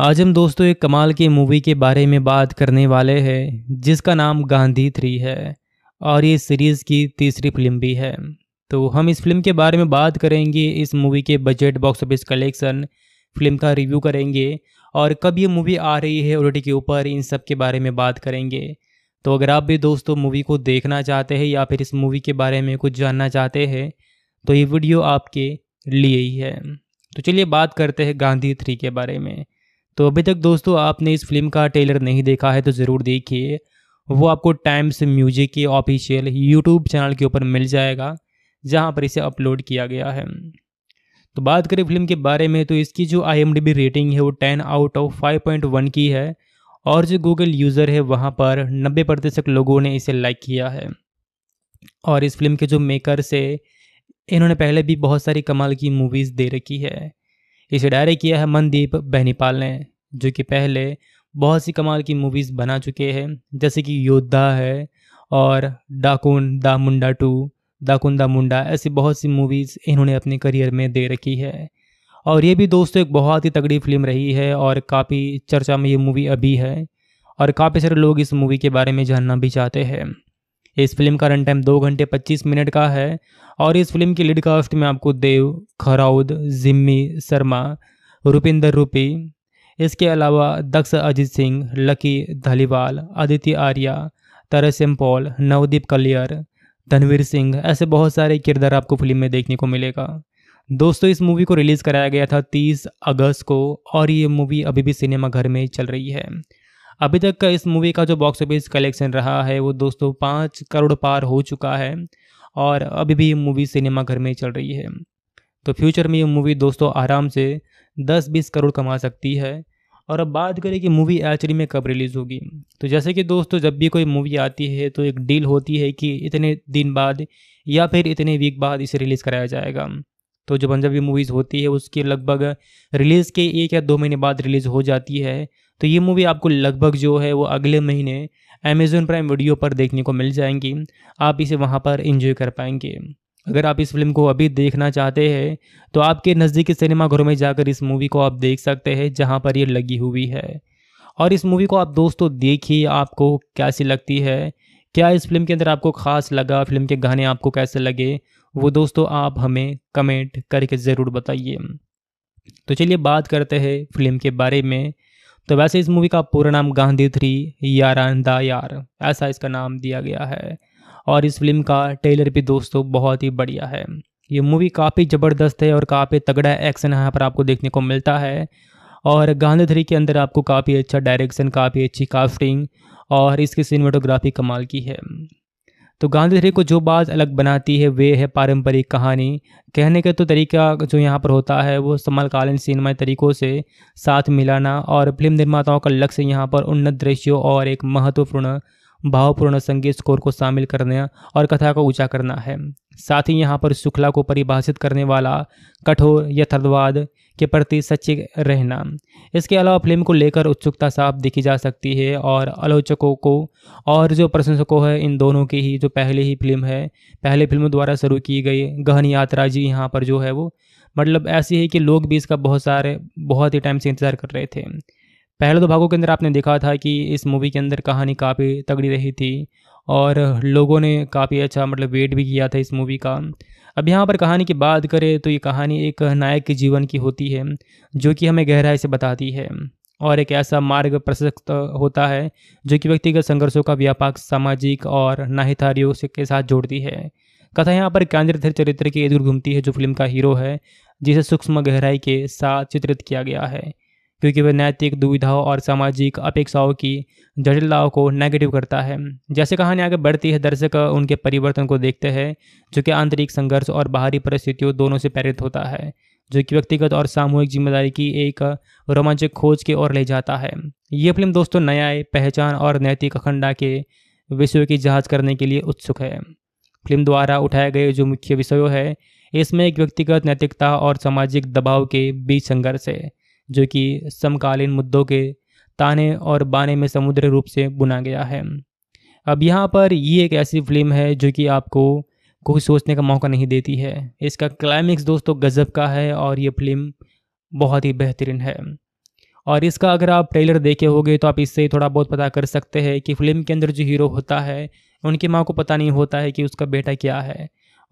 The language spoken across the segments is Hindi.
आज हम दोस्तों एक कमाल की मूवी के बारे में बात करने वाले हैं जिसका नाम गांधी थ्री है और ये सीरीज़ की तीसरी फिल्म भी है तो हम इस फिल्म के बारे में बात करेंगे इस मूवी के budget box office collection film का रिव्यू करेंगे और कब ये मूवी आ रही है ओ के ऊपर इन सब के बारे में बात करेंगे तो अगर आप भी दोस्तों मूवी को देखना चाहते हैं या फिर इस मूवी के बारे में कुछ जानना चाहते हैं तो ये वीडियो आपके लिए ही है तो चलिए बात करते हैं गांधी थ्री के बारे में तो अभी तक दोस्तों आपने इस फिल्म का ट्रेलर नहीं देखा है तो ज़रूर देखिए वो आपको टाइम्स म्यूजिक के ऑफिशियल यूट्यूब चैनल के ऊपर मिल जाएगा जहाँ पर इसे अपलोड किया गया है तो बात करें फिल्म के बारे में तो इसकी जो आई रेटिंग है वो ten out of five point one की है और जो गूगल यूज़र है वहाँ पर नब्बे प्रतिशत लोगों ने इसे लाइक किया है और इस फिल्म के जो मेकर से इन्होंने पहले भी बहुत सारी कमाल की मूवीज़ दे रखी है इसे डायरेक्ट किया है मनदीप बहनीपाल ने जो कि पहले बहुत सी कमाल की मूवीज़ बना चुके हैं जैसे कि योद्धा है और डाकुन दा मुंडा टू दाकुन दा मुंडा ऐसी बहुत सी मूवीज़ इन्होंने अपने करियर में दे रखी है और ये भी दोस्तों एक बहुत ही तगड़ी फिल्म रही है और काफ़ी चर्चा में ये मूवी अभी है और काफ़ी सारे लोग इस मूवी के बारे में जानना भी चाहते हैं इस फिल्म का रन टाइम दो घंटे पच्चीस मिनट का है और इस फिल्म की लीड कास्ट में आपको देव खराउद जिम्मी शर्मा रुपिंदर रूपी इसके अलावा दक्ष अजीत सिंह लकी धालीवाल आदित्य आर्या तरसेम पॉल नवदीप कलियर धनवीर सिंह ऐसे बहुत सारे किरदार आपको फिल्म में देखने को मिलेगा दोस्तों इस मूवी को रिलीज़ कराया गया था 30 अगस्त को और ये मूवी अभी भी सिनेमाघर में चल रही है अभी तक का इस मूवी का जो बॉक्स ऑफिस कलेक्शन रहा है वो दोस्तों पाँच करोड़ पार हो चुका है और अभी भी ये मूवी सिनेमाघर में चल रही है तो फ्यूचर में ये मूवी दोस्तों आराम से दस बीस करोड़ कमा सकती है और अब बात करें कि मूवी एचडी में कब रिलीज़ होगी तो जैसे कि दोस्तों जब भी कोई मूवी आती है तो एक डील होती है कि इतने दिन बाद या फिर इतने वीक बाद इसे रिलीज़ कराया जाएगा तो जो पंजाबी मूवीज़ होती है उसके लगभग रिलीज़ के एक या दो महीने बाद रिलीज़ हो जाती है तो ये मूवी आपको लगभग जो है वो अगले महीने अमेज़ोन प्राइम वीडियो पर देखने को मिल जाएंगी आप इसे वहाँ पर इंजॉय कर पाएंगे अगर आप इस फिल्म को अभी देखना चाहते हैं तो आपके नज़दीकी सिनेमाघरों में जाकर इस मूवी को आप देख सकते हैं जहाँ पर ये लगी हुई है और इस मूवी को आप दोस्तों देखिए आपको कैसी लगती है क्या इस फिल्म के अंदर आपको खास लगा फिल्म के गाने आपको कैसे लगे वो दोस्तों आप हमें कमेंट करके ज़रूर बताइए तो चलिए बात करते हैं फिल्म के बारे में तो वैसे इस मूवी का पूरा नाम गांधी थ्री यारानदा यार ऐसा इसका नाम दिया गया है और इस फिल्म का ट्रेलर भी दोस्तों बहुत ही बढ़िया है ये मूवी काफ़ी ज़बरदस्त है और काफ़ी तगड़ा एक्शन यहाँ पर आपको देखने को मिलता है और गांधी थ्री के अंदर आपको काफ़ी अच्छा डायरेक्शन काफ़ी अच्छी कास्टिंग और इसकी सिनेमाटोग्राफी कमाल की है तो गांधीधरी को जो बात अलग बनाती है वे है पारंपरिक कहानी कहने का तो तरीका जो यहाँ पर होता है वो समकालीन सिनेमा तरीकों से साथ मिलाना और फिल्म निर्माताओं का लक्ष्य यहाँ पर उन्नत दृश्यों और एक महत्वपूर्ण भावपूर्ण संगीत स्कोर को शामिल करने और कथा को ऊंचा करना है साथ ही यहाँ पर शुक्ला को परिभाषित करने वाला कठोर यथार्थवाद के प्रति सच्चे रहना इसके अलावा फिल्म को लेकर उत्सुकता साफ देखी जा सकती है और आलोचकों को और जो प्रशंसकों है इन दोनों की ही जो पहले ही फिल्म है पहले फिल्म द्वारा शुरू की गई गहन यात्रा जी यहाँ पर जो है वो मतलब ऐसी है कि लोग भी इसका बहुत सारे बहुत ही टाइम से इंतज़ार कर रहे थे पहले दो भागों के अंदर आपने देखा था कि इस मूवी के अंदर कहानी काफ़ी तगड़ी रही थी और लोगों ने काफ़ी अच्छा मतलब वेट भी किया था इस मूवी का अब यहाँ पर कहानी की बात करें तो ये कहानी एक नायक के जीवन की होती है जो कि हमें गहराई से बताती है और एक ऐसा मार्ग प्रशस्त होता है जो कि व्यक्तिगत संघर्षों का व्यापक सामाजिक और नाहितारियों के साथ जोड़ती है कथा यहाँ पर केंद्रित चरित्र के दूर घूमती है जो फिल्म का हीरो है जिसे सूक्ष्म गहराई के साथ चित्रित किया गया है क्योंकि वह नैतिक दुविधाओं और सामाजिक अपेक्षाओं की जटिलताओं को नेगेटिव करता है जैसे कहानी आगे बढ़ती है दर्शक उनके परिवर्तन को देखते हैं जो कि आंतरिक संघर्ष और बाहरी परिस्थितियों दोनों से प्रेरित होता है जो कि व्यक्तिगत और सामूहिक जिम्मेदारी की एक रोमांचक खोज की ओर ले जाता है ये फिल्म दोस्तों न्याय पहचान और नैतिक अखंडा के विषयों की जांच करने के लिए उत्सुक है फिल्म द्वारा उठाए गए जो मुख्य विषयों है इसमें एक व्यक्तिगत नैतिकता और सामाजिक दबाव के बीच संघर्ष है जो कि समकालीन मुद्दों के ताने और बाने में समुद्र रूप से बुना गया है अब यहाँ पर ये एक ऐसी फिल्म है जो कि आपको कोई सोचने का मौका नहीं देती है इसका क्लाइमेक्स दोस्तों गज़ब का है और ये फिल्म बहुत ही बेहतरीन है और इसका अगर आप ट्रेलर देखे होगे तो आप इससे थोड़ा बहुत पता कर सकते हैं कि फिल्म के अंदर जो हीरो होता है उनकी माँ को पता नहीं होता है कि उसका बेटा क्या है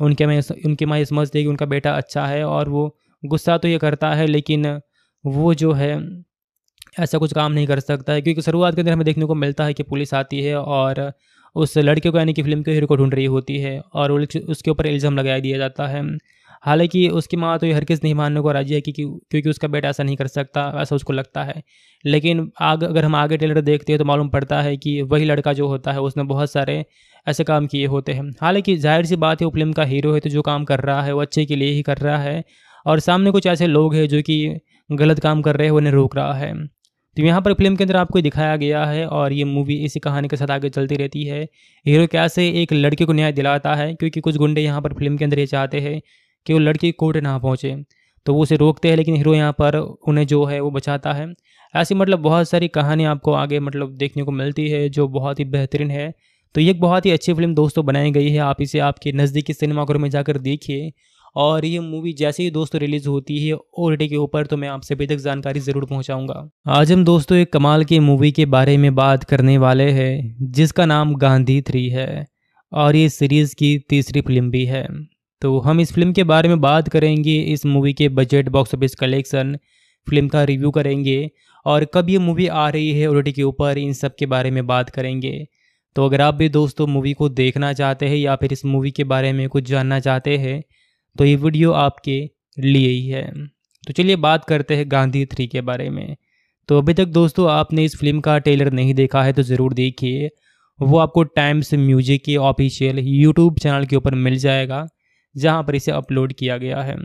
उनके माँ उनकी माँ ये समझती है कि उनका बेटा अच्छा है और वो गुस्सा तो ये करता है लेकिन वो जो है ऐसा कुछ काम नहीं कर सकता है क्योंकि शुरुआत के अंदर हमें देखने को मिलता है कि पुलिस आती है और उस लड़के को यानी कि फिल्म के हीरो को ढूंढ रही होती है और उसके ऊपर इल्ज़ाम लगाया दिया जाता है हालांकि उसकी माँ तो ये हरगिज़ नहीं मानने को राजी है कि क्योंकि उसका बेटा ऐसा नहीं कर सकता ऐसा उसको लगता है लेकिन आग अगर हम आगे टेलर देखते हैं तो मालूम पड़ता है कि वही लड़का जो होता है उसने बहुत सारे ऐसे काम किए होते हैं हालांकि जाहिर सी बात है वो फिल्म का हीरो है तो जो काम कर रहा है वो अच्छे के लिए ही कर रहा है और सामने कुछ ऐसे लोग हैं जो कि गलत काम कर रहे हैं उन्हें रोक रहा है तो यहाँ पर फिल्म के अंदर आपको दिखाया गया है और ये मूवी इसी कहानी के साथ आगे चलती रहती है हीरो कैसे एक लड़के को न्याय दिलाता है क्योंकि कुछ गुंडे यहाँ पर फिल्म के अंदर ये चाहते हैं कि वो लड़की कोर्ट ना पहुँचे तो वो उसे रोकते हैं लेकिन हीरो यहाँ पर उन्हें जो है वो बचाता है ऐसी मतलब बहुत सारी कहानी आपको आगे मतलब देखने को मिलती है जो बहुत ही बेहतरीन है तो ये एक बहुत ही अच्छी फिल्म दोस्तों बनाई गई है आप इसे आपके नज़दीकी सिनेमाघर में जाकर देखिए और ये मूवी जैसे ही दोस्तों रिलीज होती है ओ के ऊपर तो मैं आप सभी तक जानकारी ज़रूर पहुंचाऊंगा आज हम दोस्तों एक कमाल की मूवी के बारे में बात करने वाले हैं जिसका नाम गांधी थ्री है और ये सीरीज़ की तीसरी फिल्म भी है तो हम इस फिल्म के बारे में बात करेंगे इस मूवी के budget box office collection film का रिव्यू करेंगे और कब ये मूवी आ रही है ओ के ऊपर इन सब के बारे में बात करेंगे तो अगर आप भी दोस्तों मूवी को देखना चाहते हैं या फिर इस मूवी के बारे में कुछ जानना चाहते हैं तो ये वीडियो आपके लिए ही है तो चलिए बात करते हैं गांधी थ्री के बारे में तो अभी तक दोस्तों आपने इस फिल्म का ट्रेलर नहीं देखा है तो ज़रूर देखिए वो आपको टाइम्स म्यूजिक के ऑफिशियल यूट्यूब चैनल के ऊपर मिल जाएगा जहाँ पर इसे अपलोड किया गया है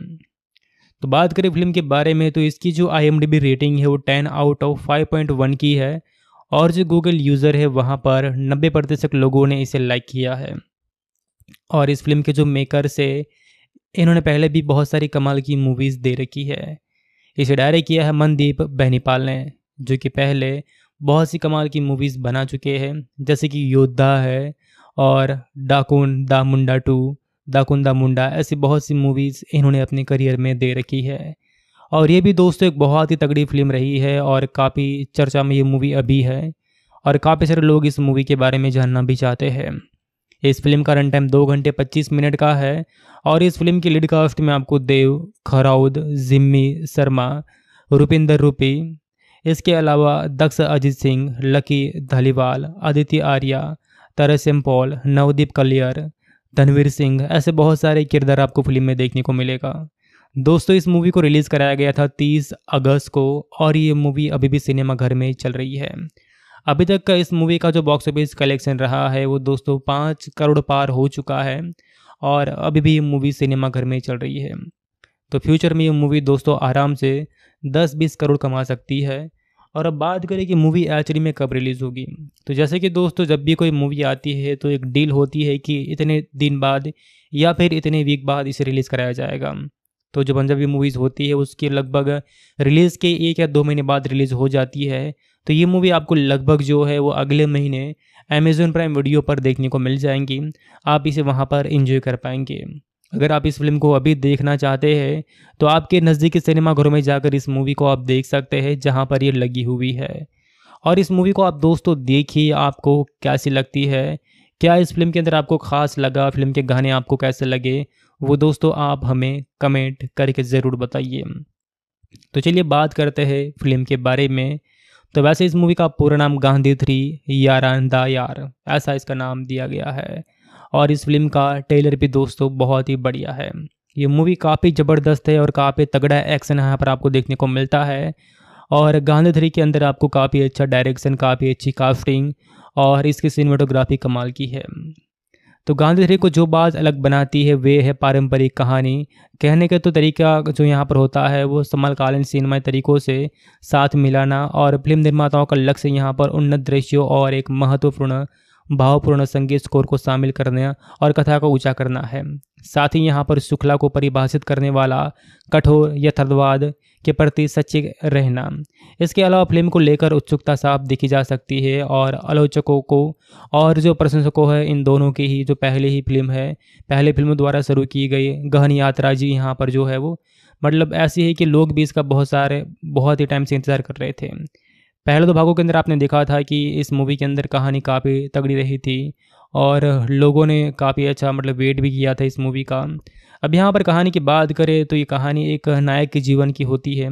तो बात करें फिल्म के बारे में तो इसकी जो आई रेटिंग है वो ten out of five point one की है और जो गूगल यूज़र है वहाँ पर नब्बे प्रतिशत लोगों ने इसे लाइक किया है और इस फिल्म के जो मेकर से इन्होंने पहले भी बहुत सारी कमाल की मूवीज़ दे रखी है इसे डायरेक्ट किया है मनदीप बहनीपाल ने जो कि पहले बहुत सी कमाल की मूवीज़ बना चुके हैं जैसे कि योद्धा है और डाकुन दा मुंडा टू दाकुन दा मुंडा ऐसी बहुत सी मूवीज़ इन्होंने अपने करियर में दे रखी है और ये भी दोस्तों एक बहुत ही तगड़ी फिल्म रही है और काफ़ी चर्चा में ये मूवी अभी है और काफ़ी सारे लोग इस मूवी के बारे में जानना भी चाहते हैं इस फिल्म का रन टाइम दो घंटे पच्चीस मिनट का है और इस फिल्म की लीड कास्ट में आपको देव खराउद जिम्मी शर्मा रुपिंदर रूपी इसके अलावा दक्ष अजीत सिंह लकी धलीवाल आदित्य आर्या तरसेम पॉल नवदीप कलियर धनवीर सिंह ऐसे बहुत सारे किरदार आपको फिल्म में देखने को मिलेगा दोस्तों इस मूवी को रिलीज़ कराया गया था 30 अगस्त को और ये मूवी अभी भी सिनेमाघर में चल रही है अभी तक का इस मूवी का जो बॉक्स ऑफिस कलेक्शन रहा है वो दोस्तों पाँच करोड़ पार हो चुका है और अभी भी मूवी सिनेमाघर में चल रही है तो फ्यूचर में ये मूवी दोस्तों आराम से दस बीस करोड़ कमा सकती है और अब बात करें कि मूवी एच में कब रिलीज़ होगी तो जैसे कि दोस्तों जब भी कोई मूवी आती है तो एक डील होती है कि इतने दिन बाद या फिर इतने वीक बाद इसे रिलीज़ कराया जाएगा तो जो पंजाबी मूवीज़ होती है उसके लगभग रिलीज़ के एक या दो महीने बाद रिलीज़ हो जाती है तो ये मूवी आपको लगभग जो है वो अगले महीने अमेज़ोन प्राइम वीडियो पर देखने को मिल जाएंगी आप इसे वहाँ पर इंजॉय कर पाएंगे अगर आप इस फिल्म को अभी देखना चाहते हैं तो आपके नज़दीकी सिनेमाघरों में जाकर इस मूवी को आप देख सकते हैं जहाँ पर ये लगी हुई है और इस मूवी को आप दोस्तों देखिए आपको कैसी लगती है क्या इस फिल्म के अंदर आपको खास लगा फिल्म के गाने आपको कैसे लगे वो दोस्तों आप हमें कमेंट करके ज़रूर बताइए तो चलिए बात करते हैं फिल्म के बारे में तो वैसे इस मूवी का पूरा नाम गांधी थ्री यारानदा यार ऐसा इसका नाम दिया गया है और इस फिल्म का ट्रेलर भी दोस्तों बहुत ही बढ़िया है ये मूवी काफ़ी ज़बरदस्त है और काफ़ी तगड़ा एक्शन यहाँ पर आपको देखने को मिलता है और गांधी थ्री के अंदर आपको काफ़ी अच्छा डायरेक्शन काफ़ी अच्छी कास्टिंग और इसकी सिनेमाटोग्राफी कमाल की है तो गांधीधरी को जो बात अलग बनाती है वे है पारंपरिक कहानी कहने का तो तरीका जो यहाँ पर होता है वो समकालीन सिनेमा तरीकों से साथ मिलाना और फिल्म निर्माताओं का लक्ष्य यहाँ पर उन्नत दृश्यों और एक महत्वपूर्ण भावपूर्ण संगीत स्कोर को शामिल करना और कथा को ऊंचा करना है साथ ही यहाँ पर शुक्ला को परिभाषित करने वाला कठोर यथार्थवाद के प्रति सच्चे रहना इसके अलावा फिल्म को लेकर उत्सुकता साफ देखी जा सकती है और आलोचकों को और जो प्रशंसकों है इन दोनों की ही जो पहले ही फिल्म है पहले फिल्म द्वारा शुरू की गई गहन यात्रा जी यहाँ पर जो है वो मतलब ऐसी है कि लोग भी इसका बहुत सारे बहुत ही टाइम से इंतज़ार कर रहे थे पहले दो भागों के अंदर आपने देखा था कि इस मूवी के अंदर कहानी काफ़ी तगड़ी रही थी और लोगों ने काफ़ी अच्छा मतलब वेट भी किया था इस मूवी का अब यहाँ पर कहानी की बात करें तो ये कहानी एक नायक के जीवन की होती है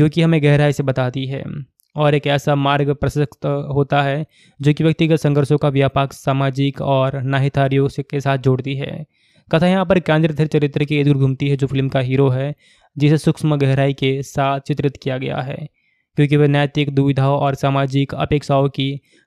जो कि हमें गहराई से बताती है और एक ऐसा मार्ग प्रशस्त होता है जो कि व्यक्तिगत संघर्षों का व्यापक सामाजिक और नाहितारियों के साथ जोड़ती है कथा यहाँ पर केंद्रित चरित्र के इधर घूमती है जो फिल्म का हीरो है जिसे सूक्ष्म गहराई के साथ चित्रित किया गया है क्योंकि वह नैतिक दुविधाओं और सामाजिक अपेक्षाओं की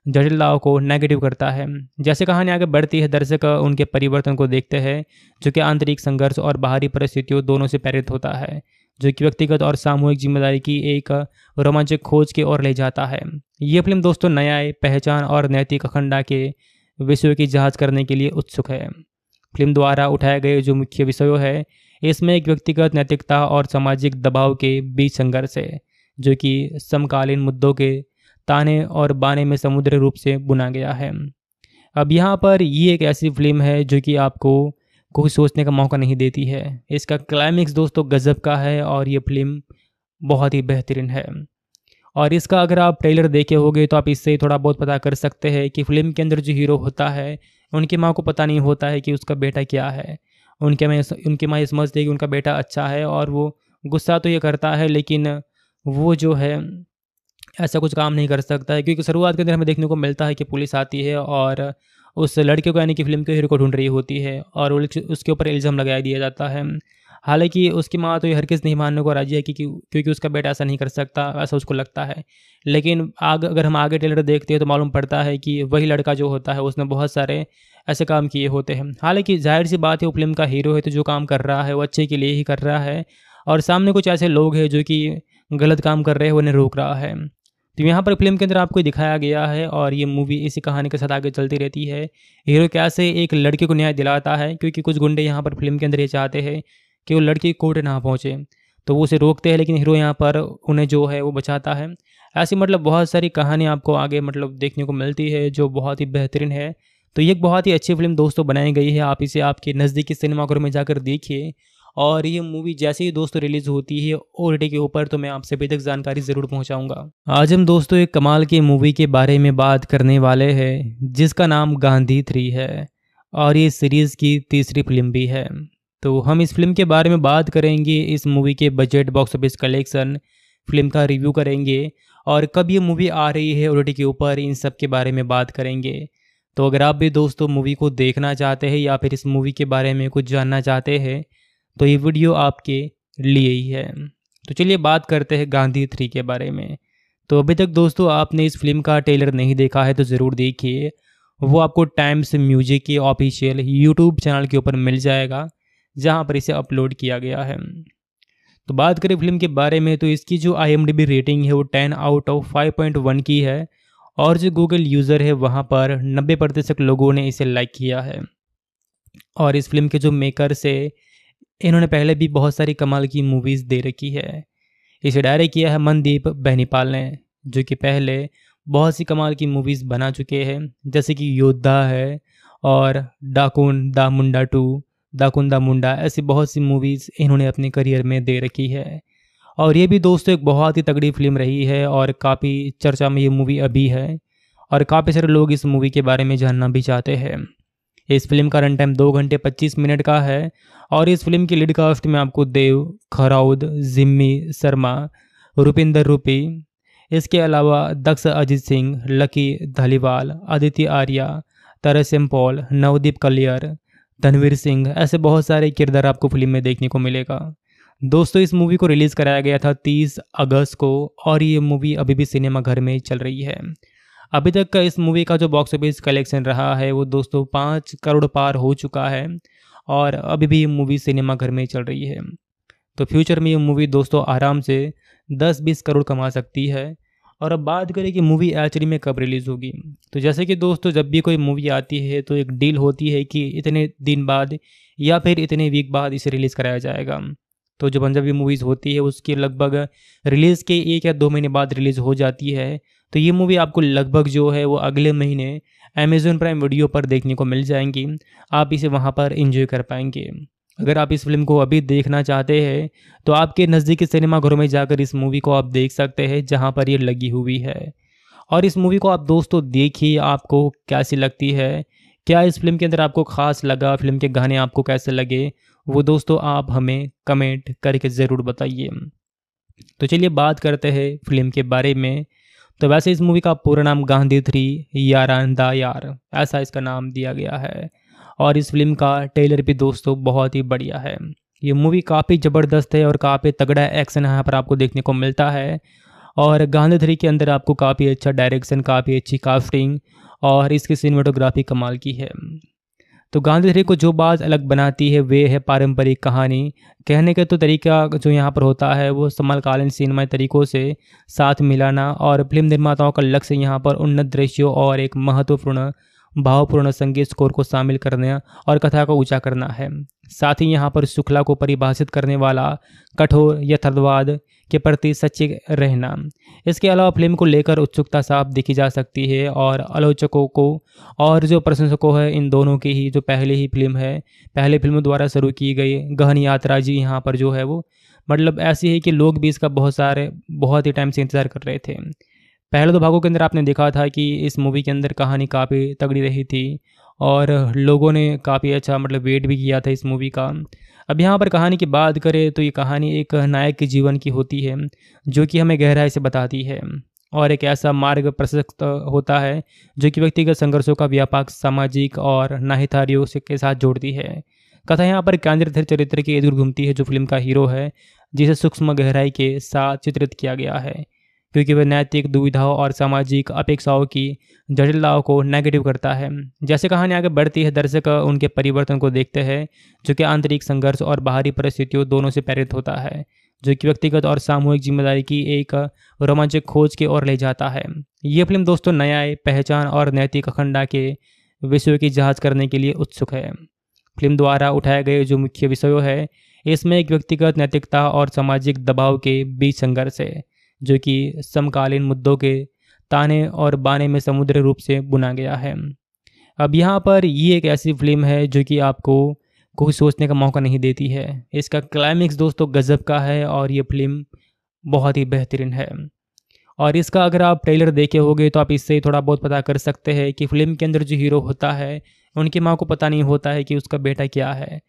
जटिलताओं को नेगेटिव करता है जैसे कहानी आगे बढ़ती है दर्शक उनके परिवर्तन को देखते हैं जो कि आंतरिक संघर्ष और बाहरी परिस्थितियों दोनों से प्रेरित होता है जो कि व्यक्तिगत और सामूहिक जिम्मेदारी की एक रोमांचक खोज की ओर ले जाता है ये फिल्म दोस्तों न्याय पहचान और नैतिक अखंडा के विषयों की जांच करने के लिए उत्सुक है फिल्म द्वारा उठाए गए जो मुख्य विषयों है इसमें एक व्यक्तिगत नैतिकता और सामाजिक दबाव के बीच संघर्ष है जो कि समकालीन मुद्दों के ताने और बाने में समुद्र रूप से बुना गया है अब यहाँ पर ये एक ऐसी फिल्म है जो कि आपको कोई सोचने का मौका नहीं देती है इसका क्लाइमेक्स दोस्तों गज़ब का है और ये फिल्म बहुत ही बेहतरीन है और इसका अगर आप ट्रेलर देखे होगे तो आप इससे थोड़ा बहुत पता कर सकते हैं कि फिल्म के अंदर जो हीरो होता है उनकी माँ को पता नहीं होता है कि उसका बेटा क्या है उनके माँ उनकी माँ ये समझती है कि उनका बेटा अच्छा है और वो गुस्सा तो ये करता है लेकिन वो जो है ऐसा कुछ काम नहीं कर सकता है क्योंकि शुरुआत के अंदर हमें देखने को मिलता है कि पुलिस आती है और उस लड़के को यानी कि फिल्म के हीरो को ढूंढ रही होती है और उसके ऊपर इल्ज़ाम लगाया दिया जाता है हालांकि उसकी माँ तो ये हरगिज़ नहीं मानने को राजी है कि क्योंकि उसका बेटा ऐसा नहीं कर सकता ऐसा उसको लगता है लेकिन आग अगर हम आगे टेलर देखते हैं तो मालूम पड़ता है कि वही लड़का जो होता है उसने बहुत सारे ऐसे काम किए होते हैं हालांकि जाहिर सी बात है वो फिल्म का हीरो है तो जो काम कर रहा है वो अच्छे के लिए ही कर रहा है और सामने कुछ ऐसे लोग हैं जो कि गलत काम कर रहे हैं उन्हें रोक रहा है तो यहाँ पर फिल्म के अंदर आपको दिखाया गया है और ये मूवी इसी कहानी के साथ आगे चलती रहती है हीरो कैसे एक लड़के को न्याय दिलाता है क्योंकि कुछ गुंडे यहाँ पर फिल्म के अंदर ये चाहते हैं कि वो लड़की कोर्ट ना पहुँचे तो वो उसे रोकते हैं लेकिन हीरो यहाँ पर उन्हें जो है वो बचाता है ऐसी मतलब बहुत सारी कहानी आपको आगे मतलब देखने को मिलती है जो बहुत ही बेहतरीन है तो ये एक बहुत ही अच्छी फिल्म दोस्तों बनाई गई है आप इसे आपके नज़दीकी सिनेमाघर में जाकर देखिए और ये मूवी जैसे ही दोस्तों रिलीज होती है ओ के ऊपर तो मैं आप सभी तक जानकारी ज़रूर पहुँचाऊँगा आज हम दोस्तों एक कमाल की मूवी के बारे में बात करने वाले हैं जिसका नाम गांधी थ्री है और ये सीरीज़ की तीसरी फिल्म भी है तो हम इस फिल्म के बारे में बात करेंगे इस मूवी के budget box office collection film का रिव्यू करेंगे और कब ये मूवी आ रही है ओ के ऊपर इन सब के बारे में बात करेंगे तो अगर आप भी दोस्तों मूवी को देखना चाहते हैं या फिर इस मूवी के बारे में कुछ जानना चाहते हैं तो ये वीडियो आपके लिए ही है तो चलिए बात करते हैं गांधी थ्री के बारे में तो अभी तक दोस्तों आपने इस फिल्म का ट्रेलर नहीं देखा है तो ज़रूर देखिए वो आपको टाइम्स म्यूजिक के ऑफिशियल यूट्यूब चैनल के ऊपर मिल जाएगा जहाँ पर इसे अपलोड किया गया है तो बात करें फिल्म के बारे में तो इसकी जो आई रेटिंग है वो ten out of five point one की है और जो गूगल यूज़र है वहाँ पर नब्बे प्रतिशत लोगों ने इसे लाइक किया है और इस फिल्म के जो मेकर से इन्होंने पहले भी बहुत सारी कमाल की मूवीज़ दे रखी है इसे डायरेक्ट किया है मनदीप बहनीपाल ने जो कि पहले बहुत सी कमाल की मूवीज़ बना चुके हैं जैसे कि योद्धा है और डाकुन दा मुंडा टू डाकुन दा मुंडा ऐसी बहुत सी मूवीज़ इन्होंने अपने करियर में दे रखी है और ये भी दोस्तों एक बहुत ही तगड़ी फिल्म रही है और काफ़ी चर्चा में ये मूवी अभी है और काफ़ी सारे लोग इस मूवी के बारे में जानना भी चाहते हैं इस फिल्म का रन टाइम दो घंटे पच्चीस मिनट का है और इस फिल्म की लीड कास्ट में आपको देव खराउद जिम्मी शर्मा रुपिंदर रूपी इसके अलावा दक्ष अजीत सिंह लकी धालीवाल आदित्य आर्या तरसेम पॉल नवदीप कलियर धनवीर सिंह ऐसे बहुत सारे किरदार आपको फिल्म में देखने को मिलेगा दोस्तों इस मूवी को रिलीज़ कराया गया था 30 अगस्त को और ये मूवी अभी भी सिनेमा घर में चल रही है अभी तक का इस मूवी का जो बॉक्स ऑफिस कलेक्शन रहा है वो दोस्तों पाँच करोड़ पार हो चुका है और अभी भी ये मूवी सिनेमाघर में चल रही है तो फ्यूचर में ये मूवी दोस्तों आराम से 10-20 करोड़ कमा सकती है और अब बात करें कि मूवी एक्चुअली में कब रिलीज़ होगी तो जैसे कि दोस्तों जब भी कोई मूवी आती है तो एक डील होती है कि इतने दिन बाद या फिर इतने वीक बाद इसे रिलीज़ कराया जाएगा तो जो पंजाबी मूवीज़ होती है उसके लगभग रिलीज़ के एक या दो महीने बाद रिलीज़ हो जाती है तो ये मूवी आपको लगभग जो है वो अगले महीने अमेज़ोन प्राइम वीडियो पर देखने को मिल जाएंगी आप इसे वहाँ पर इंजॉय कर पाएंगे अगर आप इस फिल्म को अभी देखना चाहते हैं तो आपके नज़दीकी सिनेमाघरों में जाकर इस मूवी को आप देख सकते हैं जहाँ पर ये लगी हुई है और इस मूवी को आप दोस्तों देखिए आपको कैसी लगती है क्या इस फिल्म के अंदर आपको खास लगा फिल्म के गाने आपको कैसे लगे वो दोस्तों आप हमें कमेंट करके ज़रूर बताइए तो चलिए बात करते हैं फिल्म के बारे में तो वैसे इस मूवी का पूरा नाम गांधी थ्री यारान दा यार ऐसा इसका नाम दिया गया है और इस फिल्म का ट्रेलर भी दोस्तों बहुत ही बढ़िया है ये मूवी काफ़ी ज़बरदस्त है और काफ़ी तगड़ा एक्शन यहाँ पर आपको देखने को मिलता है और गांधी थ्री के अंदर आपको काफ़ी अच्छा डायरेक्शन काफ़ी अच्छी कास्टिंग और इसकी सिनेमाटोग्राफी कमाल की है तो गांधी थ्री को जो बात अलग बनाती है वे है पारंपरिक कहानी कहने का तो तरीका जो यहाँ पर होता है वो समकालीन सिनेमा तरीकों से साथ मिलाना और फिल्म निर्माताओं का लक्ष्य यहाँ पर उन्नत दृश्यों और एक महत्वपूर्ण भावपूर्ण संगीत स्कोर को शामिल करने और कथा को ऊंचा करना है साथ ही यहाँ पर शुक्ला को परिभाषित करने वाला कठोर यथार्थवाद के प्रति सच्चे रहना इसके अलावा फिल्म को लेकर उत्सुकता साफ देखी जा सकती है और आलोचकों को और जो प्रशंसकों है इन दोनों की ही जो पहले ही फिल्म है पहले फिल्म द्वारा शुरू की गई गहन यात्रा जी यहाँ पर जो है वो मतलब ऐसी है कि लोग भी इसका बहुत सारे बहुत ही टाइम से इंतज़ार कर रहे थे पहले दो भागों के अंदर आपने देखा था कि इस मूवी के अंदर कहानी काफ़ी तगड़ी रही थी और लोगों ने काफ़ी अच्छा मतलब वेट भी किया था इस मूवी का अब यहाँ पर कहानी की बात करें तो ये कहानी एक नायक के जीवन की होती है जो कि हमें गहराई से बताती है और एक ऐसा मार्ग प्रशस्त होता है जो कि व्यक्तिगत संघर्षों का व्यापक सामाजिक और नाहितारियों के साथ जोड़ती है कथा यहाँ पर केंद्रित चरित्र के इधर घूमती है जो फिल्म का हीरो है जिसे सूक्ष्म गहराई के साथ चित्रित किया गया है क्योंकि वह नैतिक दुविधाओं और सामाजिक अपेक्षाओं की जटिलताओं को नेगेटिव करता है जैसे कहानी आगे बढ़ती है दर्शक उनके परिवर्तन को देखते हैं जो कि आंतरिक संघर्ष और बाहरी परिस्थितियों दोनों से प्रेरित होता है जो कि व्यक्तिगत और सामूहिक जिम्मेदारी की एक रोमांचक खोज की ओर ले जाता है ये फिल्म दोस्तों न्याय पहचान और नैतिक अखंडा के विषयों की जांच करने के लिए उत्सुक है फिल्म द्वारा उठाए गए जो मुख्य विषयों है इसमें एक व्यक्तिगत नैतिकता और सामाजिक दबाव के बीच संघर्ष है जो कि समकालीन मुद्दों के ताने और बाने में समुद्र रूप से बुना गया है अब यहाँ पर ये एक ऐसी फिल्म है जो कि आपको कोई सोचने का मौका नहीं देती है इसका क्लाइमेक्स दोस्तों गज़ब का है और ये फिल्म बहुत ही बेहतरीन है और इसका अगर आप ट्रेलर देखे होगे तो आप इससे थोड़ा बहुत पता कर सकते हैं कि फिल्म के अंदर जो हीरो होता है उनकी माँ को पता नहीं होता है कि उसका बेटा क्या है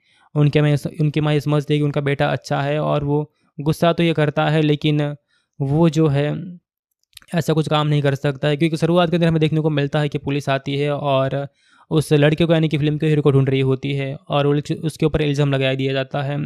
उनके माँ उनकी माँ ये समझती है कि उनका बेटा अच्छा है और वो गुस्सा तो ये करता है लेकिन वो जो है ऐसा कुछ काम नहीं कर सकता है क्योंकि शुरुआत के अंदर हमें देखने को मिलता है कि पुलिस आती है और उस लड़के को यानी कि फिल्म के हीरो को ढूंढ रही होती है और उसके ऊपर इल्ज़ाम लगाया दिया जाता है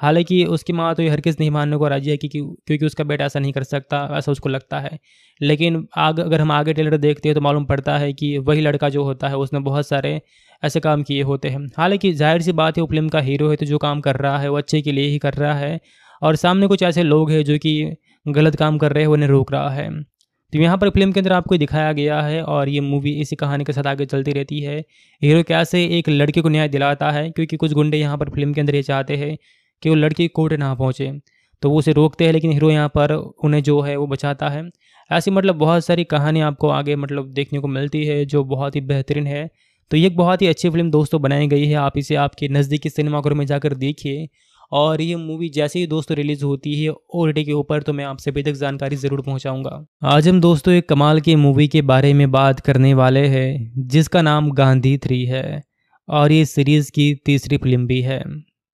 हालांकि उसकी माँ तो ये किसी नहीं मानने को राजी है कि क्योंकि उसका बेटा ऐसा नहीं कर सकता ऐसा उसको लगता है लेकिन आग अगर हम आगे टेलर देखते हैं तो मालूम पड़ता है कि वही लड़का जो होता है उसने बहुत सारे ऐसे काम किए होते हैं हालांकि जाहिर सी बात है वो फिल्म का हीरो है तो जो काम कर रहा है वो अच्छे के लिए ही कर रहा है और सामने कुछ ऐसे लोग हैं जो कि गलत काम कर रहे हैं उन्हें रोक रहा है तो यहाँ पर फिल्म के अंदर आपको दिखाया गया है और ये मूवी इसी कहानी के साथ आगे चलती रहती है हीरो कैसे एक लड़के को न्याय दिलाता है क्योंकि कुछ गुंडे यहाँ पर फिल्म के अंदर ये चाहते हैं कि वो लड़की कोर्ट ना पहुँचे तो वो उसे रोकते हैं लेकिन हीरो यहाँ पर उन्हें जो है वो बचाता है ऐसी मतलब बहुत सारी कहानी आपको आगे मतलब देखने को मिलती है जो बहुत ही बेहतरीन है तो ये एक बहुत ही अच्छी फिल्म दोस्तों बनाई गई है आप इसे आपके नज़दीकी सिनेमाघर में जाकर देखिए और ये मूवी जैसे ही दोस्तों रिलीज होती है ओल्टी के ऊपर तो मैं आप सभी तक जानकारी ज़रूर पहुँचाऊँगा आज हम दोस्तों एक कमाल की मूवी के बारे में बात करने वाले हैं जिसका नाम गांधी थ्री है और ये सीरीज़ की तीसरी फिल्म भी है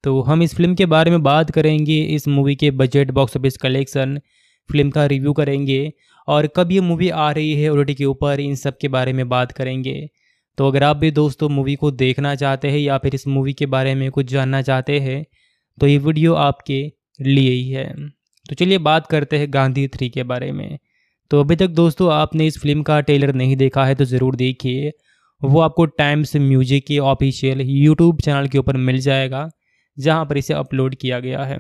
तो हम इस फिल्म के बारे में बात करेंगे इस मूवी के budget box office collection film का रिव्यू करेंगे और कब ये मूवी आ रही है ओल्टी के ऊपर इन सब के बारे में बात करेंगे तो अगर आप भी दोस्तों मूवी को देखना चाहते हैं या फिर इस मूवी के बारे में कुछ जानना चाहते हैं तो ये वीडियो आपके लिए ही है तो चलिए बात करते हैं गांधी थ्री के बारे में तो अभी तक दोस्तों आपने इस फिल्म का टेलर नहीं देखा है तो ज़रूर देखिए वो आपको टाइम्स म्यूजिक के ऑफिशियल यूट्यूब चैनल के ऊपर मिल जाएगा जहाँ पर इसे अपलोड किया गया है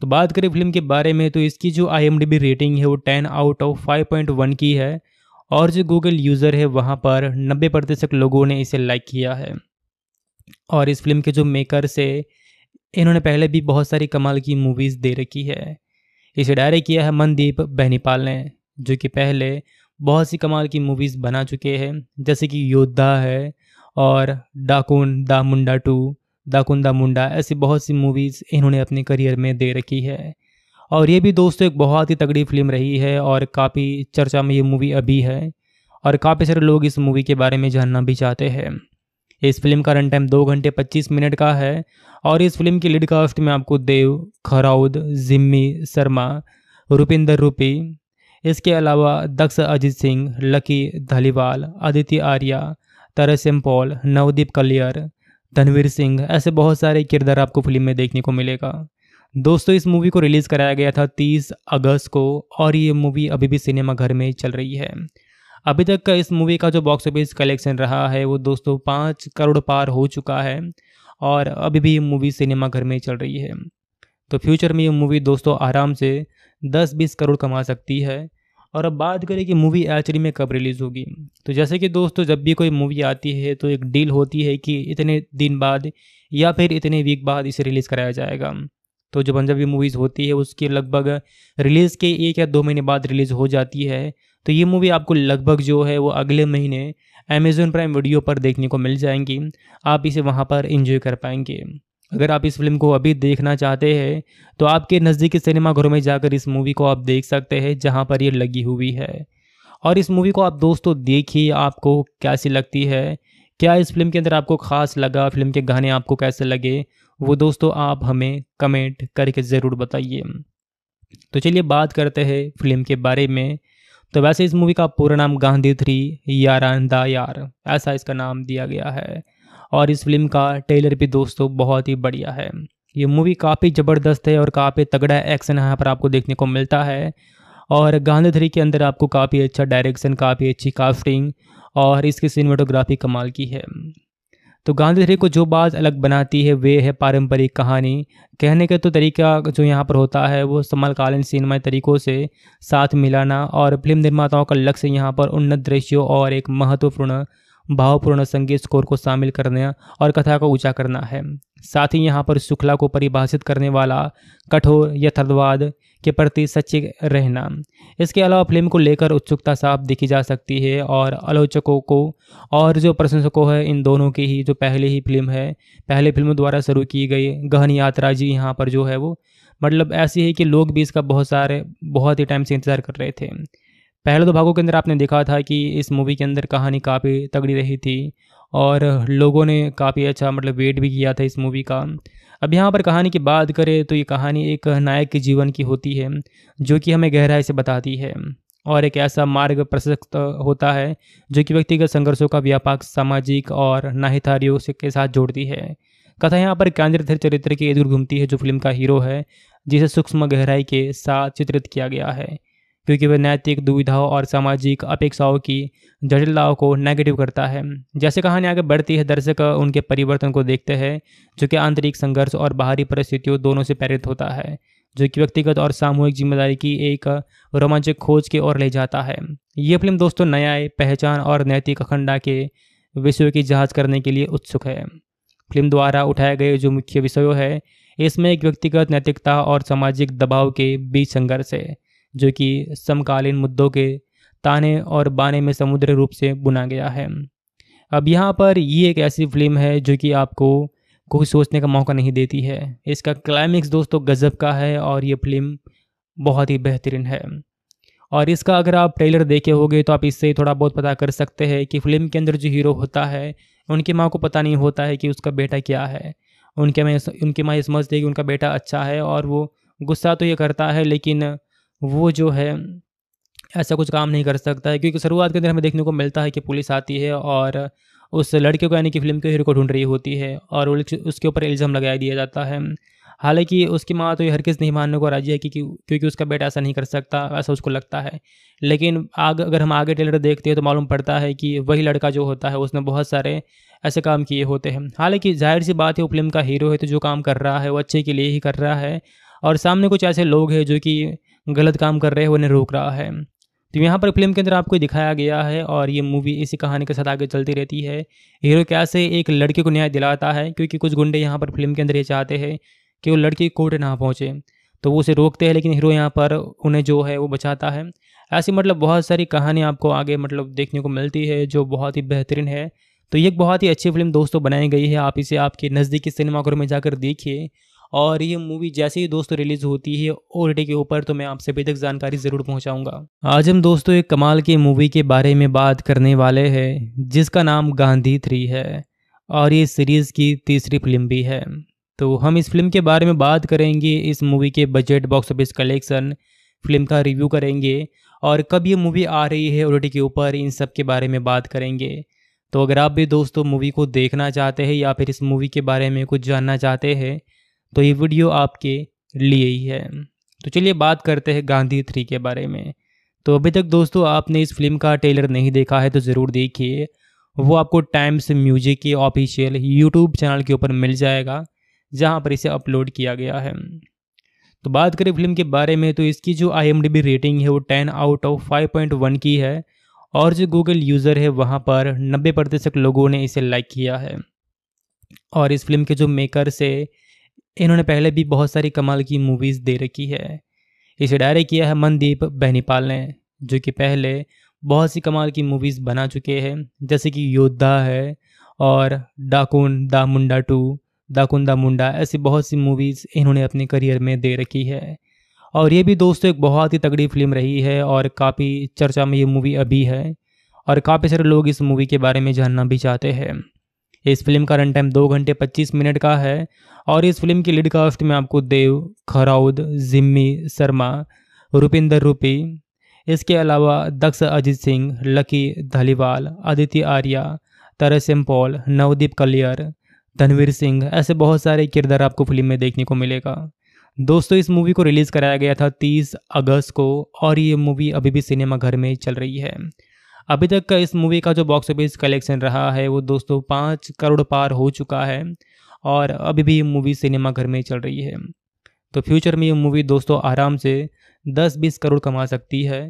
तो बात करें फिल्म के बारे में तो इसकी जो आई रेटिंग है वो ten out of five point one की है और जो गूगल यूज़र है वहाँ पर नब्बे प्रतिशत लोगों ने इसे लाइक किया है और इस फिल्म के जो मेकर से इन्होंने पहले भी बहुत सारी कमाल की मूवीज़ दे रखी है इसे डायरेक्ट किया है मनदीप बहनीपाल ने जो कि पहले बहुत सी कमाल की मूवीज़ बना चुके हैं जैसे कि योद्धा है और डाकुन दा मुंडा टू डाकुन दा मुंडा ऐसी बहुत सी मूवीज़ इन्होंने अपने करियर में दे रखी है और ये भी दोस्तों एक बहुत ही तगड़ी फिल्म रही है और काफ़ी चर्चा में ये मूवी अभी है और काफ़ी सारे लोग इस मूवी के बारे में जानना भी चाहते हैं इस फिल्म का रन टाइम दो घंटे पच्चीस मिनट का है और इस फिल्म की लीड कास्ट में आपको देव खराउद जिम्मी शर्मा रुपिंदर रूपी इसके अलावा दक्ष अजीत सिंह लकी धालीवाल आदित्य आर्या तरसेम पॉल नवदीप कलियर धनवीर सिंह ऐसे बहुत सारे किरदार आपको फिल्म में देखने को मिलेगा दोस्तों इस मूवी को रिलीज़ कराया गया था 30 अगस्त को और ये मूवी अभी भी सिनेमाघर में चल रही है अभी तक का इस मूवी का जो बॉक्स ऑफिस कलेक्शन रहा है वो दोस्तों पाँच करोड़ पार हो चुका है और अभी भी ये मूवी सिनेमाघर में चल रही है तो फ्यूचर में ये मूवी दोस्तों आराम से दस बीस करोड़ कमा सकती है और अब बात करें कि मूवी एचडी में कब रिलीज़ होगी तो जैसे कि दोस्तों जब भी कोई मूवी आती है तो एक डील होती है कि इतने दिन बाद या फिर इतने वीक बाद इसे रिलीज़ कराया जाएगा तो जो पंजाबी मूवीज़ होती है उसकी लगभग रिलीज़ के एक या दो महीने बाद रिलीज़ हो जाती है तो ये मूवी आपको लगभग जो है वो अगले महीने अमेज़ोन प्राइम वीडियो पर देखने को मिल जाएंगी आप इसे वहाँ पर इंजॉय कर पाएंगे अगर आप इस फिल्म को अभी देखना चाहते हैं तो आपके नज़दीकी सिनेमाघरों में जाकर इस मूवी को आप देख सकते हैं जहाँ पर ये लगी हुई है और इस मूवी को आप दोस्तों देखिए आपको कैसी लगती है क्या इस फिल्म के अंदर आपको खास लगा फिल्म के गाने आपको कैसे लगे वो दोस्तों आप हमें कमेंट करके ज़रूर बताइए तो चलिए बात करते हैं फिल्म के बारे में तो वैसे इस मूवी का पूरा नाम गांधी थ्री यारांदा यार ऐसा इसका नाम दिया गया है और इस फिल्म का ट्रेलर भी दोस्तों बहुत ही बढ़िया है ये मूवी काफ़ी ज़बरदस्त है और काफ़ी तगड़ा एक्शन यहाँ पर आपको देखने को मिलता है और गांधी थ्री के अंदर आपको काफ़ी अच्छा डायरेक्शन काफ़ी अच्छी कास्टिंग और इसकी सिनेमाटोग्राफी कमाल की है तो गांधीधरी को जो बात अलग बनाती है वे है पारंपरिक कहानी कहने का तो तरीका जो यहाँ पर होता है वो समकालीन सिनेमा तरीकों से साथ मिलाना और फिल्म निर्माताओं का लक्ष्य यहाँ पर उन्नत दृश्यों और एक महत्वपूर्ण भावपूर्ण संगीत स्कोर को शामिल करने और कथा को ऊंचा करना है साथ ही यहाँ पर शुक्ला को परिभाषित करने वाला कठोर यथर्थवाद के प्रति सच्चे रहना इसके अलावा फिल्म को लेकर उत्सुकता साफ देखी जा सकती है और आलोचकों को और जो प्रशंसकों है इन दोनों की ही जो पहले ही फिल्म है पहले फिल्म द्वारा शुरू की गई गहन यात्रा जी यहाँ पर जो है वो मतलब ऐसी है कि लोग भी इसका बहुत सारे बहुत ही टाइम से इंतज़ार कर रहे थे पहले दो भागों के अंदर आपने देखा था कि इस मूवी के अंदर कहानी काफ़ी तगड़ी रही थी और लोगों ने काफ़ी अच्छा मतलब वेट भी किया था इस मूवी का अब यहाँ पर कहानी की बात करें तो ये कहानी एक नायक के जीवन की होती है जो कि हमें गहराई से बताती है और एक ऐसा मार्ग प्रशस्त होता है जो कि व्यक्तिगत संघर्षों का व्यापक सामाजिक और नाहितारियों के साथ जोड़ती है कथा यहाँ पर केंद्रधर चरित्र के इधर घूमती है जो फिल्म का हीरो है जिसे सूक्ष्म गहराई के साथ चित्रित किया गया है क्योंकि वह नैतिक दुविधाओं और सामाजिक अपेक्षाओं की जटिलताओं को नेगेटिव करता है जैसे कहानी आगे बढ़ती है दर्शक उनके परिवर्तन को देखते हैं जो कि आंतरिक संघर्ष और बाहरी परिस्थितियों दोनों से प्रेरित होता है जो कि व्यक्तिगत और सामूहिक जिम्मेदारी की एक रोमांचक खोज की ओर ले जाता है ये फिल्म दोस्तों न्याय पहचान और नैतिक अखंडा के विषयों की जांच करने के लिए उत्सुक है फिल्म द्वारा उठाए गए जो मुख्य विषयों है इसमें एक व्यक्तिगत नैतिकता और सामाजिक दबाव के बीच संघर्ष है जो कि समकालीन मुद्दों के ताने और बाने में समुद्र रूप से बुना गया है अब यहाँ पर ये एक ऐसी फिल्म है जो कि आपको कुछ सोचने का मौका नहीं देती है इसका क्लाइमेक्स दोस्तों गज़ब का है और ये फिल्म बहुत ही बेहतरीन है और इसका अगर आप ट्रेलर देखे होगे तो आप इससे थोड़ा बहुत पता कर सकते हैं कि फिल्म के अंदर जो हीरो होता है उनकी माँ को पता नहीं होता है कि उसका बेटा क्या है उनके माँ उनकी माँ ये समझती है कि उनका बेटा अच्छा है और वो गुस्सा तो ये करता है लेकिन वो जो है ऐसा कुछ काम नहीं कर सकता है क्योंकि शुरुआत के अंदर हमें देखने को मिलता है कि पुलिस आती है और उस लड़के को यानी कि फिल्म के हीरो को ढूंढ रही होती है और उसके ऊपर इल्ज़ाम लगाया दिया जाता है हालांकि उसकी माँ तो ये हर किसी नहीं मानने को राजी है कि क्योंकि उसका बेटा ऐसा नहीं कर सकता ऐसा उसको लगता है लेकिन आग अगर हम आगे टेलर देखते हैं तो मालूम पड़ता है कि वही लड़का जो होता है उसने बहुत सारे ऐसे काम किए होते हैं हालांकि जाहिर सी बात है वो फिल्म का हीरो है तो जो काम कर रहा है वो अच्छे के लिए ही कर रहा है और सामने कुछ ऐसे लोग हैं जो कि गलत काम कर रहे हैं उन्हें रोक रहा है तो यहाँ पर फिल्म के अंदर आपको दिखाया गया है और ये मूवी इसी कहानी के साथ आगे चलती रहती है हीरो क्या से एक लड़के को न्याय दिलाता है क्योंकि कुछ गुंडे यहाँ पर फिल्म के अंदर ये चाहते हैं कि वो लड़की कोर्ट ना पहुँचे तो वो उसे रोकते हैं लेकिन हीरो यहाँ पर उन्हें जो है वो बचाता है ऐसी मतलब बहुत सारी कहानी आपको आगे मतलब देखने को मिलती है जो बहुत ही बेहतरीन है तो ये एक बहुत ही अच्छी फिल्म दोस्तों बनाई गई है आप इसे आपके नज़दीकी सिनेमाघर में जाकर देखिए और ये मूवी जैसे ही दोस्तों रिलीज होती है ओ के ऊपर तो मैं आपसे अभी तक जानकारी ज़रूर पहुँचाऊंगा आज हम दोस्तों एक कमाल की मूवी के बारे में बात करने वाले हैं जिसका नाम गांधी थ्री है और ये सीरीज़ की तीसरी फिल्म भी है तो हम इस फिल्म के बारे में बात करेंगे इस मूवी के budget box office collection film का रिव्यू करेंगे और कब ये मूवी आ रही है ओ के ऊपर इन सब के बारे में बात करेंगे तो अगर आप भी दोस्तों मूवी को देखना चाहते हैं या फिर इस मूवी के बारे में कुछ जानना चाहते हैं तो ये वीडियो आपके लिए ही है तो चलिए बात करते हैं गांधी थ्री के बारे में तो अभी तक दोस्तों आपने इस फिल्म का ट्रेलर नहीं देखा है तो ज़रूर देखिए वो आपको टाइम्स म्यूजिक के ऑफिशियल यूट्यूब चैनल के ऊपर मिल जाएगा जहाँ पर इसे अपलोड किया गया है तो बात करें फिल्म के बारे में तो इसकी जो आई रेटिंग है वो टेन आउट ऑफ फाइव की है और जो गूगल यूज़र है वहाँ पर नब्बे प्रतिशत लोगों ने इसे लाइक किया है और इस फिल्म के जो मेकर से इन्होंने पहले भी बहुत सारी कमाल की मूवीज़ दे रखी है इसे डायरेक्ट किया है मनदीप बहनीपाल ने जो कि पहले बहुत सी कमाल की मूवीज़ बना चुके हैं जैसे कि योद्धा है और डाकुन दा मुंडा टू डाकुन दा मुंडा ऐसी बहुत सी मूवीज़ इन्होंने अपने करियर में दे रखी है और ये भी दोस्तों एक बहुत ही तगड़ी फिल्म रही है और काफ़ी चर्चा में ये मूवी अभी है और काफ़ी सारे लोग इस मूवी के बारे में जानना भी चाहते हैं इस फिल्म का रन टाइम दो घंटे पच्चीस मिनट का है और इस फिल्म की लीड कास्ट में आपको देव खराउद जिम्मी शर्मा रुपिंदर रूपी इसके अलावा दक्ष अजीत सिंह लकी धलीवाल आदित्य आर्या तरसेम पॉल नवदीप कलियर धनवीर सिंह ऐसे बहुत सारे किरदार आपको फिल्म में देखने को मिलेगा दोस्तों इस मूवी को रिलीज़ कराया गया था 30 अगस्त को और ये मूवी अभी भी सिनेमाघर में चल रही है अभी तक का इस मूवी का जो बॉक्स ऑफिस कलेक्शन रहा है वो दोस्तों पाँच करोड़ पार हो चुका है और अभी भी ये मूवी सिनेमाघर में चल रही है तो फ्यूचर में ये मूवी दोस्तों आराम से 10-20 करोड़ कमा सकती है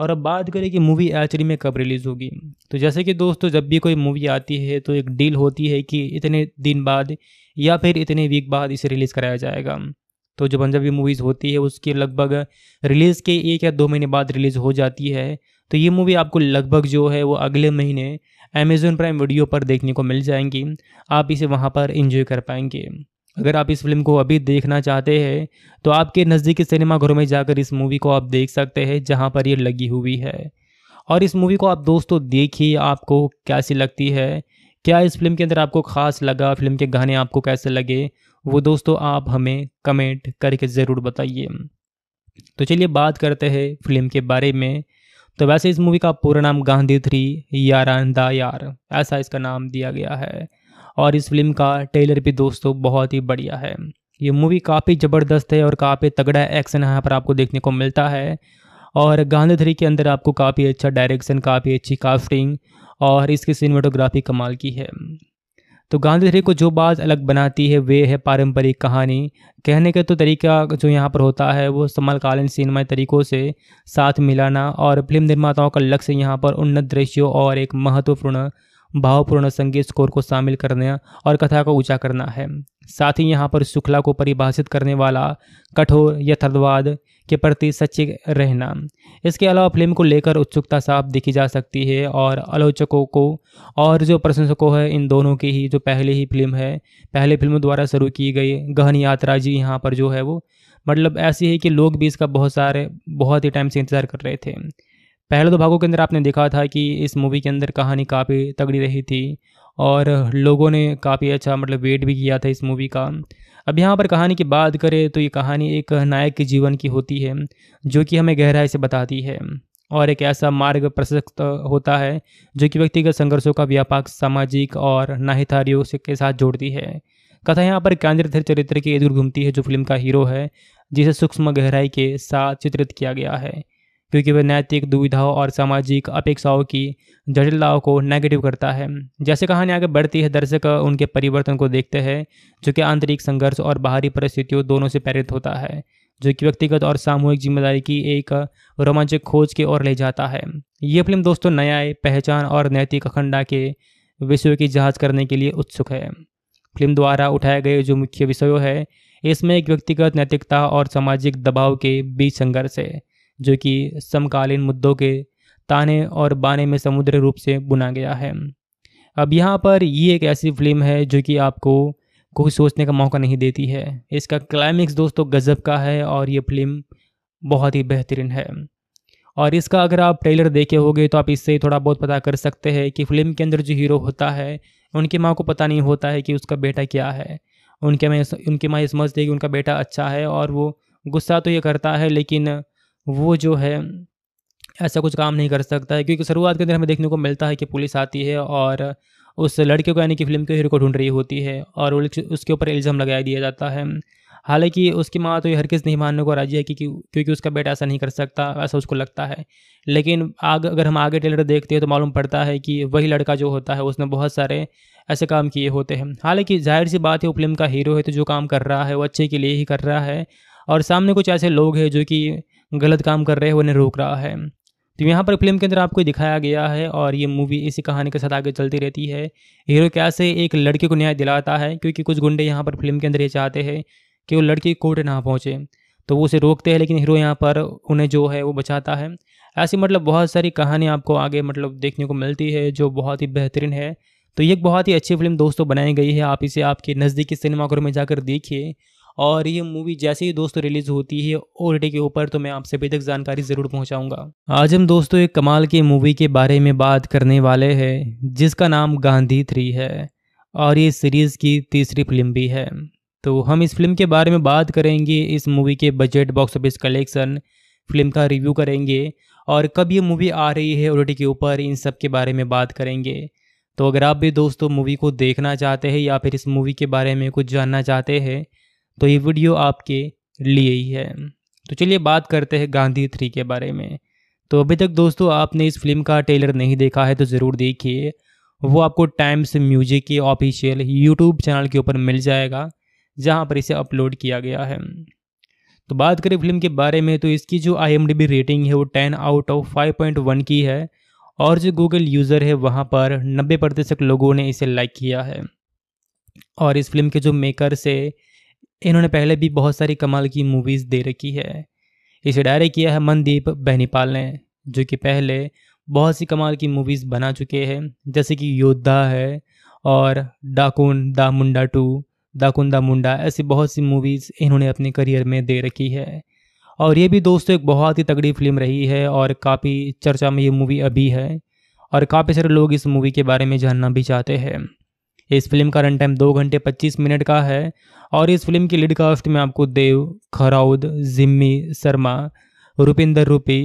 और अब बात करें कि मूवी एचडी में कब रिलीज़ होगी तो जैसे कि दोस्तों जब भी कोई मूवी आती है तो एक डील होती है कि इतने दिन बाद या फिर इतने वीक बाद इसे रिलीज़ कराया जाएगा तो जो पंजाबी मूवीज़ होती है उसके लगभग रिलीज़ के एक या दो महीने बाद रिलीज़ हो जाती है तो ये मूवी आपको लगभग जो है वो अगले महीने अमेज़ोन प्राइम वीडियो पर देखने को मिल जाएंगी आप इसे वहाँ पर इंजॉय कर पाएंगे अगर आप इस फिल्म को अभी देखना चाहते हैं तो आपके नज़दीकी सिनेमाघरों में जाकर इस मूवी को आप देख सकते हैं जहाँ पर ये लगी हुई है और इस मूवी को आप दोस्तों देखिए आपको कैसी लगती है क्या इस फिल्म के अंदर आपको खास लगा फिल्म के गाने आपको कैसे लगे वो दोस्तों आप हमें कमेंट करके ज़रूर बताइए तो चलिए बात करते हैं फिल्म के बारे में तो वैसे इस मूवी का पूरा नाम गांधी थ्री यारंदा यार ऐसा इसका नाम दिया गया है और इस फिल्म का ट्रेलर भी दोस्तों बहुत ही बढ़िया है ये मूवी काफ़ी ज़बरदस्त है और काफ़ी तगड़ा एक्शन यहाँ पर आपको देखने को मिलता है और गांधी थ्री के अंदर आपको काफ़ी अच्छा डायरेक्शन काफ़ी अच्छी कास्टिंग और इसकी सिनेमाटोग्राफी कमाल की है तो गांधीधरी को जो बात अलग बनाती है वे है पारंपरिक कहानी कहने का तो तरीका जो यहाँ पर होता है वो समकालीन सिनेमा तरीकों से साथ मिलाना और फिल्म निर्माताओं का लक्ष्य यहाँ पर उन्नत दृश्यों और एक महत्वपूर्ण भावपूर्ण संगीत स्कोर को शामिल करने और कथा को ऊंचा करना है साथ ही यहाँ पर शुक्ला को परिभाषित करने वाला कठोर यथर्थवाद के प्रति सच्चे रहना इसके अलावा फिल्म को लेकर उत्सुकता साफ देखी जा सकती है और आलोचकों को और जो प्रशंसकों है इन दोनों की ही जो पहले ही फिल्म है पहले फिल्म द्वारा शुरू की गई गहन यात्रा जी यहाँ पर जो है वो मतलब ऐसी है कि लोग भी इसका बहुत सारे बहुत ही टाइम से इंतज़ार कर रहे थे पहले दो तो भागों के अंदर आपने देखा था कि इस मूवी के अंदर कहानी काफ़ी तगड़ी रही थी और लोगों ने काफ़ी अच्छा मतलब वेट भी किया था इस मूवी का अब यहाँ पर कहानी की बात करें तो ये कहानी एक नायक के जीवन की होती है जो कि हमें गहराई से बताती है और एक ऐसा मार्ग प्रशस्त होता है जो कि व्यक्तिगत संघर्षों का व्यापक सामाजिक और नाहितारियों के साथ जोड़ती है कथा यहाँ पर केंद्रित चरित्र के इधर घूमती है जो फिल्म का हीरो है जिसे सूक्ष्म गहराई के साथ चित्रित किया गया है क्योंकि वह नैतिक दुविधाओं और सामाजिक अपेक्षाओं की जटिलताओं को नेगेटिव करता है जैसे कहानी आगे बढ़ती है दर्शक उनके परिवर्तन को देखते हैं जो कि आंतरिक संघर्ष और बाहरी परिस्थितियों दोनों से प्रेरित होता है जो कि व्यक्तिगत और सामूहिक जिम्मेदारी की एक रोमांचक खोज की ओर ले जाता है ये फिल्म दोस्तों न्याय पहचान और नैतिक अखंडा के विषयों की जांच करने के लिए उत्सुक है फिल्म द्वारा उठाए गए जो मुख्य विषयों है इसमें एक व्यक्तिगत नैतिकता और सामाजिक दबाव के बीच संघर्ष है जो कि समकालीन मुद्दों के ताने और बाने में समुद्र रूप से बुना गया है अब यहाँ पर ये एक ऐसी फिल्म है जो कि आपको कोई सोचने का मौका नहीं देती है इसका क्लाइमेक्स दोस्तों गज़ब का है और ये फिल्म बहुत ही बेहतरीन है और इसका अगर आप ट्रेलर देखे होगे तो आप इससे थोड़ा बहुत पता कर सकते हैं कि फिल्म के अंदर जो हीरो होता है उनकी माँ को पता नहीं होता है कि उसका बेटा क्या है उनके माँ उनकी माँ ये समझती है कि उनका बेटा अच्छा है और वो गुस्सा तो ये करता है लेकिन वो जो है ऐसा कुछ काम नहीं कर सकता है क्योंकि शुरुआत के दिन हमें देखने को मिलता है कि पुलिस आती है और उस लड़के को यानी कि फिल्म के हीरो को ढूंढ रही होती है और उसके ऊपर इल्ज़ाम लगाया दिया जाता है हालांकि उसकी माँ तो ये किस नहीं मानने को राजी है कि क्योंकि उसका बेटा ऐसा नहीं कर सकता ऐसा उसको लगता है लेकिन आग अगर हम आगे टेलर देखते हैं तो मालूम पड़ता है कि वही लड़का जो होता है उसने बहुत सारे ऐसे काम किए होते हैं हालांकि जाहिर सी बात है वो फिल्म का हीरो है तो जो काम कर रहा है वो अच्छे के लिए ही कर रहा है और सामने कुछ ऐसे लोग हैं जो कि गलत काम कर रहे हैं उन्हें रोक रहा है तो यहाँ पर फिल्म के अंदर आपको दिखाया गया है और ये मूवी इसी कहानी के साथ आगे चलती रहती है हीरो कैसे एक लड़के को न्याय दिलाता है क्योंकि कुछ गुंडे यहाँ पर फिल्म के अंदर ये चाहते हैं कि वो लड़की कोर्ट ना पहुँचे तो वो उसे रोकते हैं लेकिन हीरो यहाँ पर उन्हें जो है वो बचाता है ऐसी मतलब बहुत सारी कहानी आपको आगे मतलब देखने को मिलती है जो बहुत ही बेहतरीन है तो ये एक बहुत ही अच्छी फिल्म दोस्तों बनाई गई है आप इसे आपके नज़दीकी सिनेमाघरों में जाकर देखिए और ये मूवी जैसे ही दोस्तों रिलीज होती है ओ के ऊपर तो मैं आप सभी तक जानकारी ज़रूर पहुँचाऊँगा आज हम दोस्तों एक कमाल की मूवी के बारे में बात करने वाले हैं जिसका नाम गांधी थ्री है और ये सीरीज़ की तीसरी फिल्म भी है तो हम इस फिल्म के बारे में बात करेंगे इस मूवी के budget box office collection film का रिव्यू करेंगे और कब ये मूवी आ रही है ओ के ऊपर इन सब के बारे में बात करेंगे तो अगर आप भी दोस्तों मूवी को देखना चाहते हैं या फिर इस मूवी के बारे में कुछ जानना चाहते हैं तो ये वीडियो आपके लिए ही है तो चलिए बात करते हैं गांधी थ्री के बारे में तो अभी तक दोस्तों आपने इस फिल्म का ट्रेलर नहीं देखा है तो ज़रूर देखिए वो आपको टाइम्स म्यूजिक के ऑफिशियल यूट्यूब चैनल के ऊपर मिल जाएगा जहाँ पर इसे अपलोड किया गया है तो बात करें फिल्म के बारे में तो इसकी जो आई रेटिंग है वो ten out of five point one की है और जो गूगल यूज़र है वहाँ पर नब्बे प्रतिशत लोगों ने इसे लाइक किया है और इस फिल्म के जो मेकर से इन्होंने पहले भी बहुत सारी कमाल की मूवीज़ दे रखी है इसे डायरेक्ट किया है मनदीप बहनीपाल ने जो कि पहले बहुत सी कमाल की मूवीज़ बना चुके हैं जैसे कि योद्धा है और डाकुन दा मुंडा टू डाकुन दा मुंडा ऐसी बहुत सी मूवीज़ इन्होंने अपने करियर में दे रखी है और ये भी दोस्तों एक बहुत ही तगड़ी फिल्म रही है और काफ़ी चर्चा में ये मूवी अभी है और काफ़ी सारे लोग इस मूवी के बारे में जानना भी चाहते हैं इस फिल्म का रन टाइम दो घंटे पच्चीस मिनट का है और इस फिल्म की लीड कास्ट में आपको देव खराउद जिम्मी शर्मा रुपिंदर रूपी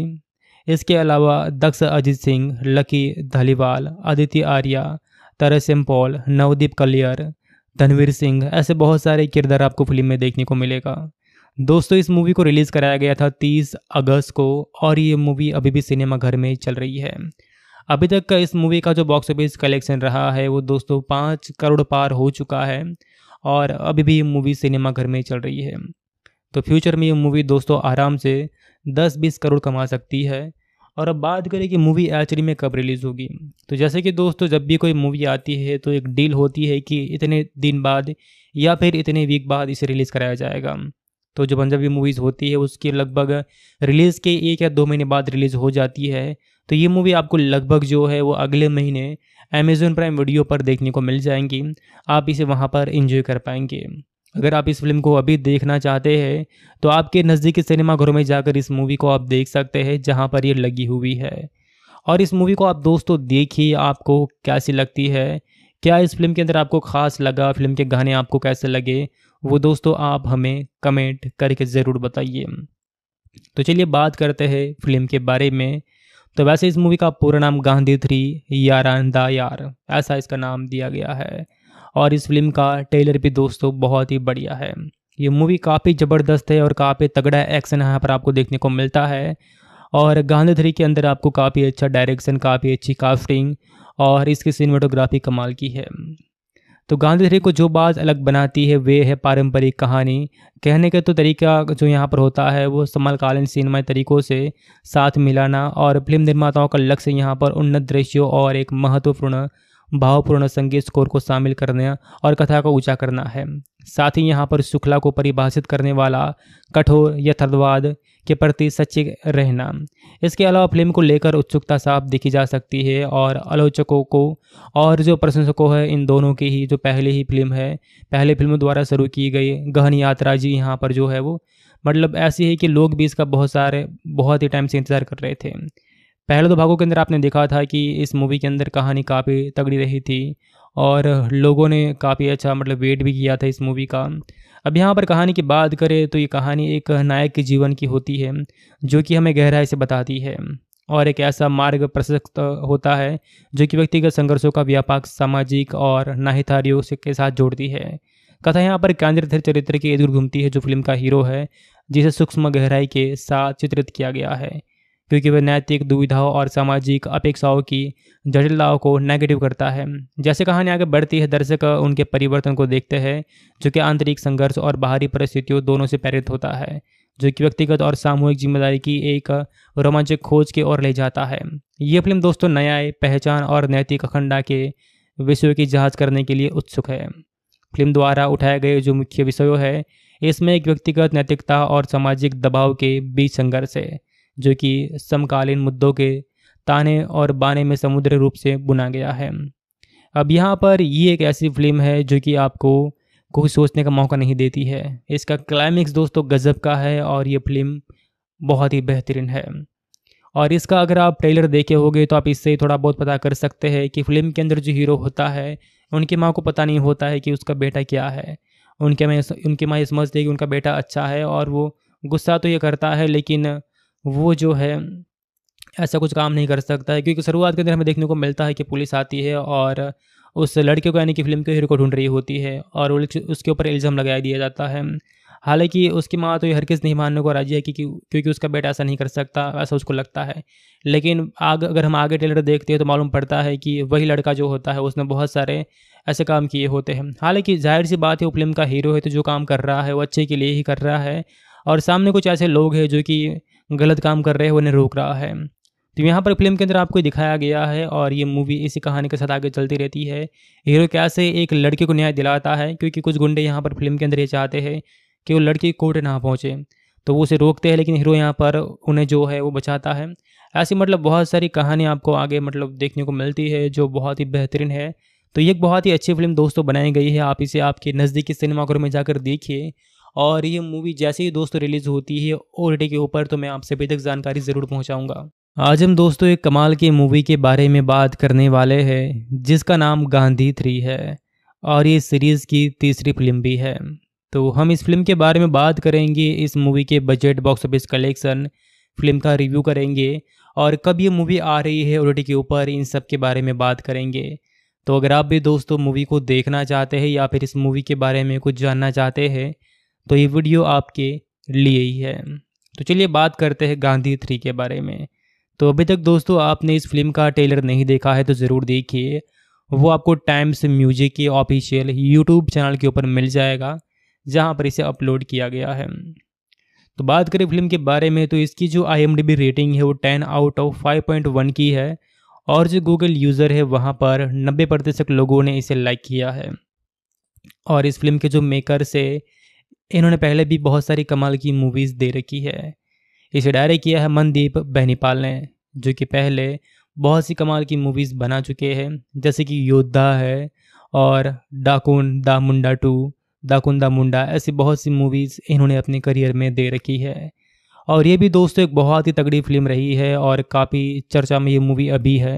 इसके अलावा दक्ष अजीत सिंह लकी धालीवाल आदित्य आर्या तरसेम पॉल नवदीप कलियर धनवीर सिंह ऐसे बहुत सारे किरदार आपको फिल्म में देखने को मिलेगा दोस्तों इस मूवी को रिलीज़ कराया गया था 30 अगस्त को और ये मूवी अभी भी सिनेमाघर में चल रही है अभी तक का इस मूवी का जो बॉक्स ऑफिस कलेक्शन रहा है वो दोस्तों पाँच करोड़ पार हो चुका है और अभी भी मूवी सिनेमाघर में चल रही है तो फ्यूचर में ये मूवी दोस्तों आराम से दस बीस करोड़ कमा सकती है और अब बात करें कि मूवी एक्चुअली में कब रिलीज़ होगी तो जैसे कि दोस्तों जब भी कोई मूवी आती है तो एक डील होती है कि इतने दिन बाद या फिर इतने वीक बाद इसे रिलीज़ कराया जाएगा तो जो पंजाबी मूवीज़ होती है उसकी लगभग रिलीज़ के एक या दो महीने बाद रिलीज़ हो जाती है तो ये मूवी आपको लगभग जो है वो अगले महीने अमेज़ोन प्राइम वीडियो पर देखने को मिल जाएंगी आप इसे वहाँ पर इंजॉय कर पाएंगे अगर आप इस फिल्म को अभी देखना चाहते हैं तो आपके नज़दीकी सिनेमाघरों में जाकर इस मूवी को आप देख सकते हैं जहाँ पर ये लगी हुई है और इस मूवी को आप दोस्तों देखिए आपको कैसी लगती है क्या इस फिल्म के अंदर आपको खास लगा फिल्म के गाने आपको कैसे लगे वो दोस्तों आप हमें कमेंट करके ज़रूर बताइए तो चलिए बात करते हैं फिल्म के बारे में तो वैसे इस मूवी का पूरा नाम गांधी थ्री यारानदा यार ऐसा इसका नाम दिया गया है और इस फिल्म का ट्रेलर भी दोस्तों बहुत ही बढ़िया है ये मूवी काफ़ी ज़बरदस्त है और काफ़ी तगड़ा एक्शन यहाँ पर आपको देखने को मिलता है और गांधी थ्री के अंदर आपको काफ़ी अच्छा डायरेक्शन काफ़ी अच्छी कास्टिंग और इसकी सिनेमाटोग्राफी कमाल की है तो गांधीधरी को जो बात अलग बनाती है वे है पारंपरिक कहानी कहने का तो तरीका जो यहाँ पर होता है वो समकालीन सिनेमा तरीकों से साथ मिलाना और फिल्म निर्माताओं का लक्ष्य यहाँ पर उन्नत दृश्यों और एक महत्वपूर्ण भावपूर्ण संगीत स्कोर को शामिल करना और कथा को ऊंचा करना है साथ ही यहाँ पर शुक्ला को परिभाषित करने वाला कठोर यथार्थवाद के प्रति सच्चे रहना इसके अलावा फिल्म को लेकर उत्सुकता साफ देखी जा सकती है और आलोचकों को और जो प्रशंसकों है इन दोनों की ही जो पहले ही फिल्म है पहले फिल्म द्वारा शुरू की गई गहन यात्रा जी यहाँ पर जो है वो मतलब ऐसी है कि लोग भी इसका बहुत सारे बहुत ही टाइम से इंतज़ार कर रहे थे पहले दो भागों के अंदर आपने देखा था कि इस मूवी के अंदर कहानी काफ़ी तगड़ी रही थी और लोगों ने काफ़ी अच्छा मतलब वेट भी किया था इस मूवी का अब यहाँ पर कहानी की बात करें तो ये कहानी एक नायक के जीवन की होती है जो कि हमें गहराई से बताती है और एक ऐसा मार्ग प्रशस्त होता है जो कि व्यक्तिगत संघर्षों का व्यापक सामाजिक और नाहितारियों के साथ जोड़ती है कथा यहाँ पर केंद्रधर चरित्र के इधर घूमती है जो फिल्म का हीरो है जिसे सूक्ष्म गहराई के साथ चित्रित किया गया है क्योंकि वह नैतिक दुविधाओं और सामाजिक अपेक्षाओं की जटिलताओं को नेगेटिव करता है जैसे कहानी आगे बढ़ती है दर्शक उनके परिवर्तन को देखते हैं जो कि आंतरिक संघर्ष और बाहरी परिस्थितियों दोनों से प्रेरित होता है जो कि व्यक्तिगत और सामूहिक जिम्मेदारी की एक रोमांचक खोज की ओर ले जाता है ये फिल्म दोस्तों न्याय पहचान और नैतिक अखंडा के विषयों की जांच करने के लिए उत्सुक है फिल्म द्वारा उठाए गए जो मुख्य विषयों है इसमें एक व्यक्तिगत नैतिकता और सामाजिक दबाव के बीच संघर्ष है जो कि समकालीन मुद्दों के ताने और बाने में समुद्र रूप से बुना गया है अब यहाँ पर ये एक ऐसी फिल्म है जो कि आपको कोई सोचने का मौका नहीं देती है इसका क्लाइमेक्स दोस्तों गज़ब का है और ये फिल्म बहुत ही बेहतरीन है और इसका अगर आप ट्रेलर देखे होगे तो आप इससे थोड़ा बहुत पता कर सकते हैं कि फ़िल्म के अंदर जो हीरो होता है उनकी माँ को पता नहीं होता है कि उसका बेटा क्या है उनके माँ उनकी माँ ये समझती है कि उनका बेटा अच्छा है और वो गुस्सा तो ये करता है लेकिन वो जो है ऐसा कुछ काम नहीं कर सकता है क्योंकि शुरुआत के दिन हमें देखने को मिलता है कि पुलिस आती है और उस लड़के को यानी कि फिल्म के हीरो को ढूंढ रही होती है और उसके ऊपर इल्ज़ाम लगाया दिया जाता है हालांकि उसकी माँ तो ये हरगिज़ नहीं मानने को राजी है कि क्योंकि उसका बेटा ऐसा नहीं कर सकता ऐसा उसको लगता है लेकिन आग अगर हम आगे टेलर देखते हैं तो मालूम पड़ता है कि वही लड़का जो होता है उसने बहुत सारे ऐसे काम किए होते हैं हालांकि जाहिर सी बात है वो फिल्म का हीरो है तो जो काम कर रहा है वो अच्छे के लिए ही कर रहा है और सामने कुछ ऐसे लोग हैं जो कि गलत काम कर रहे हैं उन्हें रोक रहा है तो यहाँ पर फिल्म के अंदर आपको दिखाया गया है और ये मूवी इसी कहानी के साथ आगे चलती रहती है हीरो कैसे एक लड़के को न्याय दिलाता है क्योंकि कुछ गुंडे यहाँ पर फिल्म के अंदर ये चाहते हैं कि वो लड़की कोर्ट ना पहुँचे तो वो उसे रोकते हैं लेकिन हीरो यहाँ पर उन्हें जो है वो बचाता है ऐसी मतलब बहुत सारी कहानी आपको आगे मतलब देखने को मिलती है जो बहुत ही बेहतरीन है तो ये एक बहुत ही अच्छी फिल्म दोस्तों बनाई गई है आप इसे आपके नज़दीकी सिनेमाघर में जाकर देखिए और ये मूवी जैसे ही दोस्तों रिलीज़ होती है ओ के ऊपर तो मैं आप सभी तक जानकारी ज़रूर पहुँचाऊँगा आज हम दोस्तों एक कमाल की मूवी के बारे में बात करने वाले हैं जिसका नाम गांधी थ्री है और ये सीरीज़ की तीसरी फिल्म भी है तो हम इस फिल्म के बारे में बात करेंगे इस मूवी के budget box office collection film का रिव्यू करेंगे और कब ये मूवी आ रही है ओ के ऊपर इन सब के बारे में बात करेंगे तो अगर आप भी दोस्तों मूवी को देखना चाहते हैं या फिर इस मूवी के बारे में कुछ जानना चाहते हैं तो ये वीडियो आपके लिए ही है तो चलिए बात करते हैं गांधी थ्री के बारे में तो अभी तक दोस्तों आपने इस फिल्म का ट्रेलर नहीं देखा है तो ज़रूर देखिए वो आपको टाइम्स म्यूजिक के ऑफिशियल यूट्यूब चैनल के ऊपर मिल जाएगा जहाँ पर इसे अपलोड किया गया है तो बात करें फिल्म के बारे में तो इसकी जो आई रेटिंग है वो ten out of five point one की है और जो गूगल यूज़र है वहाँ पर नब्बे प्रतिशत लोगों ने इसे लाइक किया है और इस फिल्म के जो मेकर से इन्होंने पहले भी बहुत सारी कमाल की मूवीज़ दे रखी है इसे डायरेक्ट किया है मनदीप बहनीपाल ने जो कि पहले बहुत सी कमाल की मूवीज़ बना चुके हैं जैसे कि योद्धा है और डाकुन दा मुंडा टू डाकुन दा मुंडा ऐसी बहुत सी मूवीज़ इन्होंने अपने करियर में दे रखी है और ये भी दोस्तों एक बहुत ही तगड़ी फिल्म रही है और काफ़ी चर्चा में ये मूवी अभी है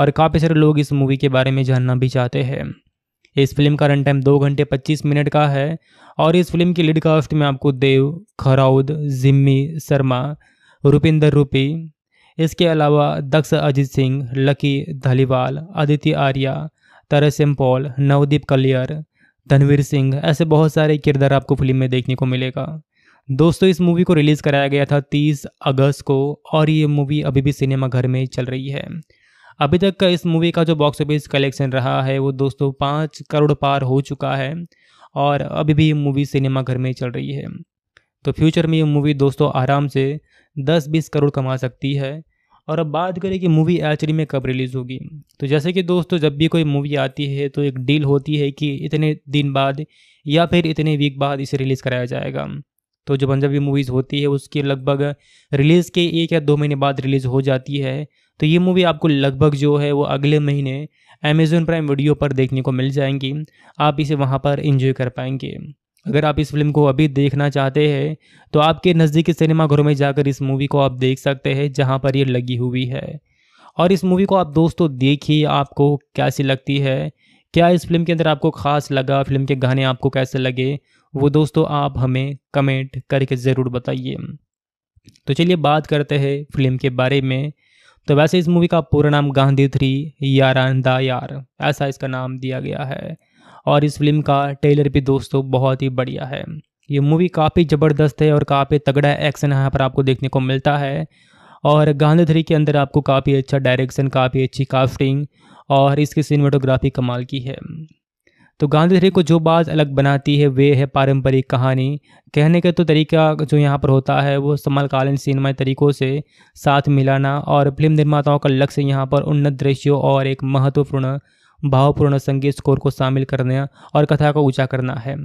और काफ़ी सारे लोग इस मूवी के बारे में जानना भी चाहते हैं इस फिल्म का रन टाइम दो घंटे पच्चीस मिनट का है और इस फिल्म की लीड कास्ट में आपको देव खराउद जिम्मी शर्मा रुपिंदर रूपी इसके अलावा दक्ष अजीत सिंह लकी धालीवाल आदित्य आर्या तरसेम पॉल नवदीप कलियर धनवीर सिंह ऐसे बहुत सारे किरदार आपको फिल्म में देखने को मिलेगा दोस्तों इस मूवी को रिलीज़ कराया गया था 30 अगस्त को और ये मूवी अभी भी सिनेमाघर में चल रही है अभी तक का इस मूवी का जो बॉक्स ऑफिस कलेक्शन रहा है वो दोस्तों पाँच करोड़ पार हो चुका है और अभी भी ये मूवी सिनेमाघर में चल रही है तो फ्यूचर में ये मूवी दोस्तों आराम से दस बीस करोड़ कमा सकती है और अब बात करें कि मूवी एक्चुअली में कब रिलीज़ होगी तो जैसे कि दोस्तों जब भी कोई मूवी आती है तो एक डील होती है कि इतने दिन बाद या फिर इतने वीक बाद इसे रिलीज़ कराया जाएगा तो जो पंजाबी मूवीज़ होती है उसकी लगभग रिलीज़ के एक या दो महीने बाद रिलीज़ हो जाती है तो ये मूवी आपको लगभग जो है वो अगले महीने अमेज़ोन प्राइम वीडियो पर देखने को मिल जाएंगी आप इसे वहाँ पर इंजॉय कर पाएंगे अगर आप इस फिल्म को अभी देखना चाहते हैं तो आपके नज़दीकी सिनेमाघरों में जाकर इस मूवी को आप देख सकते हैं जहाँ पर ये लगी हुई है और इस मूवी को आप दोस्तों देखिए आपको कैसी लगती है क्या इस फिल्म के अंदर आपको खास लगा फिल्म के गाने आपको कैसे लगे वो दोस्तों आप हमें कमेंट करके ज़रूर बताइए तो चलिए बात करते हैं फिल्म के बारे में तो वैसे इस मूवी का पूरा नाम गांधी थ्री यारांदा यार ऐसा इसका नाम दिया गया है और इस फिल्म का ट्रेलर भी दोस्तों बहुत ही बढ़िया है ये मूवी काफ़ी ज़बरदस्त है और काफ़ी तगड़ा एक्शन यहाँ पर आपको देखने को मिलता है और गांधी थ्री के अंदर आपको काफ़ी अच्छा डायरेक्शन काफ़ी अच्छी कास्टिंग और इसकी सिनेमाटोग्राफी कमाल की है तो गांधीधरी को जो बात अलग बनाती है वे है पारंपरिक कहानी कहने का तो तरीका जो यहाँ पर होता है वो समकालीन सिनेमा तरीकों से साथ मिलाना और फिल्म निर्माताओं का लक्ष्य यहाँ पर उन्नत दृश्यों और एक महत्वपूर्ण भावपूर्ण संगीत स्कोर को शामिल करने और कथा को ऊंचा करना है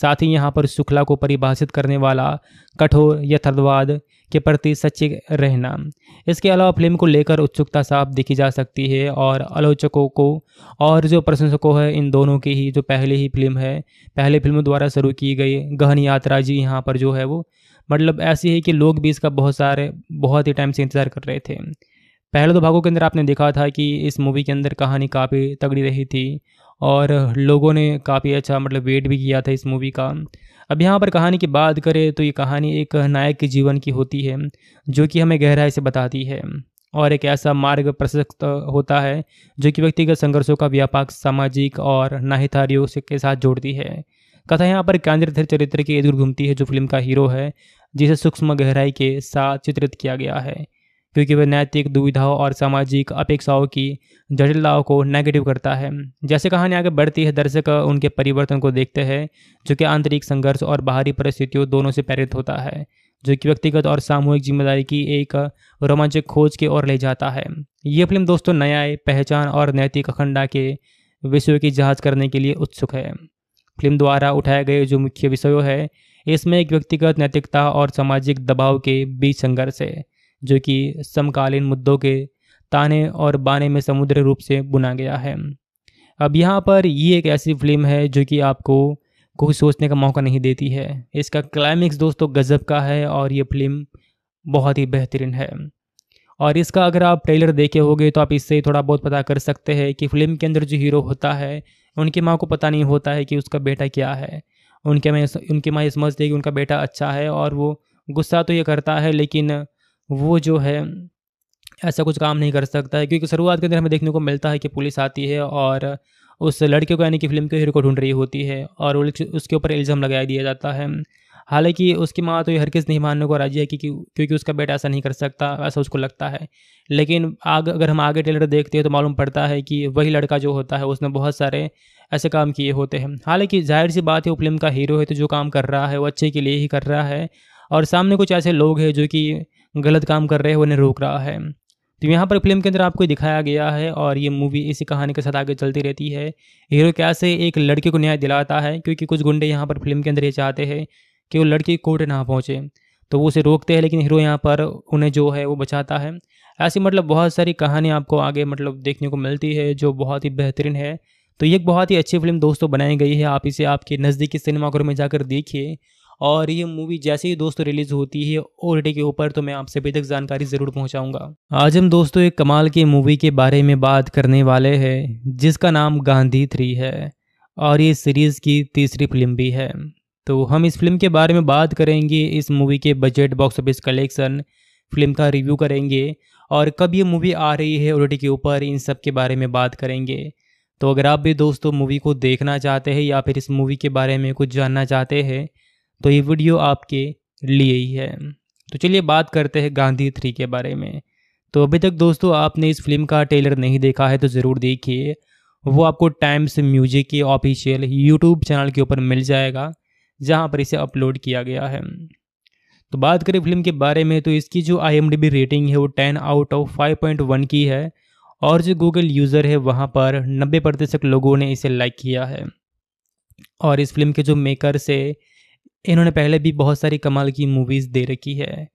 साथ ही यहाँ पर शुक्ला को परिभाषित करने वाला कठोर यथर्थवाद के प्रति सच्चे रहना इसके अलावा फिल्म को लेकर उत्सुकता साफ देखी जा सकती है और आलोचकों को और जो प्रशंसकों है इन दोनों की ही जो पहले ही फिल्म है पहले फिल्म द्वारा शुरू की गई गहन यात्रा जी यहाँ पर जो है वो मतलब ऐसी है कि लोग भी इसका बहुत सारे बहुत ही टाइम से इंतज़ार कर रहे थे पहले दो भागों के अंदर आपने देखा था कि इस मूवी के अंदर कहानी काफ़ी तगड़ी रही थी और लोगों ने काफ़ी अच्छा मतलब वेट भी किया था इस मूवी का अब यहाँ पर कहानी की बात करें तो ये कहानी एक नायक के जीवन की होती है जो कि हमें गहराई से बताती है और एक ऐसा मार्ग प्रशस्त होता है जो कि व्यक्तिगत संघर्षों का व्यापक सामाजिक और नाहितारियों के साथ जोड़ती है कथा यहाँ पर केंद्रधर चरित्र के इधर घूमती है जो फिल्म का हीरो है जिसे सूक्ष्म गहराई के साथ चित्रित किया गया है क्योंकि वह नैतिक दुविधाओं और सामाजिक अपेक्षाओं की जटिलताओं को नेगेटिव करता है जैसे कहानी आगे बढ़ती है दर्शक उनके परिवर्तन को देखते हैं जो कि आंतरिक संघर्ष और बाहरी परिस्थितियों दोनों से प्रेरित होता है जो कि व्यक्तिगत और सामूहिक जिम्मेदारी की एक रोमांचक खोज की ओर ले जाता है ये फिल्म दोस्तों न्याय पहचान और नैतिक अखंडा के विषयों की जांच करने के लिए उत्सुक है फिल्म द्वारा उठाए गए जो मुख्य विषयों है इसमें एक व्यक्तिगत नैतिकता और सामाजिक दबाव के बीच संघर्ष है जो कि समकालीन मुद्दों के ताने और बाने में समुद्र रूप से बुना गया है अब यहाँ पर ये एक ऐसी फिल्म है जो कि आपको कुछ सोचने का मौका नहीं देती है इसका क्लाइमेक्स दोस्तों गज़ब का है और ये फिल्म बहुत ही बेहतरीन है और इसका अगर आप ट्रेलर देखे होगे तो आप इससे थोड़ा बहुत पता कर सकते हैं कि फिल्म के अंदर जो हीरो होता है उनकी माँ को पता नहीं होता है कि उसका बेटा क्या है उनके माँ उनकी माँ ये समझती है कि उनका बेटा अच्छा है और वो गुस्सा तो ये करता है लेकिन वो जो है ऐसा कुछ काम नहीं कर सकता है क्योंकि शुरुआत के अंदर हमें देखने को मिलता है कि पुलिस आती है और उस लड़के को यानी कि फिल्म के हीरो को ढूंढ रही होती है और उसके ऊपर इल्ज़ाम लगाया दिया जाता है हालांकि उसकी माँ तो ये हर हरगिज़ नहीं मानने को राजी है कि क्योंकि उसका बेटा ऐसा नहीं कर सकता ऐसा उसको लगता है लेकिन आग अगर हम आगे टेलर देखते हैं तो मालूम पड़ता है कि वही लड़का जो होता है उसने बहुत सारे ऐसे काम किए होते हैं हालांकि जाहिर सी बात है वो फिल्म का हीरो है तो जो काम कर रहा है वो अच्छे के लिए ही कर रहा है और सामने कुछ ऐसे लोग हैं जो कि गलत काम कर रहे हैं उन्हें रोक रहा है तो यहाँ पर फिल्म के अंदर आपको दिखाया गया है और ये मूवी इसी कहानी के साथ आगे चलती रहती है हीरो कैसे एक लड़के को न्याय दिलाता है क्योंकि कुछ गुंडे यहाँ पर फिल्म के अंदर ये चाहते हैं कि वो लड़की कोर्ट ना पहुँचे तो वो उसे रोकते हैं लेकिन हीरो यहाँ पर उन्हें जो है वो बचाता है ऐसी मतलब बहुत सारी कहानी आपको आगे मतलब देखने को मिलती है जो बहुत ही बेहतरीन है तो ये एक बहुत ही अच्छी फिल्म दोस्तों बनाई गई है आप इसे आपके नज़दीकी सिनेमाघर में जाकर देखिए और ये मूवी जैसे ही दोस्तों रिलीज होती है ओ के ऊपर तो मैं आपसे अभी तक जानकारी ज़रूर पहुंचाऊंगा आज हम दोस्तों एक कमाल की मूवी के बारे में बात करने वाले हैं जिसका नाम गांधी थ्री है और ये सीरीज़ की तीसरी फिल्म भी है तो हम इस फिल्म के बारे में बात करेंगे इस मूवी के budget box office collection film का रिव्यू करेंगे और कब ये मूवी आ रही है ओ के ऊपर इन सब के बारे में बात करेंगे तो अगर आप भी दोस्तों मूवी को देखना चाहते हैं या फिर इस मूवी के बारे में कुछ जानना चाहते हैं तो ये वीडियो आपके लिए ही है तो चलिए बात करते हैं गांधी थ्री के बारे में तो अभी तक दोस्तों आपने इस फिल्म का ट्रेलर नहीं देखा है तो ज़रूर देखिए वो आपको टाइम्स म्यूजिक के ऑफिशियल यूट्यूब चैनल के ऊपर मिल जाएगा जहाँ पर इसे अपलोड किया गया है तो बात करें फिल्म के बारे में तो इसकी जो आई रेटिंग है वो टेन आउट ऑफ फाइव की है और जो गूगल यूज़र है वहाँ पर नब्बे प्रतिशत लोगों ने इसे लाइक किया है और इस फिल्म के जो मेकर से इन्होंने पहले भी बहुत सारी कमाल की मूवीज़ दे रखी है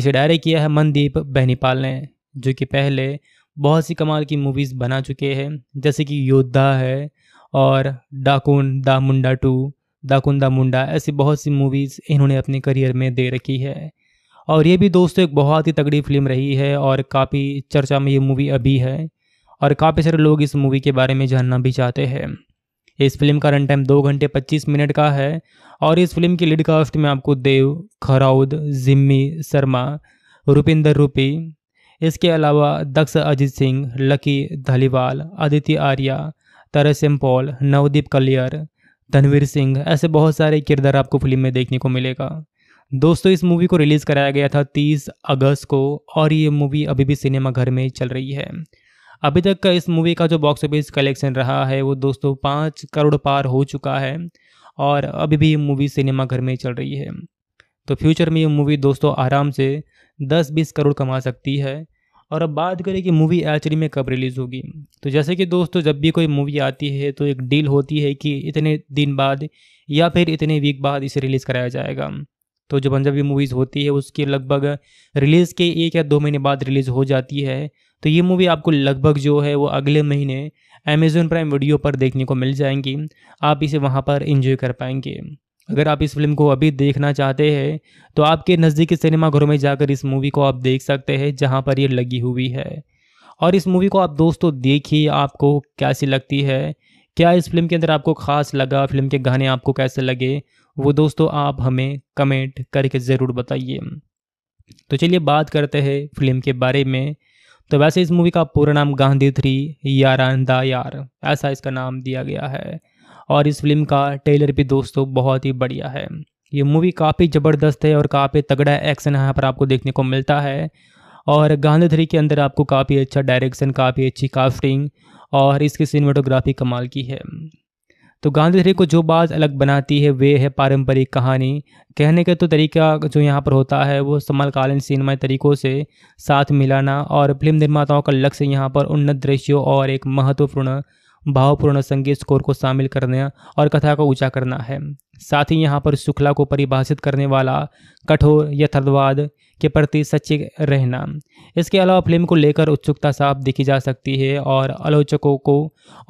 इसे डायरेक्ट किया है मनदीप बहनीपाल ने जो कि पहले बहुत सी कमाल की मूवीज़ बना चुके हैं जैसे कि योद्धा है और डाकुन दा मुंडा टू डाकुन दा मुंडा ऐसी बहुत सी मूवीज़ इन्होंने अपने करियर में दे रखी है और ये भी दोस्तों एक बहुत ही तगड़ी फिल्म रही है और काफ़ी चर्चा में ये मूवी अभी है और काफ़ी सारे लोग इस मूवी के बारे में जानना भी चाहते हैं इस फिल्म का रन टाइम दो घंटे पच्चीस मिनट का है और इस फिल्म की लीड कास्ट में आपको देव खराउद जिम्मी शर्मा रुपिंदर रूपी इसके अलावा दक्ष अजीत सिंह लकी धलीवाल आदित्य आर्या तरसेम पॉल नवदीप कलियर धनवीर सिंह ऐसे बहुत सारे किरदार आपको फिल्म में देखने को मिलेगा दोस्तों इस मूवी को रिलीज़ कराया गया था 30 अगस्त को और ये मूवी अभी भी सिनेमाघर में चल रही है अभी तक का इस मूवी का जो बॉक्स ऑफिस कलेक्शन रहा है वो दोस्तों पाँच करोड़ पार हो चुका है और अभी भी ये मूवी सिनेमाघर में चल रही है तो फ्यूचर में ये मूवी दोस्तों आराम से 10-20 करोड़ कमा सकती है और अब बात करें कि मूवी एक्चुअली में कब रिलीज़ होगी तो जैसे कि दोस्तों जब भी कोई मूवी आती है तो एक डील होती है कि इतने दिन बाद या फिर इतने वीक बाद इसे रिलीज़ कराया जाएगा तो जो पंजाबी मूवीज़ होती है उसके लगभग रिलीज़ के एक या दो महीने बाद रिलीज़ हो जाती है तो ये मूवी आपको लगभग जो है वो अगले महीने अमेज़ोन प्राइम वीडियो पर देखने को मिल जाएंगी आप इसे वहाँ पर इंजॉय कर पाएंगे अगर आप इस फिल्म को अभी देखना चाहते हैं तो आपके नज़दीकी सिनेमाघरों में जाकर इस मूवी को आप देख सकते हैं जहाँ पर ये लगी हुई है और इस मूवी को आप दोस्तों देखिए आपको कैसी लगती है क्या इस फिल्म के अंदर आपको खास लगा फिल्म के गाने आपको कैसे लगे वो दोस्तों आप हमें कमेंट करके ज़रूर बताइए तो चलिए बात करते हैं फिल्म के बारे में तो वैसे इस मूवी का पूरा नाम गांधी थ्री यारानदा यार ऐसा इसका नाम दिया गया है और इस फिल्म का ट्रेलर भी दोस्तों बहुत ही बढ़िया है ये मूवी काफ़ी ज़बरदस्त है और काफ़ी तगड़ा एक्शन यहाँ पर आपको देखने को मिलता है और गांधी थ्री के अंदर आपको काफ़ी अच्छा डायरेक्शन काफ़ी अच्छी कास्टिंग और इसकी सिनेमाटोग्राफी कमाल की है तो गांधीधरी को जो बात अलग बनाती है वे है पारंपरिक कहानी कहने का तो तरीका जो यहाँ पर होता है वो समकालीन सिनेमा तरीकों से साथ मिलाना और फिल्म निर्माताओं का लक्ष्य यहाँ पर उन्नत दृश्यों और एक महत्वपूर्ण भावपूर्ण संगीत स्कोर को शामिल करना और कथा को ऊंचा करना है साथ ही यहाँ पर शुक्ला को परिभाषित करने वाला कठोर यथर्थवाद के प्रति सच्चे रहना इसके अलावा फिल्म को लेकर उत्सुकता साफ देखी जा सकती है और आलोचकों को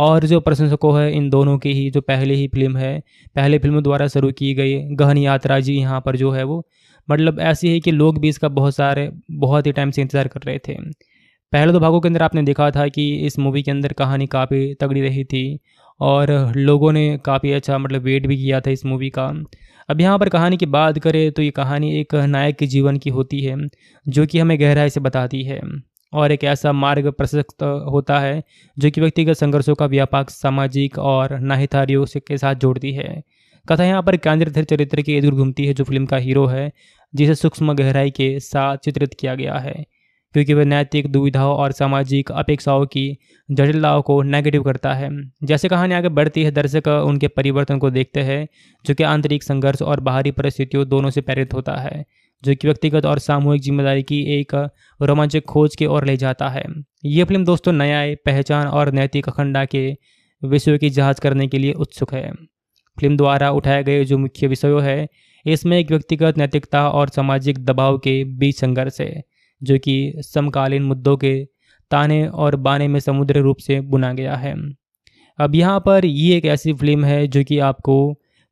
और जो प्रशंसकों है इन दोनों की ही जो पहले ही फिल्म है पहले फिल्म द्वारा शुरू की गई गहन यात्रा जी यहाँ पर जो है वो मतलब ऐसी है कि लोग भी इसका बहुत सारे बहुत ही टाइम से इंतज़ार कर रहे थे पहले दो तो भागों के अंदर आपने देखा था कि इस मूवी के अंदर कहानी काफ़ी तगड़ी रही थी और लोगों ने काफ़ी अच्छा मतलब वेट भी किया था इस मूवी का अब यहाँ पर कहानी की बात करें तो ये कहानी एक नायक के जीवन की होती है जो कि हमें गहराई से बताती है और एक ऐसा मार्ग प्रशस्त होता है जो कि व्यक्तिगत संघर्षों का व्यापक सामाजिक और नाहितारियों के साथ जोड़ती है कथा यहाँ पर केंद्रित चरित्र के इधर घूमती है जो फिल्म का हीरो है जिसे सूक्ष्म गहराई के साथ चित्रित किया गया है क्योंकि वह नैतिक दुविधाओं और सामाजिक अपेक्षाओं की जटिलताओं को नेगेटिव करता है जैसे कहानी आगे बढ़ती है दर्शक उनके परिवर्तन को देखते हैं जो कि आंतरिक संघर्ष और बाहरी परिस्थितियों दोनों से प्रेरित होता है जो कि व्यक्तिगत और सामूहिक जिम्मेदारी की एक रोमांचक खोज की ओर ले जाता है ये फिल्म दोस्तों न्याय पहचान और नैतिक अखंडा के विषयों की जांच करने के लिए उत्सुक है फिल्म द्वारा उठाए गए जो मुख्य विषयों है इसमें एक व्यक्तिगत नैतिकता और सामाजिक दबाव के बीच संघर्ष है जो कि समकालीन मुद्दों के ताने और बाने में समुद्र रूप से बुना गया है अब यहाँ पर ये एक ऐसी फिल्म है जो कि आपको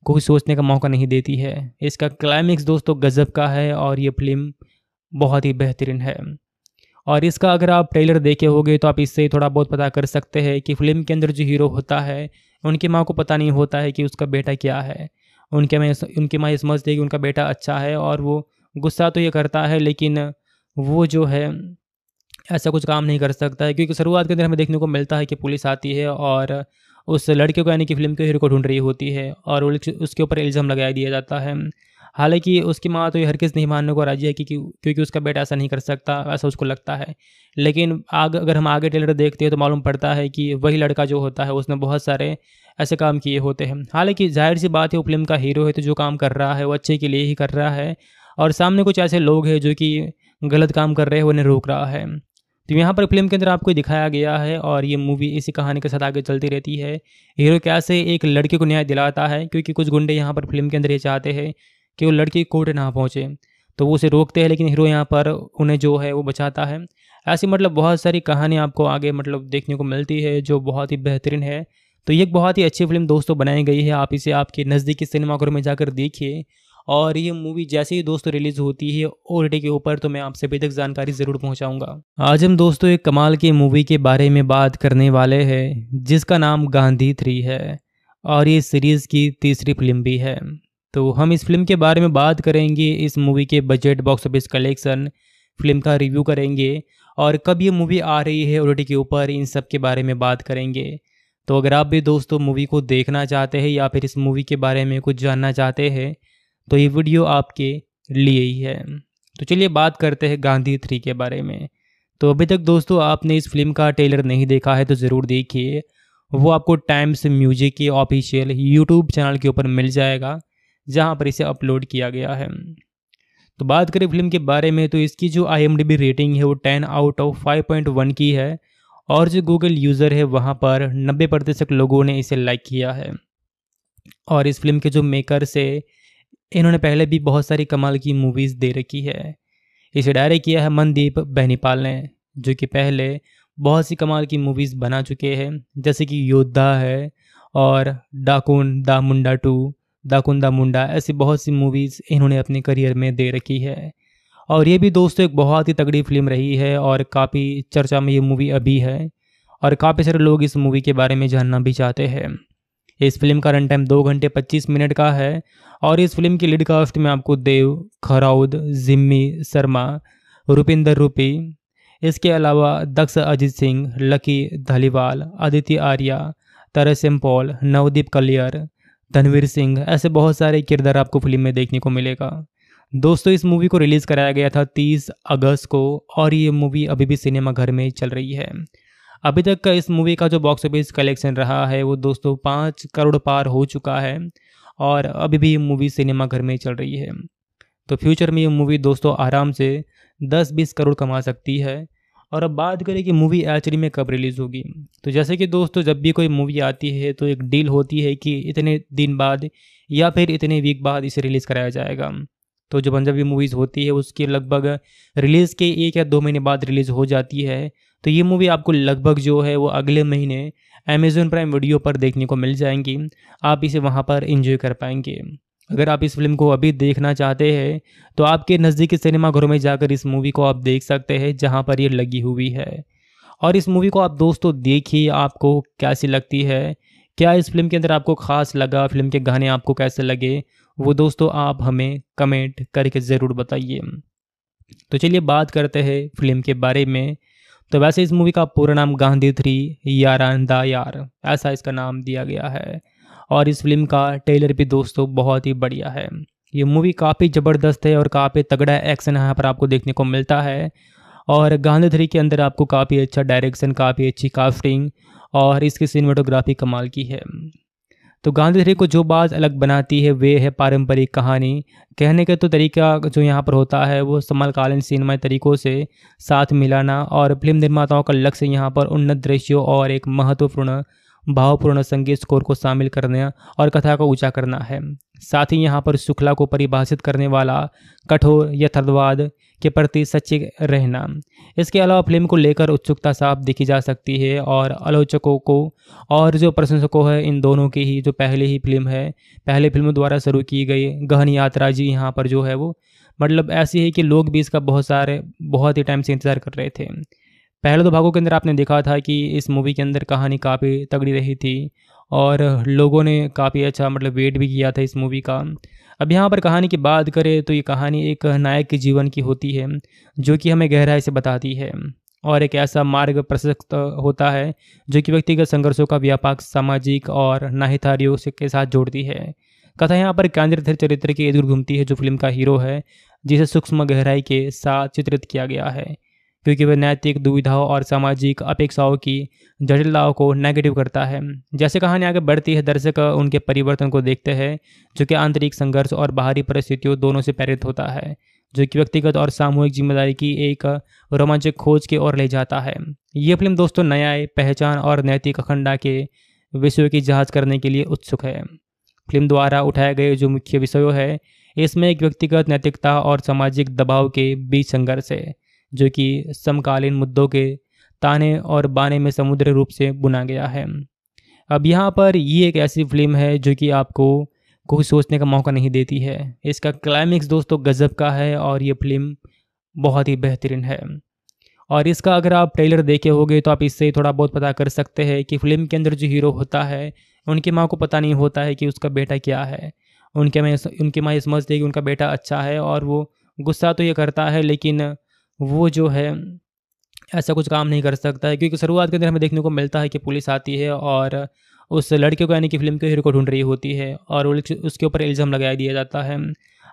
कोई सोचने का मौका नहीं देती है इसका क्लाइमेक्स दोस्तों गज़ब का है और ये फिल्म बहुत ही बेहतरीन है और इसका अगर आप ट्रेलर देखे होगे तो आप इससे थोड़ा बहुत पता कर सकते हैं कि फिल्म के अंदर जो हीरो होता है उनकी माँ को पता नहीं होता है कि उसका बेटा क्या है उनके माँ उनकी माँ ये समझती है कि उनका बेटा अच्छा है और वो गुस्सा तो ये करता है लेकिन वो जो है ऐसा कुछ काम नहीं कर सकता है क्योंकि शुरुआत के अंदर हमें देखने को मिलता है कि पुलिस आती है और उस लड़के को यानी कि फिल्म के हीरो को ढूंढ रही होती है और उसके ऊपर इल्ज़ाम लगाया दिया जाता है हालांकि उसकी माँ तो ये किस नहीं मानने को राजी है कि क्योंकि उसका बेटा ऐसा नहीं कर सकता ऐसा उसको लगता है लेकिन आग अगर हम आगे टेलर देखते हैं तो मालूम पड़ता है कि वही लड़का जो होता है उसने बहुत सारे ऐसे काम किए होते हैं हालांकि जाहिर सी बात है वो फिल्म का हीरो है तो जो काम कर रहा है वो अच्छे के लिए ही कर रहा है और सामने कुछ ऐसे लोग हैं जो कि गलत काम कर रहे हैं उन्हें रोक रहा है तो यहाँ पर फिल्म के अंदर आपको दिखाया गया है और ये मूवी इसी कहानी के साथ आगे चलती रहती है हीरो कैसे एक लड़के को न्याय दिलाता है क्योंकि कुछ गुंडे यहाँ पर फिल्म के अंदर ये चाहते हैं कि वो लड़की कोर्ट ना पहुँचे तो वो उसे रोकते हैं लेकिन हीरो यहाँ पर उन्हें जो है वो बचाता है ऐसी मतलब बहुत सारी कहानी आपको आगे मतलब देखने को मिलती है जो बहुत ही बेहतरीन है तो ये एक बहुत ही अच्छी फिल्म दोस्तों बनाई गई है आप इसे आपके नज़दीकी सिनेमाघरों में जाकर देखिए और ये मूवी जैसे ही दोस्तों रिलीज होती है ओ के ऊपर तो मैं आप सभी तक जानकारी ज़रूर पहुंचाऊंगा आज हम दोस्तों एक कमाल की मूवी के बारे में बात करने वाले हैं जिसका नाम गांधी थ्री है और ये सीरीज़ की तीसरी फिल्म भी है तो हम इस फिल्म के बारे में बात करेंगे इस मूवी के budget box office collection film का रिव्यू करेंगे और कब ये मूवी आ रही है ओ के ऊपर इन सब के बारे में बात करेंगे तो अगर आप भी दोस्तों मूवी को देखना चाहते हैं या फिर इस मूवी के बारे में कुछ जानना चाहते हैं तो ये वीडियो आपके लिए ही है तो चलिए बात करते हैं गांधी थ्री के बारे में तो अभी तक दोस्तों आपने इस फिल्म का ट्रेलर नहीं देखा है तो ज़रूर देखिए वो आपको टाइम्स म्यूजिक के ऑफिशियल यूट्यूब चैनल के ऊपर मिल जाएगा जहाँ पर इसे अपलोड किया गया है तो बात करें फिल्म के बारे में तो इसकी जो आई रेटिंग है वो ten out of five point one की है और जो गूगल यूज़र है वहाँ पर नब्बे प्रतिशत लोगों ने इसे लाइक किया है और इस फिल्म के जो मेकर से इन्होंने पहले भी बहुत सारी कमाल की मूवीज़ दे रखी है इसे डायरेक्ट किया है मनदीप बहनीपाल ने जो कि पहले बहुत सी कमाल की मूवीज़ बना चुके हैं जैसे कि योद्धा है और डाकुन दा मुंडा टू दाकुन दा मुंडा ऐसी बहुत सी मूवीज़ इन्होंने अपने करियर में दे रखी है और ये भी दोस्तों एक बहुत ही तगड़ी फिल्म रही है और काफ़ी चर्चा में ये मूवी अभी है और काफ़ी सारे लोग इस मूवी के बारे में जानना भी चाहते हैं इस फिल्म का रन टाइम दो घंटे पच्चीस मिनट का है और इस फिल्म की लीड कास्ट में आपको देव खराउद जिम्मी शर्मा रुपिंदर रूपी इसके अलावा दक्ष अजीत सिंह लकी धालीवाल आदित्य आर्या तरसेम पॉल नवदीप कलियर धनवीर सिंह ऐसे बहुत सारे किरदार आपको फिल्म में देखने को मिलेगा दोस्तों इस मूवी को रिलीज़ कराया गया था 30 अगस्त को और ये मूवी अभी भी सिनेमाघर में चल रही है अभी तक का इस मूवी का जो बॉक्स ऑफिस कलेक्शन रहा है वो दोस्तों पाँच करोड़ पार हो चुका है और अभी भी मूवी सिनेमाघर में चल रही है तो फ्यूचर में ये मूवी दोस्तों आराम से 10-20 करोड़ कमा सकती है और अब बात करें कि मूवी एक्चुअली में कब रिलीज़ होगी तो जैसे कि दोस्तों जब भी कोई मूवी आती है तो एक डील होती है कि इतने दिन बाद या फिर इतने वीक बाद इसे रिलीज़ कराया जाएगा तो जो पंजाबी मूवीज़ होती है उसकी लगभग रिलीज़ के एक या दो महीने बाद रिलीज़ हो जाती है तो ये मूवी आपको लगभग जो है वो अगले महीने अमेज़ोन प्राइम वीडियो पर देखने को मिल जाएंगी आप इसे वहाँ पर इंजॉय कर पाएंगे अगर आप इस फिल्म को अभी देखना चाहते हैं तो आपके नज़दीकी सिनेमाघरों में जाकर इस मूवी को आप देख सकते हैं जहाँ पर ये लगी हुई है और इस मूवी को आप दोस्तों देखिए आपको कैसी लगती है क्या इस फिल्म के अंदर आपको खास लगा फिल्म के गाने आपको कैसे लगे वो दोस्तों आप हमें कमेंट करके ज़रूर बताइए तो चलिए बात करते हैं फिल्म के बारे में तो वैसे इस मूवी का पूरा नाम गांधी थ्री यारानदा यार ऐसा इसका नाम दिया गया है और इस फिल्म का ट्रेलर भी दोस्तों बहुत ही बढ़िया है ये मूवी काफ़ी ज़बरदस्त है और काफ़ी तगड़ा एक्शन यहाँ पर आपको देखने को मिलता है और गांधी थ्री के अंदर आपको काफ़ी अच्छा डायरेक्शन काफ़ी अच्छी कास्टिंग और इसकी सिनेमाटोग्राफी कमाल की है तो गांधीधरी को जो बात अलग बनाती है वे है पारंपरिक कहानी कहने का तो तरीका जो यहाँ पर होता है वो समकालीन सिनेमा तरीकों से साथ मिलाना और फिल्म निर्माताओं का लक्ष्य यहाँ पर उन्नत दृश्यों और एक महत्वपूर्ण भावपूर्ण संगीत स्कोर को शामिल करना और कथा को ऊंचा करना है साथ ही यहाँ पर शुक्ला को परिभाषित करने वाला कठोर यथार्थवाद के प्रति सच्चे रहना इसके अलावा फिल्म को लेकर उत्सुकता साफ देखी जा सकती है और आलोचकों को और जो प्रशंसकों है इन दोनों की ही जो पहले ही फिल्म है पहले फिल्म द्वारा शुरू की गई गहन यात्रा जी यहाँ पर जो है वो मतलब ऐसी है कि लोग भी इसका बहुत सारे बहुत ही टाइम से इंतज़ार कर रहे थे पहले दो भागों के अंदर आपने देखा था कि इस मूवी के अंदर कहानी काफ़ी तगड़ी रही थी और लोगों ने काफ़ी अच्छा मतलब वेट भी किया था इस मूवी का अब यहाँ पर कहानी की बात करें तो ये कहानी एक नायक के जीवन की होती है जो कि हमें गहराई से बताती है और एक ऐसा मार्ग प्रशस्त होता है जो कि व्यक्तिगत संघर्षों का व्यापक सामाजिक और नाहितारियों के साथ जोड़ती है कथा यहाँ पर केंद्रित चरित्र के इधर घूमती है जो फिल्म का हीरो है जिसे सूक्ष्म गहराई के साथ चित्रित किया गया है क्योंकि वह नैतिक दुविधाओं और सामाजिक अपेक्षाओं की जटिलताओं को नेगेटिव करता है जैसे कहानी आगे बढ़ती है दर्शक उनके परिवर्तन को देखते हैं जो कि आंतरिक संघर्ष और बाहरी परिस्थितियों दोनों से प्रेरित होता है जो कि व्यक्तिगत और सामूहिक जिम्मेदारी की एक रोमांचक खोज की ओर ले जाता है ये फिल्म दोस्तों न्याय पहचान और नैतिक अखंडा के विषयों की जांच करने के लिए उत्सुक है फिल्म द्वारा उठाए गए जो मुख्य विषयों है इसमें एक व्यक्तिगत नैतिकता और सामाजिक दबाव के बीच संघर्ष है जो कि समकालीन मुद्दों के ताने और बाने में समुद्र रूप से बुना गया है अब यहाँ पर ये एक ऐसी फिल्म है जो कि आपको कोई सोचने का मौका नहीं देती है इसका क्लाइमेक्स दोस्तों गज़ब का है और ये फिल्म बहुत ही बेहतरीन है और इसका अगर आप ट्रेलर देखे होगे तो आप इससे थोड़ा बहुत पता कर सकते हैं कि फ़िल्म के अंदर जो हीरो होता है उनकी माँ को पता नहीं होता है कि उसका बेटा क्या है उनके माँ उनकी माँ ये समझती है कि उनका बेटा अच्छा है और वो गुस्सा तो ये करता है लेकिन वो जो है ऐसा कुछ काम नहीं कर सकता है क्योंकि शुरुआत के दिन हमें देखने को मिलता है कि पुलिस आती है और उस लड़के को यानी कि फिल्म के हीरो को ढूंढ रही होती है और उसके ऊपर इल्ज़ाम लगाया दिया जाता है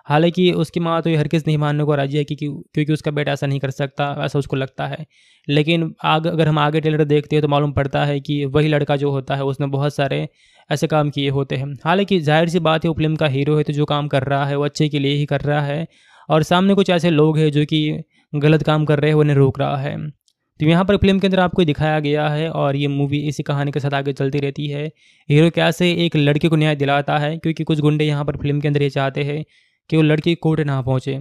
हालांकि उसकी माँ तो ये हरगिज़ नहीं मानने को राजी है कि क्योंकि उसका बेटा ऐसा नहीं कर सकता ऐसा उसको लगता है लेकिन आग अगर हम आगे टेलर देखते हैं तो मालूम पड़ता है कि वही लड़का जो होता है उसने बहुत सारे ऐसे काम किए होते हैं हालांकि जाहिर सी बात है वो फिल्म का हीरो है तो जो काम कर रहा है वो अच्छे के लिए ही कर रहा है और सामने कुछ ऐसे लोग हैं जो कि गलत काम कर रहे हैं उन्हें रोक रहा है तो यहाँ पर फिल्म के अंदर आपको दिखाया गया है और ये मूवी इसी कहानी के साथ आगे चलती रहती है हीरो कैसे एक लड़के को न्याय दिलाता है क्योंकि कुछ गुंडे यहाँ पर फिल्म के अंदर ये चाहते हैं कि वो लड़की कोर्ट ना पहुँचे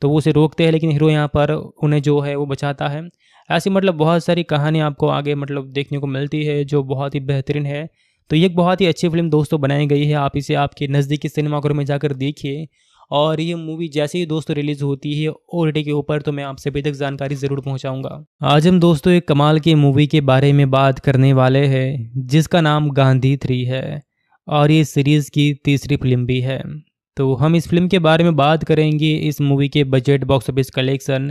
तो वो उसे रोकते हैं लेकिन हीरो यहाँ पर उन्हें जो है वो बचाता है ऐसी मतलब बहुत सारी कहानी आपको आगे मतलब देखने को मिलती है जो बहुत ही बेहतरीन है तो ये एक बहुत ही अच्छी फिल्म दोस्तों बनाई गई है आप इसे आपके नज़दीकी सिनेमाघर में जाकर देखिए और ये मूवी जैसे ही दोस्तों रिलीज होती है ओ के ऊपर तो मैं आप सभी तक जानकारी ज़रूर पहुंचाऊंगा आज हम दोस्तों एक कमाल की मूवी के बारे में बात करने वाले हैं जिसका नाम गांधी थ्री है और ये सीरीज़ की तीसरी फिल्म भी है तो हम इस फिल्म के बारे में बात करेंगे इस मूवी के budget box office collection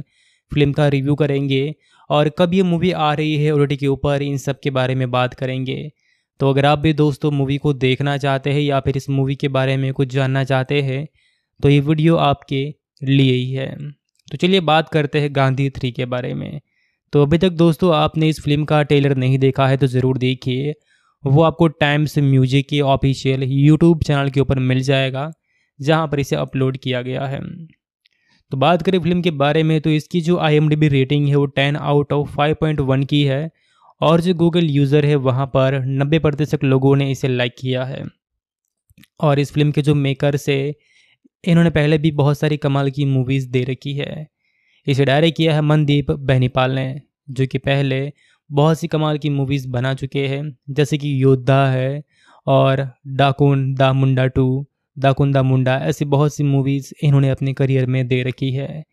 film का रिव्यू करेंगे और कब ये मूवी आ रही है ओ के ऊपर इन सब के बारे में बात करेंगे तो अगर आप भी दोस्तों मूवी को देखना चाहते हैं या फिर इस मूवी के बारे में कुछ जानना चाहते हैं तो ये वीडियो आपके लिए ही है तो चलिए बात करते हैं गांधी थ्री के बारे में तो अभी तक दोस्तों आपने इस फिल्म का ट्रेलर नहीं देखा है तो ज़रूर देखिए वो आपको टाइम्स म्यूजिक के ऑफिशियल यूट्यूब चैनल के ऊपर मिल जाएगा जहाँ पर इसे अपलोड किया गया है तो बात करें फिल्म के बारे में तो इसकी जो आई रेटिंग है वो ten out of five point one की है और जो गूगल यूज़र है वहाँ पर नब्बे प्रतिशत लोगों ने इसे लाइक किया है और इस फिल्म के जो मेकर से इन्होंने पहले भी बहुत सारी कमाल की मूवीज़ दे रखी है इसे डायरेक्ट किया है मनदीप बहनीपाल ने जो कि पहले बहुत सी कमाल की मूवीज़ बना चुके हैं जैसे कि योद्धा है और डाकुन दा मुंडा टू डाकुन दा मुंडा ऐसी बहुत सी मूवीज़ इन्होंने अपने करियर में दे रखी है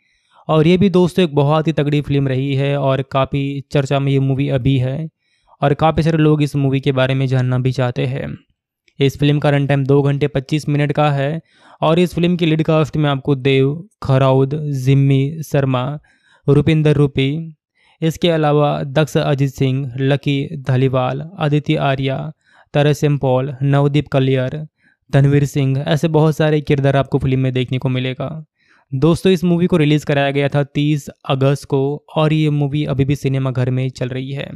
और ये भी दोस्तों एक बहुत ही तगड़ी फिल्म रही है और काफ़ी चर्चा में ये मूवी अभी है और काफ़ी सारे लोग इस मूवी के बारे में जानना भी चाहते हैं इस फिल्म का रन टाइम दो घंटे पच्चीस मिनट का है और इस फिल्म की लीड कास्ट में आपको देव खराउद जिम्मी शर्मा रुपिंदर रूपी इसके अलावा दक्ष अजीत सिंह लकी धालीवाल आदित्य आर्या तरसेम पॉल नवदीप कलियर धनवीर सिंह ऐसे बहुत सारे किरदार आपको फिल्म में देखने को मिलेगा दोस्तों इस मूवी को रिलीज़ कराया गया था 30 अगस्त को और ये मूवी अभी भी सिनेमाघर में चल रही है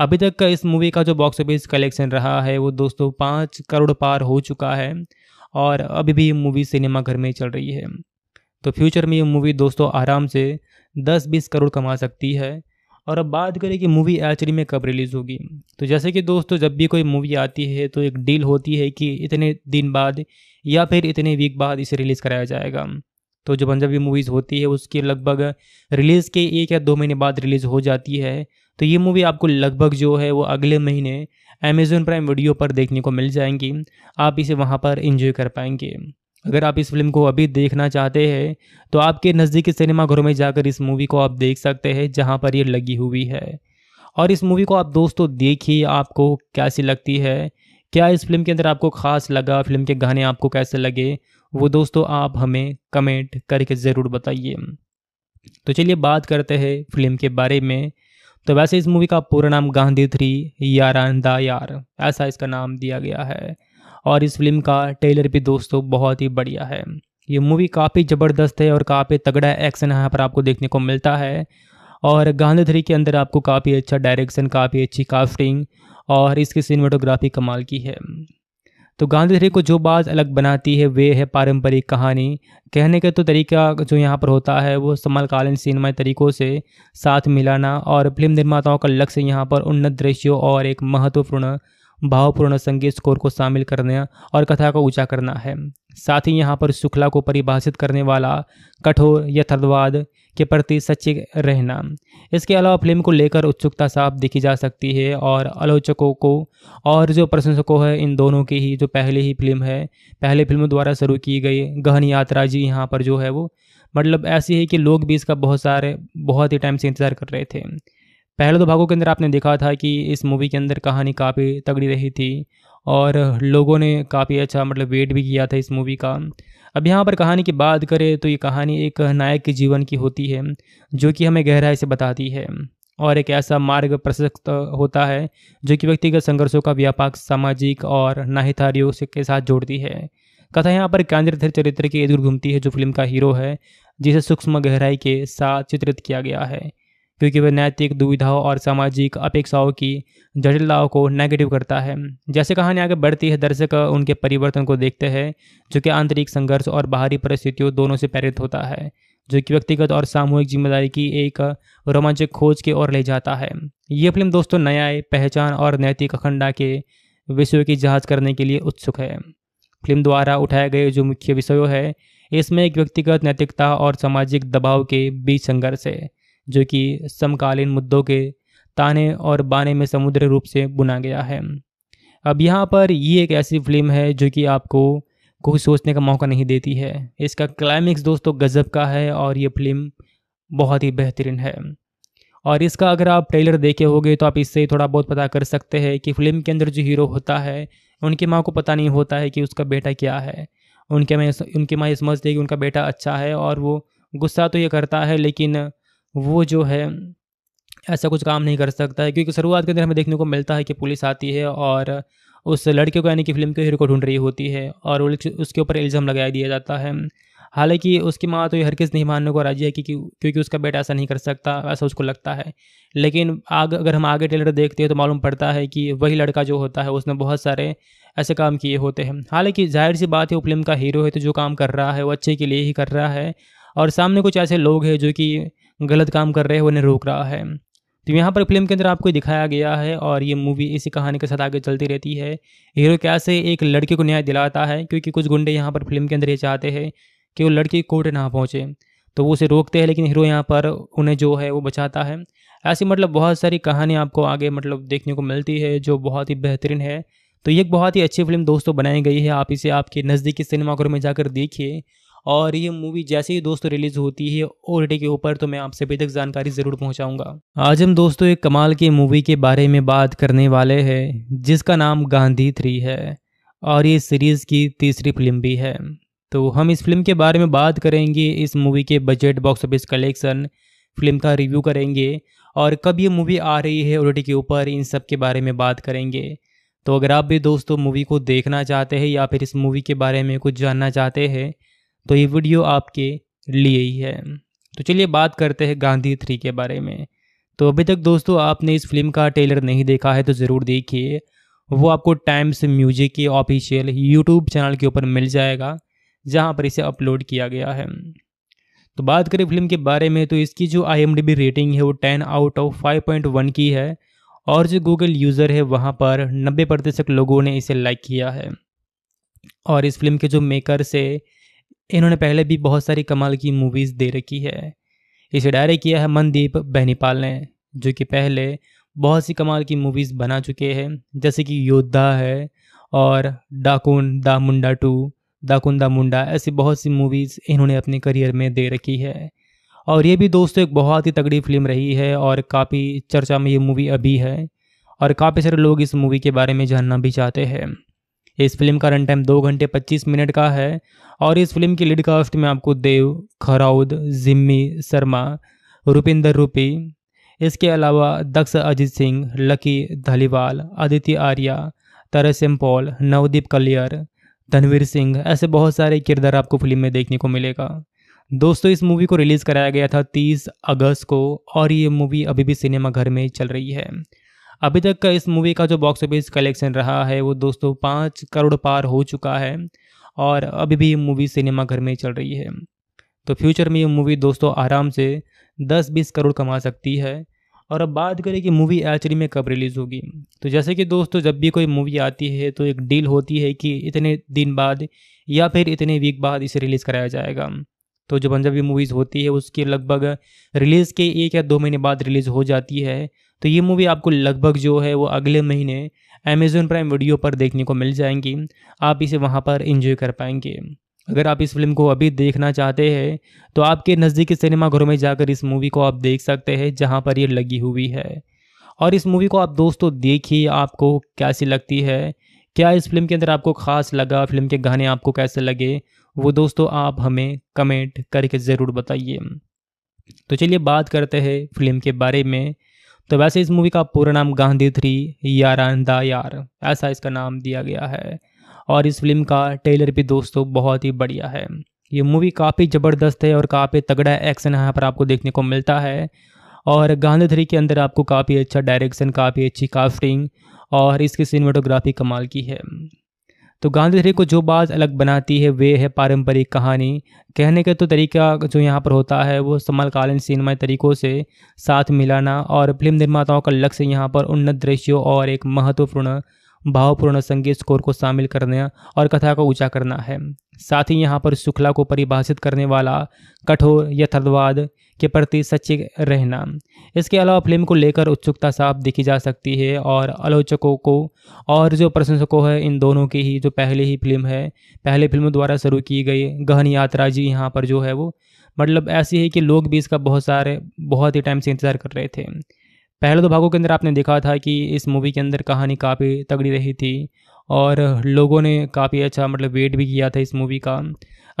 अभी तक का इस मूवी का जो बॉक्स ऑफिस कलेक्शन रहा है वो दोस्तों पाँच करोड़ पार हो चुका है और अभी भी ये मूवी सिनेमाघर में चल रही है तो फ्यूचर में ये मूवी दोस्तों आराम से दस बीस करोड़ कमा सकती है और अब बात करें कि मूवी एचडी में कब रिलीज़ होगी तो जैसे कि दोस्तों जब भी कोई मूवी आती है तो एक डील होती है कि इतने दिन बाद या फिर इतने वीक बाद इसे रिलीज़ कराया जाएगा तो जो पंजाबी मूवीज़ होती है उसके लगभग रिलीज़ के एक या दो महीने बाद रिलीज़ हो जाती है तो ये मूवी आपको लगभग जो है वो अगले महीने अमेज़ोन प्राइम वीडियो पर देखने को मिल जाएंगी आप इसे वहाँ पर इंजॉय कर पाएंगे अगर आप इस फिल्म को अभी देखना चाहते हैं तो आपके नज़दीकी सिनेमाघरों में जाकर इस मूवी को आप देख सकते हैं जहाँ पर ये लगी हुई है और इस मूवी को आप दोस्तों देखिए आपको कैसी लगती है क्या इस फिल्म के अंदर आपको खास लगा फिल्म के गाने आपको कैसे लगे वो दोस्तों आप हमें कमेंट करके ज़रूर बताइए तो चलिए बात करते हैं फिल्म के बारे में तो वैसे इस मूवी का पूरा नाम गांधी थ्री यारांदा यार ऐसा इसका नाम दिया गया है और इस फिल्म का ट्रेलर भी दोस्तों बहुत ही बढ़िया है ये मूवी काफ़ी ज़बरदस्त है और काफ़ी तगड़ा एक्शन यहाँ पर आपको देखने को मिलता है और गांधी थ्री के अंदर आपको काफ़ी अच्छा डायरेक्शन काफ़ी अच्छी कास्टिंग और इसकी सिनेमाटोग्राफी कमाल की है तो गांधीधरी को जो बात अलग बनाती है वे है पारंपरिक कहानी कहने का तो तरीका जो यहाँ पर होता है वो समकालीन सिनेमाई तरीकों से साथ मिलाना और फिल्म निर्माताओं का लक्ष्य यहाँ पर उन्नत दृश्यों और एक महत्वपूर्ण भावपूर्ण संगीत स्कोर को शामिल करना और कथा को ऊंचा करना है साथ ही यहाँ पर शुक्ला को परिभाषित करने वाला कठोर यथार्थवाद के प्रति सच्चे रहना इसके अलावा फिल्म को लेकर उत्सुकता साफ देखी जा सकती है और आलोचकों को और जो प्रशंसकों है इन दोनों की ही जो पहले ही फिल्म है पहले फिल्म द्वारा शुरू की गई गहन यात्रा जी यहाँ पर जो है वो मतलब ऐसी है कि लोग भी इसका बहुत सारे बहुत ही टाइम से इंतज़ार कर रहे थे पहले दो भागों के अंदर आपने देखा था कि इस मूवी के अंदर कहानी काफ़ी तगड़ी रही थी और लोगों ने काफ़ी अच्छा मतलब वेट भी किया था इस मूवी का अब यहाँ पर कहानी की बात करें तो ये कहानी एक नायक के जीवन की होती है जो कि हमें गहराई से बताती है और एक ऐसा मार्ग प्रशस्त होता है जो कि व्यक्तिगत संघर्षों का व्यापक सामाजिक और नाहितारियों के साथ जोड़ती है कथा यहाँ पर केंद्रधर चरित्र के इर्द घूमती है जो फिल्म का हीरो है जिसे सूक्ष्म गहराई के साथ चित्रित किया गया है क्योंकि वह नैतिक दुविधाओं और सामाजिक अपेक्षाओं की जटिलताओं को नेगेटिव करता है जैसे कहानी आगे बढ़ती है दर्शक उनके परिवर्तन को देखते हैं जो कि आंतरिक संघर्ष और बाहरी परिस्थितियों दोनों से प्रेरित होता है जो कि व्यक्तिगत और सामूहिक जिम्मेदारी की एक रोमांचक खोज की ओर ले जाता है ये फिल्म दोस्तों न्याय पहचान और नैतिक अखंडा के विषयों की जांच करने के लिए उत्सुक है फिल्म द्वारा उठाए गए जो मुख्य विषयों है इसमें एक व्यक्तिगत नैतिकता और सामाजिक दबाव के बीच संघर्ष है जो कि समकालीन मुद्दों के ताने और बाने में समुद्र रूप से बुना गया है अब यहाँ पर ये एक ऐसी फिल्म है जो कि आपको कुछ सोचने का मौका नहीं देती है इसका क्लाइमेक्स दोस्तों गज़ब का है और ये फिल्म बहुत ही बेहतरीन है और इसका अगर आप ट्रेलर देखे होगे तो आप इससे थोड़ा बहुत पता कर सकते हैं कि फिल्म के अंदर जो हीरो होता है उनकी माँ को पता नहीं होता है कि उसका बेटा क्या है उनके माँ उनकी माँ ये समझती है कि उनका बेटा अच्छा है और वो गुस्सा तो ये करता है लेकिन वो जो है ऐसा कुछ काम नहीं कर सकता है क्योंकि शुरुआत के अंदर हमें देखने को मिलता है कि पुलिस आती है और उस लड़के को यानी कि फिल्म के हीरो को ढूंढ रही होती है और उसके ऊपर इल्ज़ाम लगाया दिया जाता है हालांकि उसकी माँ तो ये किसी नहीं मानने को राजी है कि क्योंकि उसका बेटा ऐसा नहीं कर सकता ऐसा उसको लगता है लेकिन आग अगर हम आगे टेलर देखते हैं तो मालूम पड़ता है कि वही लड़का जो होता है उसने बहुत सारे ऐसे काम किए होते हैं हालांकि जाहिर सी बात है वो फिल्म का हीरो है तो जो काम कर रहा है वो अच्छे के लिए ही कर रहा है और सामने कुछ ऐसे लोग हैं जो कि गलत काम कर रहे हैं उन्हें रोक रहा है तो यहाँ पर फिल्म के अंदर आपको दिखाया गया है और ये मूवी इसी कहानी के साथ आगे चलती रहती है हीरो कैसे एक लड़के को न्याय दिलाता है क्योंकि कुछ गुंडे यहाँ पर फिल्म के अंदर ये चाहते हैं कि वो लड़की कोर्ट ना पहुँचे तो वो उसे रोकते हैं लेकिन हीरो यहाँ पर उन्हें जो है वो बचाता है ऐसी मतलब बहुत सारी कहानी आपको आगे मतलब देखने को मिलती है जो बहुत ही बेहतरीन है तो ये एक बहुत ही अच्छी फिल्म दोस्तों बनाई गई है आप इसे आपके नज़दीकी सिनेमाघर में जाकर देखिए और ये मूवी जैसे ही दोस्तों रिलीज होती है ओ के ऊपर तो मैं आप सभी तक जानकारी ज़रूर पहुँचाऊँगा आज हम दोस्तों एक कमाल की मूवी के बारे में बात करने वाले हैं जिसका नाम गांधी थ्री है और ये सीरीज़ की तीसरी फिल्म भी है तो हम इस फिल्म के बारे में बात करेंगे इस मूवी के budget box office collection film का रिव्यू करेंगे और कब ये मूवी आ रही है ओ के ऊपर इन सब के बारे में बात करेंगे तो अगर आप भी दोस्तों मूवी को देखना चाहते हैं या फिर इस मूवी के बारे में कुछ जानना चाहते हैं तो ये वीडियो आपके लिए ही है तो चलिए बात करते हैं गांधी थ्री के बारे में तो अभी तक दोस्तों आपने इस फिल्म का ट्रेलर नहीं देखा है तो ज़रूर देखिए वो आपको टाइम्स म्यूजिक के ऑफिशियल यूट्यूब चैनल के ऊपर मिल जाएगा जहाँ पर इसे अपलोड किया गया है तो बात करें फिल्म के बारे में तो इसकी जो आई रेटिंग है वो टेन आउट ऑफ फाइव की है और जो गूगल यूज़र है वहाँ पर नब्बे प्रतिशत लोगों ने इसे लाइक किया है और इस फिल्म के जो मेकर से इन्होंने पहले भी बहुत सारी कमाल की मूवीज़ दे रखी है इसे डायरेक्ट किया है मनदीप बहनीपाल ने जो कि पहले बहुत सी कमाल की मूवीज़ बना चुके हैं जैसे कि योद्धा है और डाकुन दा मुंडा टू दाकुन दा मुंडा ऐसी बहुत सी मूवीज़ इन्होंने अपने करियर में दे रखी है और ये भी दोस्तों एक बहुत ही तगड़ी फिल्म रही है और काफ़ी चर्चा में ये मूवी अभी है और काफ़ी सारे लोग इस मूवी के बारे में जानना भी चाहते हैं इस फिल्म का रन टाइम दो घंटे पच्चीस मिनट का है और इस फिल्म की लीड कास्ट में आपको देव खराउद जिम्मी शर्मा रुपिंदर रूपी इसके अलावा दक्ष अजीत सिंह लकी धलीवाल आदित्य आर्या तरसेम पॉल नवदीप कलियर धनवीर सिंह ऐसे बहुत सारे किरदार आपको फिल्म में देखने को मिलेगा दोस्तों इस मूवी को रिलीज़ कराया गया था 30 अगस्त को और ये मूवी अभी भी सिनेमाघर में चल रही है अभी तक का इस मूवी का जो बॉक्स ऑफिस कलेक्शन रहा है वो दोस्तों पाँच करोड़ पार हो चुका है और अभी भी मूवी सिनेमाघर में चल रही है तो फ्यूचर में ये मूवी दोस्तों आराम से 10-20 करोड़ कमा सकती है और अब बात करें कि मूवी एचडी में कब रिलीज़ होगी तो जैसे कि दोस्तों जब भी कोई मूवी आती है तो एक डील होती है कि इतने दिन बाद या फिर इतने वीक बाद इसे रिलीज़ कराया जाएगा तो जो पंजाबी मूवीज़ होती है उसकी लगभग रिलीज़ के एक या दो महीने बाद रिलीज़ हो जाती है तो ये मूवी आपको लगभग जो है वो अगले महीने अमेज़ोन प्राइम वीडियो पर देखने को मिल जाएंगी आप इसे वहाँ पर इंजॉय कर पाएंगे अगर आप इस फिल्म को अभी देखना चाहते हैं तो आपके नज़दीकी सिनेमाघरों में जाकर इस मूवी को आप देख सकते हैं जहाँ पर ये लगी हुई है और इस मूवी को आप दोस्तों देखिए आपको कैसी लगती है क्या इस फिल्म के अंदर आपको खास लगा फिल्म के गाने आपको कैसे लगे वो दोस्तों आप हमें कमेंट करके ज़रूर बताइए तो चलिए बात करते हैं फिल्म के बारे में तो वैसे इस मूवी का पूरा नाम गांधी थ्री यारानदा यार ऐसा इसका नाम दिया गया है और इस फिल्म का ट्रेलर भी दोस्तों बहुत ही बढ़िया है ये मूवी काफ़ी ज़बरदस्त है और काफ़ी तगड़ा एक्शन यहाँ पर आपको देखने को मिलता है और गांधी थ्री के अंदर आपको काफ़ी अच्छा डायरेक्शन काफ़ी अच्छी कास्टिंग और इसकी सिनेमाटोग्राफी कमाल की है तो गांधीधरी को जो बात अलग बनाती है वे है पारंपरिक कहानी कहने का तो तरीका जो यहाँ पर होता है वो समकालीन सिनेमा तरीकों से साथ मिलाना और फिल्म निर्माताओं का लक्ष्य यहाँ पर उन्नत दृश्यों और एक महत्वपूर्ण भावपूर्ण संगीत स्कोर को शामिल करना और कथा को ऊंचा करना है साथ ही यहाँ पर शुक्ला को परिभाषित करने वाला कठोर यथार्थवाद के प्रति सच्चे रहना इसके अलावा फिल्म को लेकर उत्सुकता साफ देखी जा सकती है और आलोचकों को और जो प्रशंसकों है इन दोनों की ही जो पहले ही फिल्म है पहले फिल्म द्वारा शुरू की गई गहन यात्रा जी यहाँ पर जो है वो मतलब ऐसी है कि लोग भी इसका बहुत सारे बहुत ही टाइम से इंतज़ार कर रहे थे पहले दो भागों के अंदर आपने देखा था कि इस मूवी के अंदर कहानी काफ़ी तगड़ी रही थी और लोगों ने काफ़ी अच्छा मतलब वेट भी किया था इस मूवी का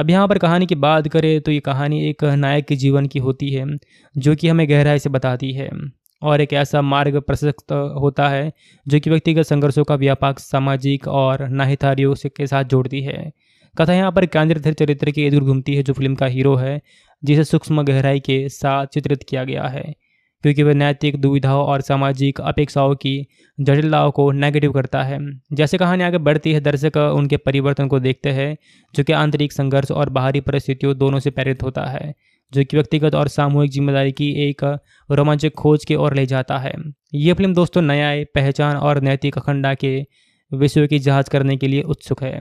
अब यहाँ पर कहानी की बात करें तो ये कहानी एक नायक के जीवन की होती है जो कि हमें गहराई से बताती है और एक ऐसा मार्ग प्रशस्त होता है जो कि व्यक्तिगत संघर्षों का व्यापक सामाजिक और नाहितारियों के साथ जोड़ती है कथा यहाँ पर केंद्रित चरित्र के इधर घूमती है जो फिल्म का हीरो है जिसे सूक्ष्म गहराई के साथ चित्रित किया गया है क्योंकि वह नैतिक दुविधाओं और सामाजिक अपेक्षाओं की जटिलताओं को नेगेटिव करता है जैसे कहानी आगे बढ़ती है दर्शक उनके परिवर्तन को देखते हैं जो कि आंतरिक संघर्ष और बाहरी परिस्थितियों दोनों से प्रेरित होता है जो कि व्यक्तिगत और सामूहिक जिम्मेदारी की एक रोमांचक खोज की ओर ले जाता है ये फिल्म दोस्तों न्याय पहचान और नैतिक अखंडा के विषयों की जांच करने के लिए उत्सुक है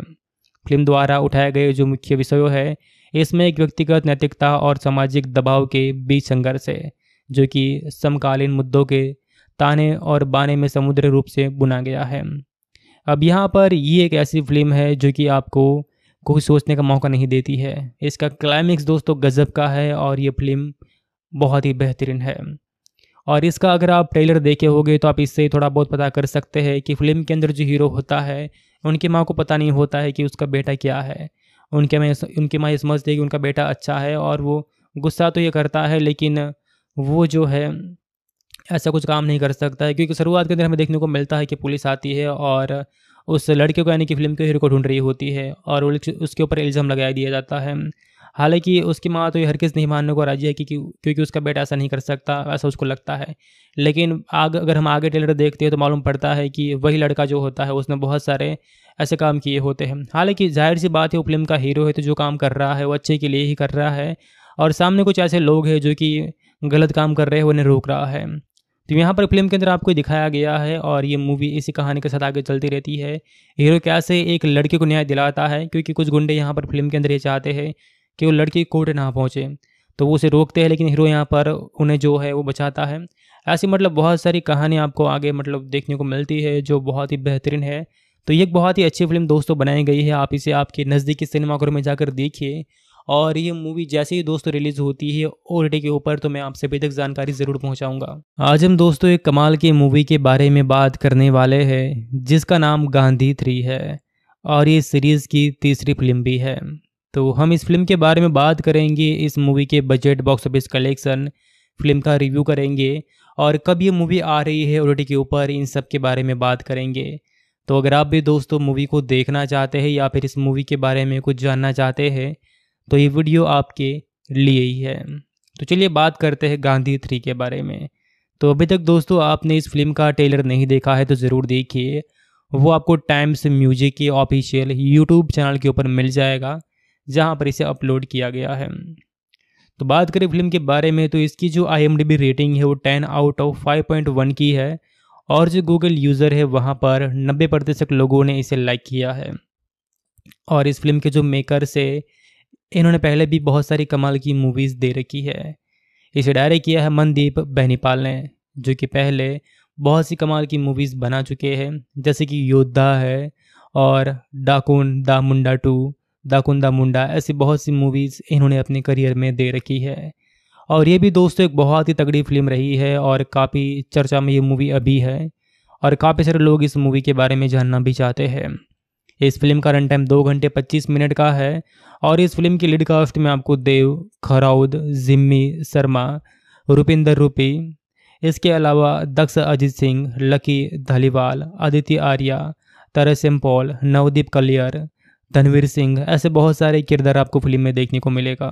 फिल्म द्वारा उठाए गए जो मुख्य विषयों है इसमें एक व्यक्तिगत नैतिकता और सामाजिक दबाव के बीच संघर्ष है जो कि समकालीन मुद्दों के ताने और बाने में समुद्र रूप से बुना गया है अब यहाँ पर ये एक ऐसी फिल्म है जो कि आपको कोई सोचने का मौका नहीं देती है इसका क्लाइमेक्स दोस्तों गज़ब का है और ये फिल्म बहुत ही बेहतरीन है और इसका अगर आप ट्रेलर देखे होगे तो आप इससे थोड़ा बहुत पता कर सकते हैं कि फ़िल्म के अंदर जो हीरो होता है उनकी माँ को पता नहीं होता है कि उसका बेटा क्या है उनके माँ उनकी माँ ये समझती है कि उनका बेटा अच्छा है और वो गुस्सा तो ये करता है लेकिन वो जो है ऐसा कुछ काम नहीं कर सकता है क्योंकि शुरुआत के दिन हमें देखने को मिलता है कि पुलिस आती है और उस लड़के को यानी कि फिल्म के हीरो को ढूंढ रही होती है और उसके ऊपर इल्ज़ाम लगाया दिया जाता है हालांकि उसकी माँ तो ये किस नहीं मानने को राजी है कि क्योंकि उसका बेटा ऐसा नहीं कर सकता ऐसा उसको लगता है लेकिन आग अगर हम आगे टेलर देखते हैं तो मालूम पड़ता है कि वही लड़का जो होता है उसने बहुत सारे ऐसे काम किए होते हैं हालांकि जाहिर सी बात है वो फिल्म का हीरो है तो जो काम कर रहा है वो अच्छे के लिए ही कर रहा है और सामने कुछ ऐसे लोग हैं जो कि गलत काम कर रहे हैं उन्हें रोक रहा है तो यहाँ पर फिल्म के अंदर आपको दिखाया गया है और ये मूवी इसी कहानी के साथ आगे चलती रहती है हीरो कैसे एक लड़के को न्याय दिलाता है क्योंकि कुछ गुंडे यहाँ पर फिल्म के अंदर ये चाहते हैं कि वो लड़की कोर्ट ना पहुँचे तो वो उसे रोकते हैं लेकिन हीरो यहाँ पर उन्हें जो है वो बचाता है ऐसी मतलब बहुत सारी कहानी आपको आगे मतलब देखने को मिलती है जो बहुत ही बेहतरीन है तो ये एक बहुत ही अच्छी फिल्म दोस्तों बनाई गई है आप इसे आपके नज़दीकी सिनेमाघर में जाकर देखिए और ये मूवी जैसे ही दोस्तों रिलीज होती है ओ के ऊपर तो मैं आप सभी तक जानकारी ज़रूर पहुँचाऊँगा आज हम दोस्तों एक कमाल की मूवी के बारे में बात करने वाले हैं जिसका नाम गांधी थ्री है और ये सीरीज़ की तीसरी फिल्म भी है तो हम इस फिल्म के बारे में बात करेंगे इस मूवी के budget box office collection film का रिव्यू करेंगे और कब ये मूवी आ रही है ओ के ऊपर इन सब के बारे में बात करेंगे तो अगर आप भी दोस्तों मूवी को देखना चाहते हैं या फिर इस मूवी के बारे में कुछ जानना चाहते हैं तो ये वीडियो आपके लिए ही है तो चलिए बात करते हैं गांधी थ्री के बारे में तो अभी तक दोस्तों आपने इस फिल्म का टेलर नहीं देखा है तो ज़रूर देखिए वो आपको टाइम्स म्यूजिक के ऑफिशियल यूट्यूब चैनल के ऊपर मिल जाएगा जहाँ पर इसे अपलोड किया गया है तो बात करें फिल्म के बारे में तो इसकी जो आई रेटिंग है वो ten out of five point one की है और जो गूगल यूज़र है वहाँ पर नब्बे प्रतिशत लोगों ने इसे लाइक किया है और इस फिल्म के जो मेकर से इन्होंने पहले भी बहुत सारी कमाल की मूवीज़ दे रखी है इसे डायरेक्ट किया है मनदीप बहनीपाल ने जो कि पहले बहुत सी कमाल की मूवीज़ बना चुके हैं जैसे कि योद्धा है और डाकुन दा मुंडा टू डाकून दा मुंडा ऐसी बहुत सी मूवीज़ इन्होंने अपने करियर में दे रखी है और ये भी दोस्तों एक बहुत ही तगड़ी फिल्म रही है और काफ़ी चर्चा में ये मूवी अभी है और काफ़ी सारे लोग इस मूवी के बारे में जानना भी चाहते हैं इस फिल्म का रन टाइम दो घंटे पच्चीस मिनट का है और इस फिल्म की लीड कास्ट में आपको देव खराउद जिम्मी शर्मा रुपिंदर रूपी इसके अलावा दक्ष अजीत सिंह लकी धालीवाल आदित्य आर्या तरसेम पॉल नवदीप कलियर धनवीर सिंह ऐसे बहुत सारे किरदार आपको फिल्म में देखने को मिलेगा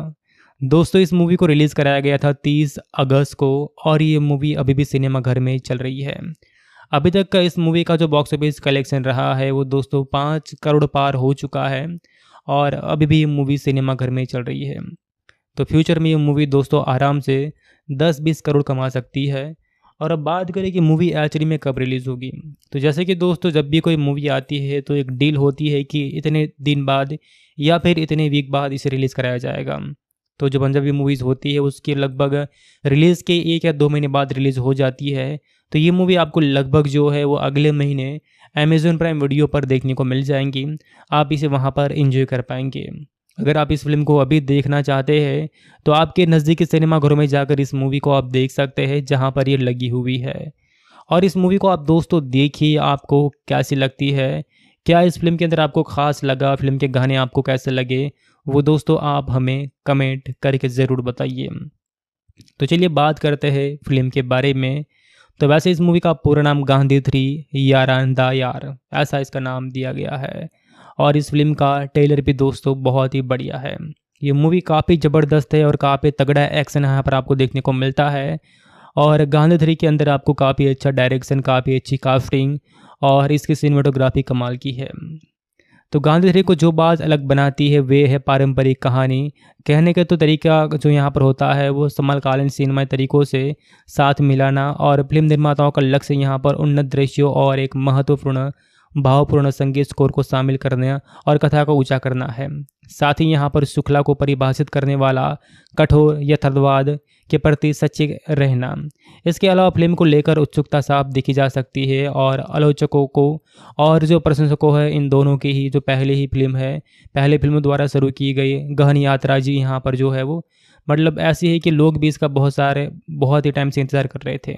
दोस्तों इस मूवी को रिलीज़ कराया गया था 30 अगस्त को और ये मूवी अभी भी सिनेमाघर में चल रही है अभी तक का इस मूवी का जो बॉक्स ऑफिस कलेक्शन रहा है वो दोस्तों पाँच करोड़ पार हो चुका है और अभी भी मूवी सिनेमाघर में चल रही है तो फ्यूचर में ये मूवी दोस्तों आराम से दस बीस करोड़ कमा सकती है और अब बात करें कि मूवी एक्चुअली में कब रिलीज़ होगी तो जैसे कि दोस्तों जब भी कोई मूवी आती है तो एक डील होती है कि इतने दिन बाद या फिर इतने वीक बाद इसे रिलीज़ कराया जाएगा तो जो पंजाबी मूवीज़ होती है उसकी लगभग रिलीज़ के एक या दो महीने बाद रिलीज़ हो जाती है तो ये मूवी आपको लगभग जो है वो अगले महीने अमेज़ोन प्राइम वीडियो पर देखने को मिल जाएंगी आप इसे वहाँ पर इंजॉय कर पाएंगे अगर आप इस फिल्म को अभी देखना चाहते हैं तो आपके नज़दीकी सिनेमाघरों में जाकर इस मूवी को आप देख सकते हैं जहाँ पर ये लगी हुई है और इस मूवी को आप दोस्तों देखिए आपको कैसी लगती है क्या इस फिल्म के अंदर आपको खास लगा फिल्म के गाने आपको कैसे लगे वो दोस्तों आप हमें कमेंट करके ज़रूर बताइए तो चलिए बात करते हैं फिल्म के बारे में तो वैसे इस मूवी का पूरा नाम गांधी थ्री यारानदा यार ऐसा इसका नाम दिया गया है और इस फिल्म का ट्रेलर भी दोस्तों बहुत ही बढ़िया है ये मूवी काफ़ी ज़बरदस्त है और काफ़ी तगड़ा एक्शन यहाँ पर आपको देखने को मिलता है और गांधी थ्री के अंदर आपको काफ़ी अच्छा डायरेक्शन काफ़ी अच्छी कास्टिंग और इसकी सिनेमाटोग्राफी कमाल की है तो गांधीधरी को जो बात अलग बनाती है वे है पारंपरिक कहानी कहने का तो तरीका जो यहाँ पर होता है वो समकालीन सिनेमा तरीकों से साथ मिलाना और फिल्म निर्माताओं का लक्ष्य यहाँ पर उन्नत दृश्यों और एक महत्वपूर्ण भावपूर्ण संगीत स्कोर को शामिल करने और कथा को ऊंचा करना है साथ ही यहाँ पर शुक्ला को परिभाषित करने वाला कठोर यथर्थवाद के प्रति सच्चे रहना इसके अलावा फिल्म को लेकर उत्सुकता साफ देखी जा सकती है और आलोचकों को और जो प्रशंसकों है इन दोनों की ही जो पहले ही फिल्म है पहले फिल्म द्वारा शुरू की गई गहन यात्रा जी यहाँ पर जो है वो मतलब ऐसी है कि लोग भी इसका बहुत सारे बहुत ही टाइम से इंतज़ार कर रहे थे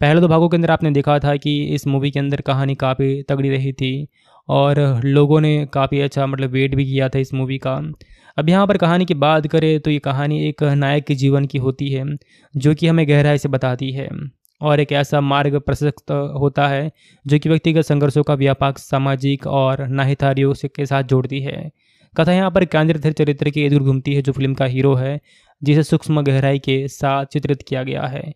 पहले दो भागों के अंदर आपने देखा था कि इस मूवी के अंदर कहानी काफ़ी तगड़ी रही थी और लोगों ने काफ़ी अच्छा मतलब वेट भी किया था इस मूवी का अब यहाँ पर कहानी की बात करें तो ये कहानी एक नायक के जीवन की होती है जो कि हमें गहराई से बताती है और एक ऐसा मार्ग प्रशस्त होता है जो कि व्यक्तिगत संघर्षों का व्यापक सामाजिक और नाहितारियों के साथ जोड़ती है कथा यहाँ पर केंद्रित चरित्र के इधर घूमती है जो फिल्म का हीरो है जिसे सूक्ष्म गहराई के साथ चित्रित किया गया है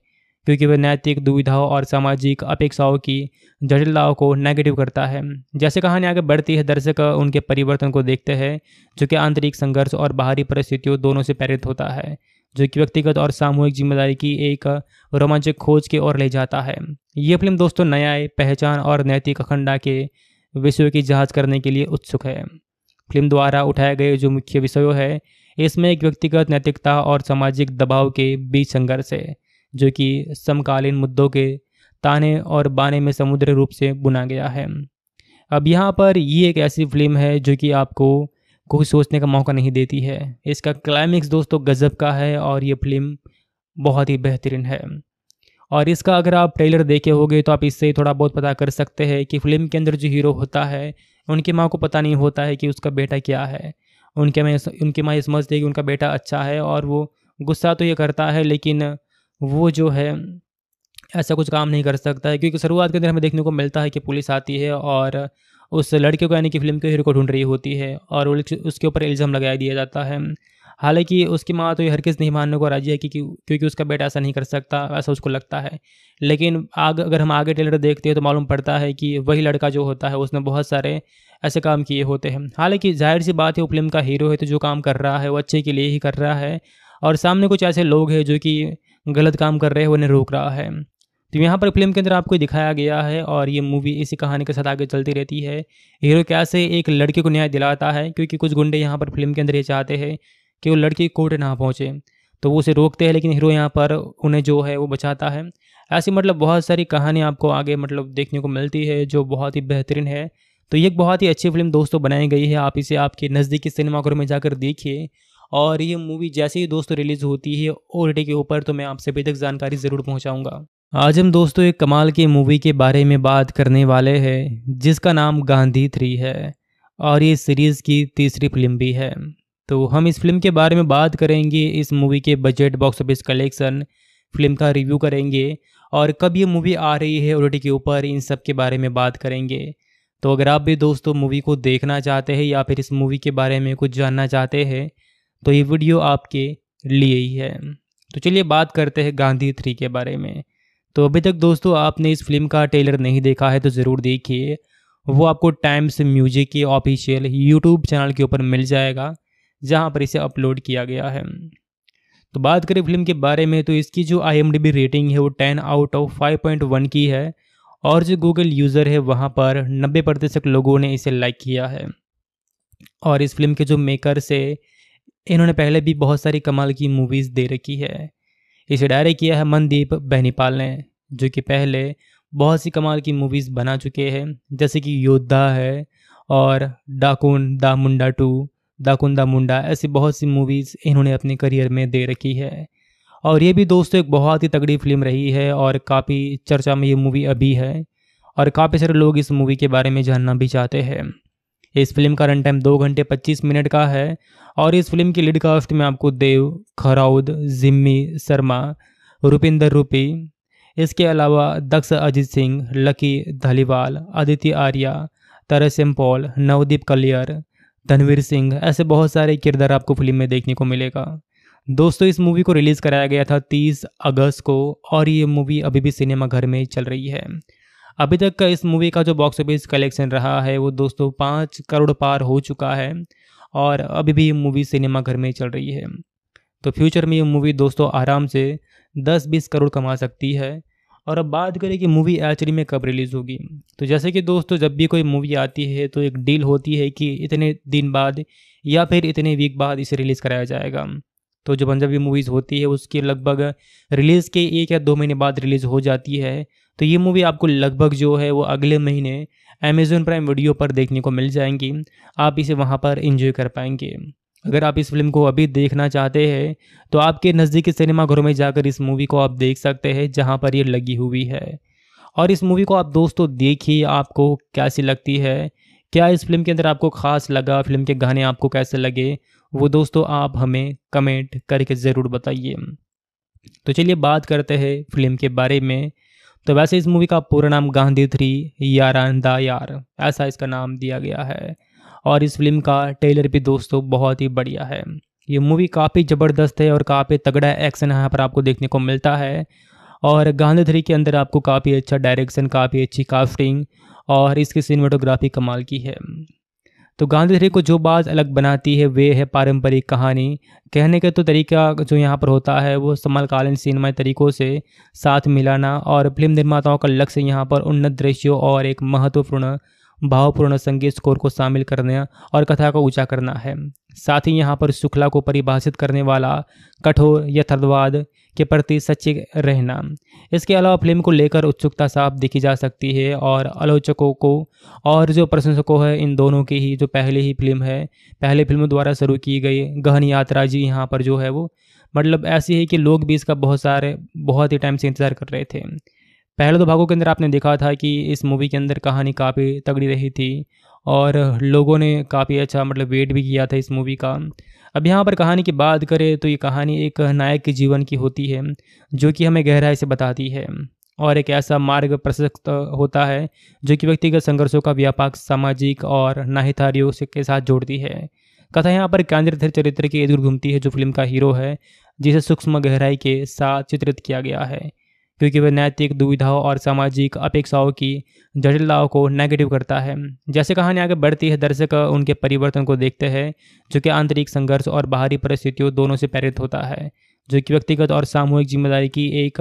क्योंकि वह नैतिक दुविधाओं और सामाजिक अपेक्षाओं की जटिलताओं को नेगेटिव करता है जैसे कहानी आगे बढ़ती है दर्शक उनके परिवर्तन को देखते हैं जो कि आंतरिक संघर्ष और बाहरी परिस्थितियों दोनों से प्रेरित होता है जो कि व्यक्तिगत और सामूहिक जिम्मेदारी की एक रोमांचक खोज की ओर ले जाता है ये फिल्म दोस्तों न्याय पहचान और नैतिक अखंडा के विषयों की जांच करने के लिए उत्सुक है फिल्म द्वारा उठाए गए जो मुख्य विषयों है इसमें एक व्यक्तिगत नैतिकता और सामाजिक दबाव के बीच संघर्ष है जो कि समकालीन मुद्दों के ताने और बाने में समुद्र रूप से बुना गया है अब यहाँ पर ये एक ऐसी फिल्म है जो कि आपको कोई सोचने का मौका नहीं देती है इसका क्लाइमेक्स दोस्तों गज़ब का है और ये फिल्म बहुत ही बेहतरीन है और इसका अगर आप ट्रेलर देखे होगे तो आप इससे थोड़ा बहुत पता कर सकते हैं कि फिल्म के अंदर जो हीरो होता है उनकी माँ को पता नहीं होता है कि उसका बेटा क्या है उनके माँ उनकी माँ ये समझती है कि उनका बेटा अच्छा है और वो गुस्सा तो ये करता है लेकिन वो जो है ऐसा कुछ काम नहीं कर सकता है क्योंकि शुरुआत के अंदर हमें देखने को मिलता है कि पुलिस आती है और उस लड़के को यानी कि फिल्म के हीरो को ढूंढ रही होती है और उसके ऊपर इल्ज़ाम लगाया दिया जाता है हालांकि उसकी माँ तो ये हरगिज़ नहीं मानने को राजी है कि क्योंकि उसका बेटा ऐसा नहीं कर सकता ऐसा उसको लगता है लेकिन आग अगर हम आगे टेलर देखते हैं तो मालूम पड़ता है कि वही लड़का जो होता है उसने बहुत सारे ऐसे काम किए होते हैं हालांकि जाहिर सी बात है वो फिल्म का हीरो है तो जो काम कर रहा है वो अच्छे के लिए ही कर रहा है और सामने कुछ ऐसे लोग हैं जो कि गलत काम कर रहे हैं उन्हें रोक रहा है तो यहाँ पर फिल्म के अंदर आपको दिखाया गया है और ये मूवी इसी कहानी के साथ आगे चलती रहती है हीरो कैसे एक लड़के को न्याय दिलाता है क्योंकि कुछ गुंडे यहाँ पर फिल्म के अंदर ये चाहते हैं कि वो लड़की कोर्ट ना पहुँचे तो वो उसे रोकते हैं लेकिन हीरो यहाँ पर उन्हें जो है वो बचाता है ऐसी मतलब बहुत सारी कहानी आपको आगे मतलब देखने को मिलती है जो बहुत ही बेहतरीन है तो ये एक बहुत ही अच्छी फिल्म दोस्तों बनाई गई है आप इसे आपके नज़दीकी सिनेमाघरों में जाकर देखिए और ये मूवी जैसे ही दोस्तों रिलीज़ होती है ओ के ऊपर तो मैं आप सभी तक जानकारी ज़रूर पहुँचाऊँगा आज हम दोस्तों एक कमाल की मूवी के बारे में बात करने वाले हैं जिसका नाम गांधी थ्री है और ये सीरीज़ की तीसरी फिल्म भी है तो हम इस फिल्म के बारे में बात करेंगे इस मूवी के budget box office collection film का रिव्यू करेंगे और कब ये मूवी आ रही है ओ के ऊपर इन सब के बारे में बात करेंगे तो अगर आप भी दोस्तों मूवी को देखना चाहते हैं या फिर इस मूवी के बारे में कुछ जानना चाहते हैं तो ये वीडियो आपके लिए ही है तो चलिए बात करते हैं गांधी थ्री के बारे में तो अभी तक दोस्तों आपने इस फिल्म का ट्रेलर नहीं देखा है तो ज़रूर देखिए वो आपको टाइम्स म्यूजिक के ऑफिशियल यूट्यूब चैनल के ऊपर मिल जाएगा जहाँ पर इसे अपलोड किया गया है तो बात करें फिल्म के बारे में तो इसकी जो आई रेटिंग है वो ten out of five point one की है और जो गूगल यूज़र है वहाँ पर नब्बे प्रतिशत लोगों ने इसे लाइक किया है और इस फिल्म के जो मेकर से इन्होंने पहले भी बहुत सारी कमाल की मूवीज़ दे रखी है इसे डायरेक्ट किया है मनदीप बहनीपाल ने जो कि पहले बहुत सी कमाल की मूवीज़ बना चुके हैं जैसे कि योद्धा है और डाकुन दा मुंडा टू डाकुन दा मुंडा ऐसी बहुत सी मूवीज़ इन्होंने अपने करियर में दे रखी है और ये भी दोस्तों एक बहुत ही तगड़ी फिल्म रही है और काफ़ी चर्चा में ये मूवी अभी है और काफ़ी सारे लोग इस मूवी के बारे में जानना भी चाहते हैं इस फिल्म का रन टाइम दो घंटे पच्चीस मिनट का है और इस फिल्म की लीड कास्ट में आपको देव खराउद जिम्मी शर्मा रुपिंदर रूपी इसके अलावा दक्ष अजीत सिंह लकी धालीवाल आदित्य आर्या तरसेम पॉल नवदीप कलियर धनवीर सिंह ऐसे बहुत सारे किरदार आपको फिल्म में देखने को मिलेगा दोस्तों इस मूवी को रिलीज़ कराया गया था 30 अगस्त को और ये मूवी अभी भी सिनेमाघर में चल रही है अभी तक का इस मूवी का जो बॉक्स ऑफिस कलेक्शन रहा है वो दोस्तों पाँच करोड़ पार हो चुका है और अभी भी ये मूवी सिनेमाघर में चल रही है तो फ्यूचर में ये मूवी दोस्तों आराम से 10-20 करोड़ कमा सकती है और अब बात करें कि मूवी एक्चुअली में कब रिलीज़ होगी तो जैसे कि दोस्तों जब भी कोई मूवी आती है तो एक डील होती है कि इतने दिन बाद या फिर इतने वीक बाद इसे रिलीज़ कराया जाएगा तो जो पंजाबी मूवीज़ होती है उसके लगभग रिलीज़ के एक या दो महीने बाद रिलीज़ हो जाती है तो ये मूवी आपको लगभग जो है वो अगले महीने अमेज़ोन प्राइम वीडियो पर देखने को मिल जाएंगी आप इसे वहाँ पर इंजॉय कर पाएंगे अगर आप इस फिल्म को अभी देखना चाहते हैं तो आपके नज़दीकी सिनेमाघरों में जाकर इस मूवी को आप देख सकते हैं जहाँ पर ये लगी हुई है और इस मूवी को आप दोस्तों देखिए आपको कैसी लगती है क्या इस फिल्म के अंदर आपको खास लगा फिल्म के गाने आपको कैसे लगे वो दोस्तों आप हमें कमेंट करके ज़रूर बताइए तो चलिए बात करते हैं फिल्म के बारे में तो वैसे इस मूवी का पूरा नाम गांधी थ्री यारांदा यार ऐसा इसका नाम दिया गया है और इस फिल्म का ट्रेलर भी दोस्तों बहुत ही बढ़िया है ये मूवी काफ़ी ज़बरदस्त है और काफ़ी तगड़ा एक्शन यहाँ पर आपको देखने को मिलता है और गांधी थ्री के अंदर आपको काफ़ी अच्छा डायरेक्शन काफ़ी अच्छी कास्टिंग और इसकी सिनेमाटोग्राफी कमाल की है तो गांधीधरी को जो बात अलग बनाती है वे है पारंपरिक कहानी कहने का तो तरीका जो यहाँ पर होता है वो समकालीन सिनेमाई तरीकों से साथ मिलाना और फिल्म निर्माताओं का लक्ष्य यहाँ पर उन्नत दृश्यों और एक महत्वपूर्ण भावपूर्ण संगीत स्कोर को शामिल करना और कथा को ऊंचा करना है साथ ही यहाँ पर शुक्ला को परिभाषित करने वाला कठोर यथार्थवाद के प्रति सच्चे रहना इसके अलावा फिल्म को लेकर उत्सुकता साफ देखी जा सकती है और आलोचकों को और जो प्रशंसकों है इन दोनों की ही जो पहले ही फिल्म है पहले फिल्म द्वारा शुरू की गई गहन यात्रा जी यहाँ पर जो है वो मतलब ऐसी है कि लोग भी इसका बहुत सारे बहुत ही टाइम से इंतज़ार कर रहे थे पहले दो भागों के अंदर आपने देखा था कि इस मूवी के अंदर कहानी काफ़ी तगड़ी रही थी और लोगों ने काफ़ी अच्छा मतलब वेट भी किया था इस मूवी का अब यहाँ पर कहानी की बात करें तो ये कहानी एक नायक के जीवन की होती है जो कि हमें गहराई से बताती है और एक ऐसा मार्ग प्रशस्त होता है जो कि व्यक्तिगत संघर्षों का व्यापक सामाजिक और नाहितारियों के साथ जोड़ती है कथा यहाँ पर केंद्रधर चरित्र के इधर घूमती है जो फिल्म का हीरो है जिसे सूक्ष्म गहराई के साथ चित्रित किया गया है क्योंकि वह नैतिक दुविधाओं और सामाजिक अपेक्षाओं की जटिलताओं को नेगेटिव करता है जैसे कहानी आगे बढ़ती है दर्शक उनके परिवर्तन को देखते हैं जो कि आंतरिक संघर्ष और बाहरी परिस्थितियों दोनों से प्रेरित होता है जो कि व्यक्तिगत और सामूहिक जिम्मेदारी की एक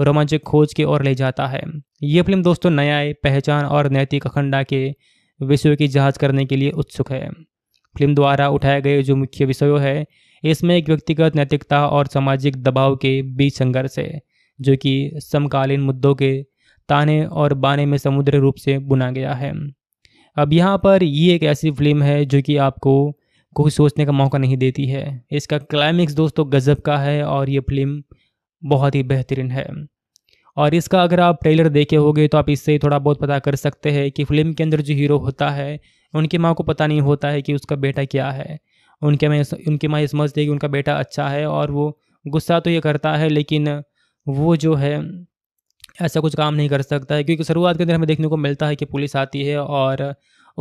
रोमांचक खोज की ओर ले जाता है ये फिल्म दोस्तों नयाए पहचान और नैतिक अखंडा के विषयों की जांच करने के लिए उत्सुक है फिल्म द्वारा उठाए गए जो मुख्य विषयों है इसमें एक व्यक्तिगत नैतिकता और सामाजिक दबाव के बीच संघर्ष है जो कि समकालीन मुद्दों के ताने और बाने में समुद्र रूप से बुना गया है अब यहाँ पर ये एक ऐसी फिल्म है जो कि आपको कुछ सोचने का मौका नहीं देती है इसका क्लाइमेक्स दोस्तों गज़ब का है और ये फिल्म बहुत ही बेहतरीन है और इसका अगर आप ट्रेलर देखे होगे तो आप इससे थोड़ा बहुत पता कर सकते हैं कि फिल्म के अंदर जो हीरो होता है उनकी माँ को पता नहीं होता है कि उसका बेटा क्या है उनके माँ उनकी माँ ये समझती है कि उनका बेटा अच्छा है और वो गुस्सा तो ये करता है लेकिन वो जो है ऐसा कुछ काम नहीं कर सकता है क्योंकि शुरुआत के अंदर हमें देखने को मिलता है कि पुलिस आती है और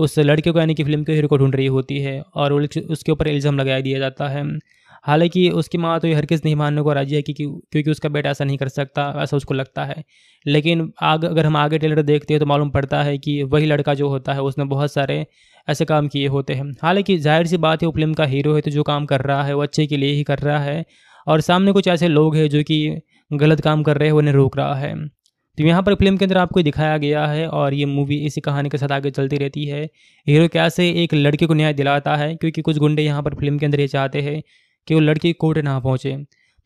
उस लड़के को यानी कि फिल्म के हीरो को ढूंढ रही होती है और उसके ऊपर इल्ज़ाम लगाया दिया जाता है हालांकि उसकी माँ तो ये हर किसी नहीं मानने को राजी है कि क्योंकि उसका बेटा ऐसा नहीं कर सकता ऐसा उसको लगता है लेकिन आग अगर हम आगे टेलर देखते हैं तो मालूम पड़ता है कि वही लड़का जो होता है उसने बहुत सारे ऐसे काम किए होते हैं हालांकि जाहिर सी बात है वो फिल्म का हीरो है तो जो काम कर रहा है वो अच्छे के लिए ही कर रहा है और सामने कुछ ऐसे लोग हैं जो कि गलत काम कर रहे हैं उन्हें रोक रहा है तो यहाँ पर फिल्म के अंदर आपको दिखाया गया है और ये मूवी इसी कहानी के साथ आगे चलती रहती है हीरो कैसे एक लड़के को न्याय दिलाता है क्योंकि कुछ गुंडे यहाँ पर फिल्म के अंदर ये चाहते हैं कि वो लड़की कोर्ट ना पहुँचे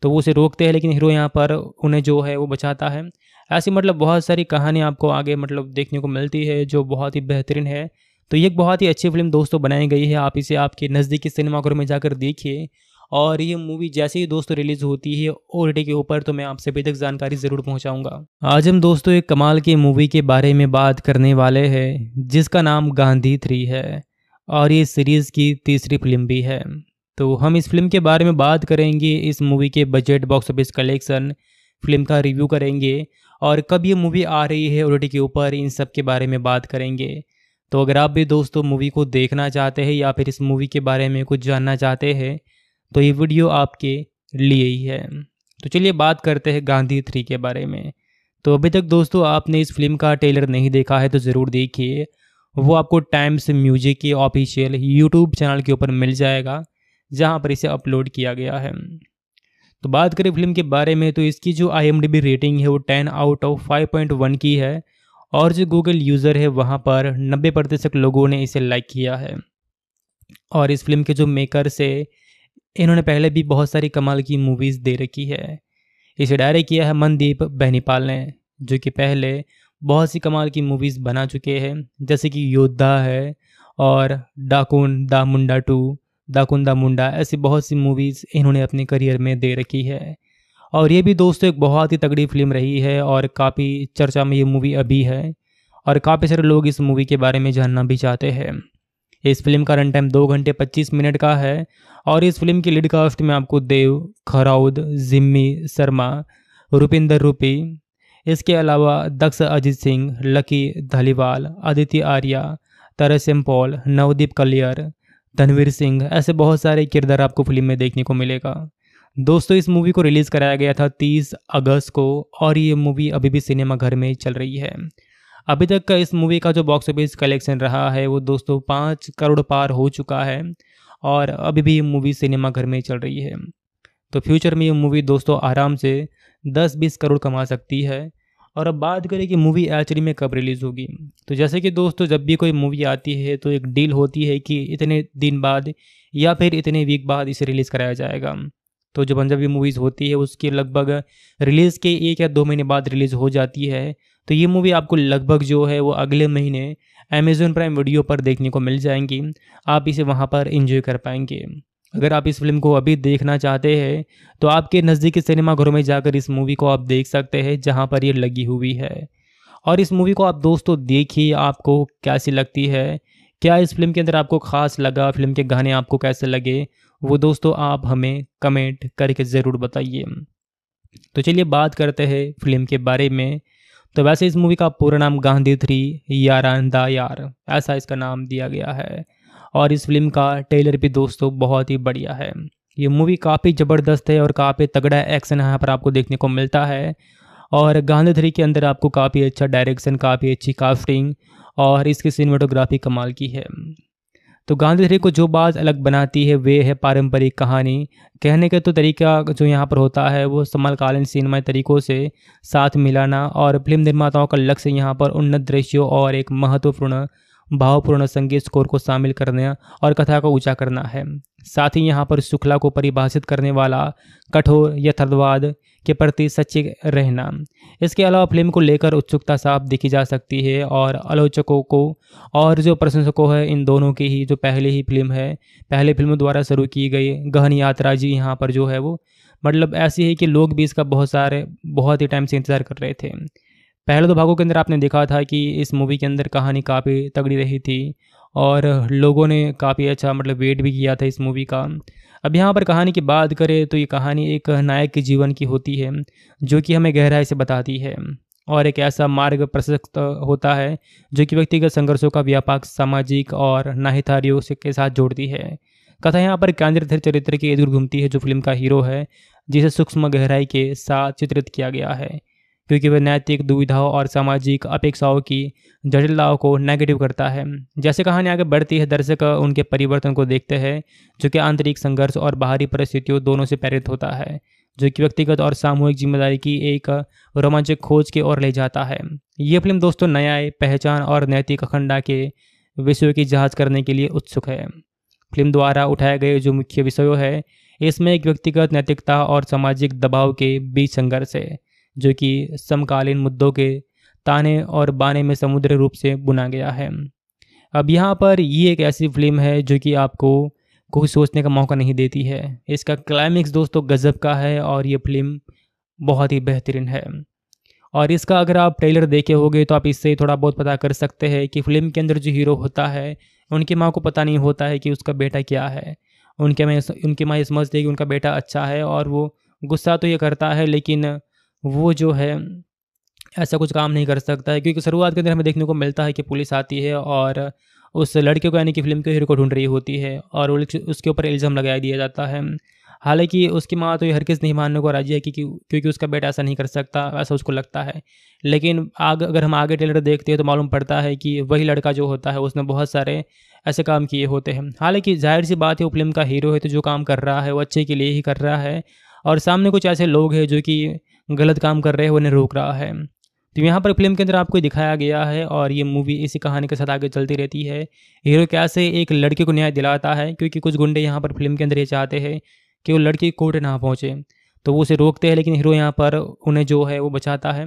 तो वो उसे रोकते हैं लेकिन हीरो यहाँ पर उन्हें जो है वो बचाता है ऐसी मतलब बहुत सारी कहानी आपको आगे मतलब देखने को मिलती है जो बहुत ही बेहतरीन है तो ये एक बहुत ही अच्छी फिल्म दोस्तों बनाई गई है आप इसे आपके नज़दीकी सिनेमाघर में जाकर देखिए और ये मूवी जैसे ही दोस्तों रिलीज होती है ओ के ऊपर तो मैं आप सभी तक जानकारी ज़रूर पहुँचाऊँगा आज हम दोस्तों एक कमाल की मूवी के बारे में बात करने वाले हैं जिसका नाम गांधी थ्री है और ये सीरीज़ की तीसरी फिल्म भी है तो हम इस फिल्म के बारे में बात करेंगे इस मूवी के budget box office collection film का रिव्यू करेंगे और कब ये मूवी आ रही है ओ के ऊपर इन सब के बारे में बात करेंगे तो अगर आप भी दोस्तों मूवी को देखना चाहते हैं या फिर इस मूवी के बारे में कुछ जानना चाहते हैं तो ये वीडियो आपके लिए ही है तो चलिए बात करते हैं गांधी थ्री के बारे में तो अभी तक दोस्तों आपने इस फिल्म का ट्रेलर नहीं देखा है तो ज़रूर देखिए वो आपको टाइम्स म्यूजिक के ऑफिशियल यूट्यूब चैनल के ऊपर मिल जाएगा जहाँ पर इसे अपलोड किया गया है तो बात करें फिल्म के बारे में तो इसकी जो आई रेटिंग है वो ten out of five point one की है और जो गूगल यूज़र है वहाँ पर नब्बे प्रतिशत लोगों ने इसे लाइक किया है और इस फिल्म के जो मेकर से इन्होंने पहले भी बहुत सारी कमाल की मूवीज़ दे रखी है इसे डायरेक्ट किया है मनदीप बहनीपाल ने जो कि पहले बहुत सी कमाल की मूवीज़ बना चुके हैं जैसे कि योद्धा है और डाकुन दा मुंडा टू दाकुन दा मुंडा ऐसी बहुत सी मूवीज़ इन्होंने अपने करियर में दे रखी है और ये भी दोस्तों एक बहुत ही तगड़ी फिल्म रही है और काफ़ी चर्चा में ये मूवी अभी है और काफ़ी सारे लोग इस मूवी के बारे में जानना भी चाहते हैं इस फिल्म का रन टाइम दो घंटे पच्चीस मिनट का है और इस फिल्म की लीड कास्ट में आपको देव खराउद जिम्मी शर्मा रुपिंदर रूपी इसके अलावा दक्ष अजीत सिंह लकी धालीवाल आदित्य आर्या तरसेम पॉल नवदीप कलियर धनवीर सिंह ऐसे बहुत सारे किरदार आपको फिल्म में देखने को मिलेगा दोस्तों इस मूवी को रिलीज़ कराया गया था 30 अगस्त को और ये मूवी अभी भी सिनेमाघर में चल रही है अभी तक का इस मूवी का जो बॉक्स ऑफिस कलेक्शन रहा है वो दोस्तों पाँच करोड़ पार हो चुका है और अभी भी मूवी सिनेमाघर में चल रही है तो फ्यूचर में ये मूवी दोस्तों आराम से 10-20 करोड़ कमा सकती है और अब बात करें कि मूवी एक्चुअली में कब रिलीज़ होगी तो जैसे कि दोस्तों जब भी कोई मूवी आती है तो एक डील होती है कि इतने दिन बाद या फिर इतने वीक बाद इसे रिलीज़ कराया जाएगा तो जो पंजाबी मूवीज़ होती है उसके लगभग रिलीज़ के एक या दो महीने बाद रिलीज़ हो जाती है तो ये मूवी आपको लगभग जो है वो अगले महीने अमेज़ोन प्राइम वीडियो पर देखने को मिल जाएंगी आप इसे वहाँ पर इंजॉय कर पाएंगे अगर आप इस फिल्म को अभी देखना चाहते हैं तो आपके नज़दीकी सिनेमाघरों में जाकर इस मूवी को आप देख सकते हैं जहाँ पर ये लगी हुई है और इस मूवी को आप दोस्तों देखिए आपको कैसी लगती है क्या इस फिल्म के अंदर आपको खास लगा फिल्म के गाने आपको कैसे लगे वो दोस्तों आप हमें कमेंट करके ज़रूर बताइए तो चलिए बात करते हैं फिल्म के बारे में तो वैसे इस मूवी का पूरा नाम गांधी थ्री यारानदा यार ऐसा इसका नाम दिया गया है और इस फिल्म का ट्रेलर भी दोस्तों बहुत ही बढ़िया है ये मूवी काफ़ी ज़बरदस्त है और काफ़ी तगड़ा एक्शन यहाँ पर आपको देखने को मिलता है और गांधी थ्री के अंदर आपको काफ़ी अच्छा डायरेक्शन काफ़ी अच्छी कास्टिंग और इसकी सिनेमाटोग्राफी कमाल की है तो गांधीधरी को जो बात अलग बनाती है वे है पारंपरिक कहानी कहने का तो तरीका जो यहाँ पर होता है वो समकालीन सिनेमा तरीकों से साथ मिलाना और फिल्म निर्माताओं का लक्ष्य यहाँ पर उन्नत दृश्यों और एक महत्वपूर्ण भावपूर्ण संगीत स्कोर को शामिल करने और कथा को ऊंचा करना है साथ ही यहाँ पर शुक्ला को परिभाषित करने वाला कठोर यथार्थवाद के प्रति सच्चे रहना इसके अलावा फिल्म को लेकर उत्सुकता साफ देखी जा सकती है और आलोचकों को और जो प्रशंसकों है इन दोनों की ही जो पहले ही फिल्म है पहले फिल्म द्वारा शुरू की गई गहन यात्रा जी यहाँ पर जो है वो मतलब ऐसी है कि लोग भी इसका बहुत सारे बहुत ही टाइम से इंतज़ार कर रहे थे पहले दो भागों के अंदर आपने देखा था कि इस मूवी के अंदर कहानी काफ़ी तगड़ी रही थी और लोगों ने काफ़ी अच्छा मतलब वेट भी किया था इस मूवी का अब यहाँ पर कहानी की बात करें तो ये कहानी एक नायक के जीवन की होती है जो कि हमें गहराई से बताती है और एक ऐसा मार्ग प्रशस्त होता है जो कि व्यक्तिगत संघर्षों का व्यापक सामाजिक और नाहितारियों के साथ जोड़ती है कथा यहाँ पर केंद्रित चरित्र के दूर घूमती है जो फिल्म का हीरो है जिसे सूक्ष्म गहराई के साथ चित्रित किया गया है क्योंकि वह नैतिक दुविधाओं और सामाजिक अपेक्षाओं की जटिलताओं को नेगेटिव करता है जैसे कहानी आगे बढ़ती है दर्शक उनके परिवर्तन को देखते हैं जो कि आंतरिक संघर्ष और बाहरी परिस्थितियों दोनों से प्रेरित होता है जो कि व्यक्तिगत और सामूहिक जिम्मेदारी की एक रोमांचक खोज की ओर ले जाता है ये फिल्म दोस्तों न्याय पहचान और नैतिक अखंडा के विषयों की जांच करने के लिए उत्सुक है फिल्म द्वारा उठाए गए जो मुख्य विषयों है इसमें एक व्यक्तिगत नैतिकता और सामाजिक दबाव के बीच संघर्ष है जो कि समकालीन मुद्दों के ताने और बाने में समुद्र रूप से बुना गया है अब यहाँ पर ये एक ऐसी फिल्म है जो कि आपको कोई सोचने का मौका नहीं देती है इसका क्लाइमेक्स दोस्तों गज़ब का है और ये फिल्म बहुत ही बेहतरीन है और इसका अगर आप ट्रेलर देखे होगे तो आप इससे थोड़ा बहुत पता कर सकते हैं कि फिल्म के अंदर जो हीरो होता है उनकी माँ को पता नहीं होता है कि उसका बेटा क्या है उनके माँ उनकी माँ ये समझती है कि उनका बेटा अच्छा है और वो गुस्सा तो ये करता है लेकिन वो जो है ऐसा कुछ काम नहीं कर सकता है क्योंकि शुरुआत के दिन हमें देखने को मिलता है कि पुलिस आती है और उस लड़के को यानी कि फिल्म के हीरो को ढूंढ रही होती है और उसके ऊपर इल्ज़ाम लगाया दिया जाता है हालांकि उसकी माँ तो ये किस नहीं मानने को राजी है कि क्योंकि उसका बेटा ऐसा नहीं कर सकता ऐसा उसको लगता है लेकिन आग अगर हम आगे टेलर देखते हैं तो मालूम पड़ता है कि वही लड़का जो होता है उसने बहुत सारे ऐसे काम किए होते हैं हालांकि जाहिर सी बात है वो फिल्म का हीरो है तो जो काम कर रहा है वो अच्छे के लिए ही कर रहा है और सामने कुछ ऐसे लोग हैं जो कि गलत काम कर रहे हैं उन्हें रोक रहा है तो यहाँ पर फिल्म के अंदर आपको दिखाया गया है और ये मूवी इसी कहानी के साथ आगे चलती रहती है हीरो कैसे एक लड़के को न्याय दिलाता है क्योंकि कुछ गुंडे यहाँ पर फिल्म के अंदर ये चाहते हैं कि वो लड़की कोर्ट ना पहुँचे तो वो उसे रोकते हैं लेकिन हीरो यहाँ पर उन्हें जो है वो बचाता है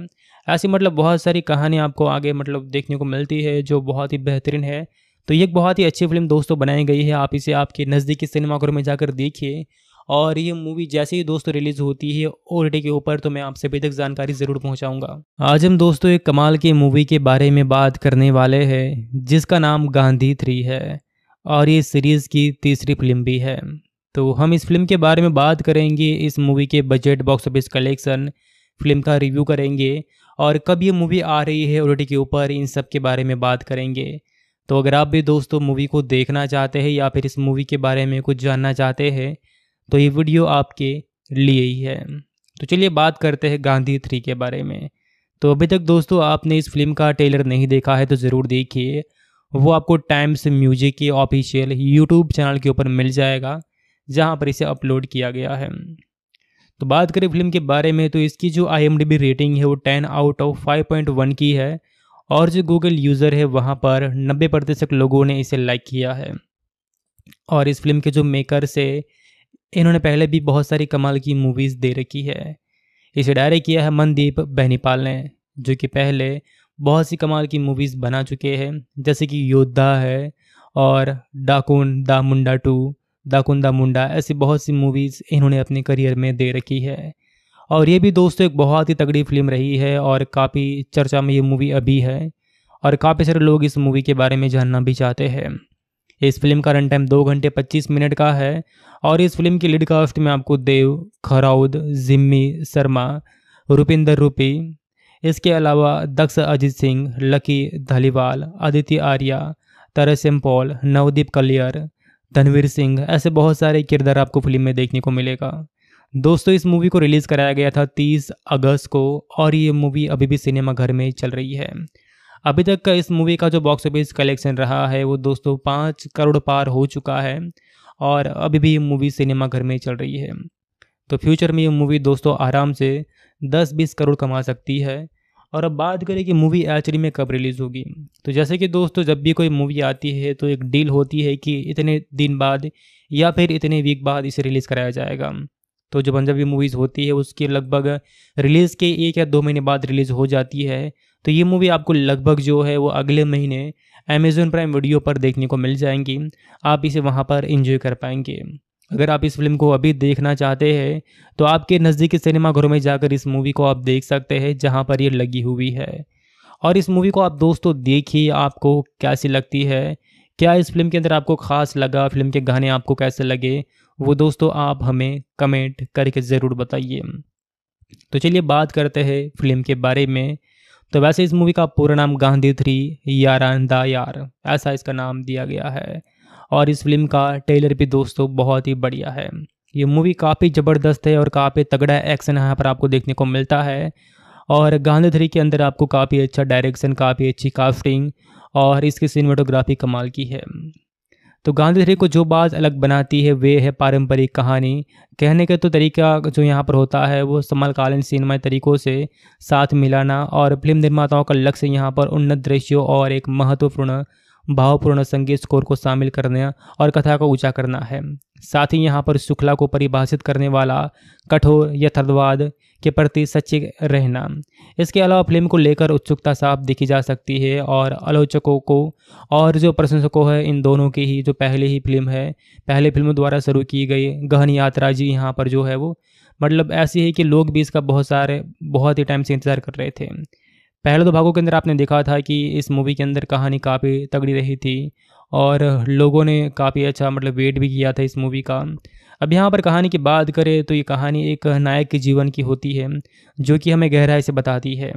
ऐसी मतलब बहुत सारी कहानी आपको आगे मतलब देखने को मिलती है जो बहुत ही बेहतरीन है तो ये एक बहुत ही अच्छी फिल्म दोस्तों बनाई गई है आप इसे आपके नज़दीकी सिनेमाघर में जाकर देखिए और ये मूवी जैसे ही दोस्तों रिलीज होती है ओ के ऊपर तो मैं आप सभी तक जानकारी ज़रूर पहुँचाऊँगा आज हम दोस्तों एक कमाल की मूवी के बारे में बात करने वाले हैं जिसका नाम गांधी थ्री है और ये सीरीज़ की तीसरी फिल्म भी है तो हम इस फिल्म के बारे में बात करेंगे इस मूवी के budget box office collection film का रिव्यू करेंगे और कब ये मूवी आ रही है ओ के ऊपर इन सब के बारे में बात करेंगे तो अगर आप भी दोस्तों मूवी को देखना चाहते हैं या फिर इस मूवी के बारे में कुछ जानना चाहते हैं तो ये वीडियो आपके लिए ही है तो चलिए बात करते हैं गांधी थ्री के बारे में तो अभी तक दोस्तों आपने इस फिल्म का ट्रेलर नहीं देखा है तो ज़रूर देखिए वो आपको टाइम्स म्यूजिक के ऑफिशियल यूट्यूब चैनल के ऊपर मिल जाएगा जहाँ पर इसे अपलोड किया गया है तो बात करें फिल्म के बारे में तो इसकी जो आई रेटिंग है वो ten out of five point one की है और जो गूगल यूज़र है वहाँ पर नब्बे प्रतिशत लोगों ने इसे लाइक किया है और इस फिल्म के जो मेकर से इन्होंने पहले भी बहुत सारी कमाल की मूवीज़ दे रखी है इसे डायरेक्ट किया है मनदीप बहनीपाल ने जो कि पहले बहुत सी कमाल की मूवीज़ बना चुके हैं जैसे कि योद्धा है और डाकुन दा मुंडा टू डाकुन दा मुंडा ऐसी बहुत सी मूवीज़ इन्होंने अपने करियर में दे रखी है और ये भी दोस्तों एक बहुत ही तगड़ी फिल्म रही है और काफ़ी चर्चा में ये मूवी अभी है और काफ़ी सारे लोग इस मूवी के बारे में जानना भी चाहते हैं इस फिल्म का रन टाइम दो घंटे पच्चीस मिनट का है और इस फिल्म की लीड कास्ट में आपको देव खराउद जिम्मी शर्मा रुपिंदर रूपी इसके अलावा दक्ष अजीत सिंह लकी धालीवाल आदित्य आर्या तरसेम पॉल नवदीप कलियर धनवीर सिंह ऐसे बहुत सारे किरदार आपको फिल्म में देखने को मिलेगा दोस्तों इस मूवी को रिलीज़ कराया गया था 30 अगस्त को और ये मूवी अभी भी सिनेमाघर में चल रही है अभी तक का इस मूवी का जो बॉक्स ऑफिस कलेक्शन रहा है वो दोस्तों पाँच करोड़ पार हो चुका है और अभी भी मूवी सिनेमाघर में चल रही है तो फ्यूचर में ये मूवी दोस्तों आराम से 10-20 करोड़ कमा सकती है और अब बात करें कि मूवी एक्चुअली में कब रिलीज़ होगी तो जैसे कि दोस्तों जब भी कोई मूवी आती है तो एक डील होती है कि इतने दिन बाद या फिर इतने वीक बाद इसे रिलीज़ कराया जाएगा तो जो पंजाबी मूवीज़ होती है उसकी लगभग रिलीज़ के एक या दो महीने बाद रिलीज़ हो जाती है तो ये मूवी आपको लगभग जो है वो अगले महीने अमेज़ोन प्राइम वीडियो पर देखने को मिल जाएंगी आप इसे वहाँ पर इंजॉय कर पाएंगे अगर आप इस फिल्म को अभी देखना चाहते हैं तो आपके नज़दीकी सिनेमाघरों में जाकर इस मूवी को आप देख सकते हैं जहाँ पर ये लगी हुई है और इस मूवी को आप दोस्तों देखिए आपको कैसी लगती है क्या इस फिल्म के अंदर आपको खास लगा फिल्म के गाने आपको कैसे लगे वो दोस्तों आप हमें कमेंट करके ज़रूर बताइए तो चलिए बात करते हैं फिल्म के बारे में तो वैसे इस मूवी का पूरा नाम गांधी थ्री दा यार ऐसा इसका नाम दिया गया है और इस फिल्म का ट्रेलर भी दोस्तों बहुत ही बढ़िया है ये मूवी काफ़ी ज़बरदस्त है और काफ़ी तगड़ा एक्शन यहाँ पर आपको देखने को मिलता है और गांधी थ्री के अंदर आपको काफ़ी अच्छा डायरेक्शन काफ़ी अच्छी कास्टिंग और इसकी सिनेमाटोग्राफी कमाल की है तो गांधीधरी को जो बात अलग बनाती है वे है पारंपरिक कहानी कहने का तो तरीका जो यहाँ पर होता है वो समकालीन सिनेमा तरीकों से साथ मिलाना और फिल्म निर्माताओं का लक्ष्य यहाँ पर उन्नत दृश्यों और एक महत्वपूर्ण भावपूर्ण संगीत स्कोर को शामिल करने और कथा को ऊंचा करना है साथ ही यहाँ पर शुक्ला को परिभाषित करने वाला कठोर यथर्थवाद के प्रति सच्चे रहना इसके अलावा फिल्म को लेकर उत्सुकता साफ देखी जा सकती है और आलोचकों को और जो प्रशंसकों है इन दोनों की ही जो पहले ही फिल्म है पहले फिल्म द्वारा शुरू की गई गहन यात्रा जी यहाँ पर जो है वो मतलब ऐसी है कि लोग भी इसका बहुत सारे बहुत ही टाइम से इंतज़ार कर रहे थे पहले दो भागों के अंदर आपने देखा था कि इस मूवी के अंदर कहानी काफ़ी तगड़ी रही थी और लोगों ने काफ़ी अच्छा मतलब वेट भी किया था इस मूवी का अब यहाँ पर कहानी की बात करें तो ये कहानी एक नायक के जीवन की होती है जो कि हमें गहराई से बताती है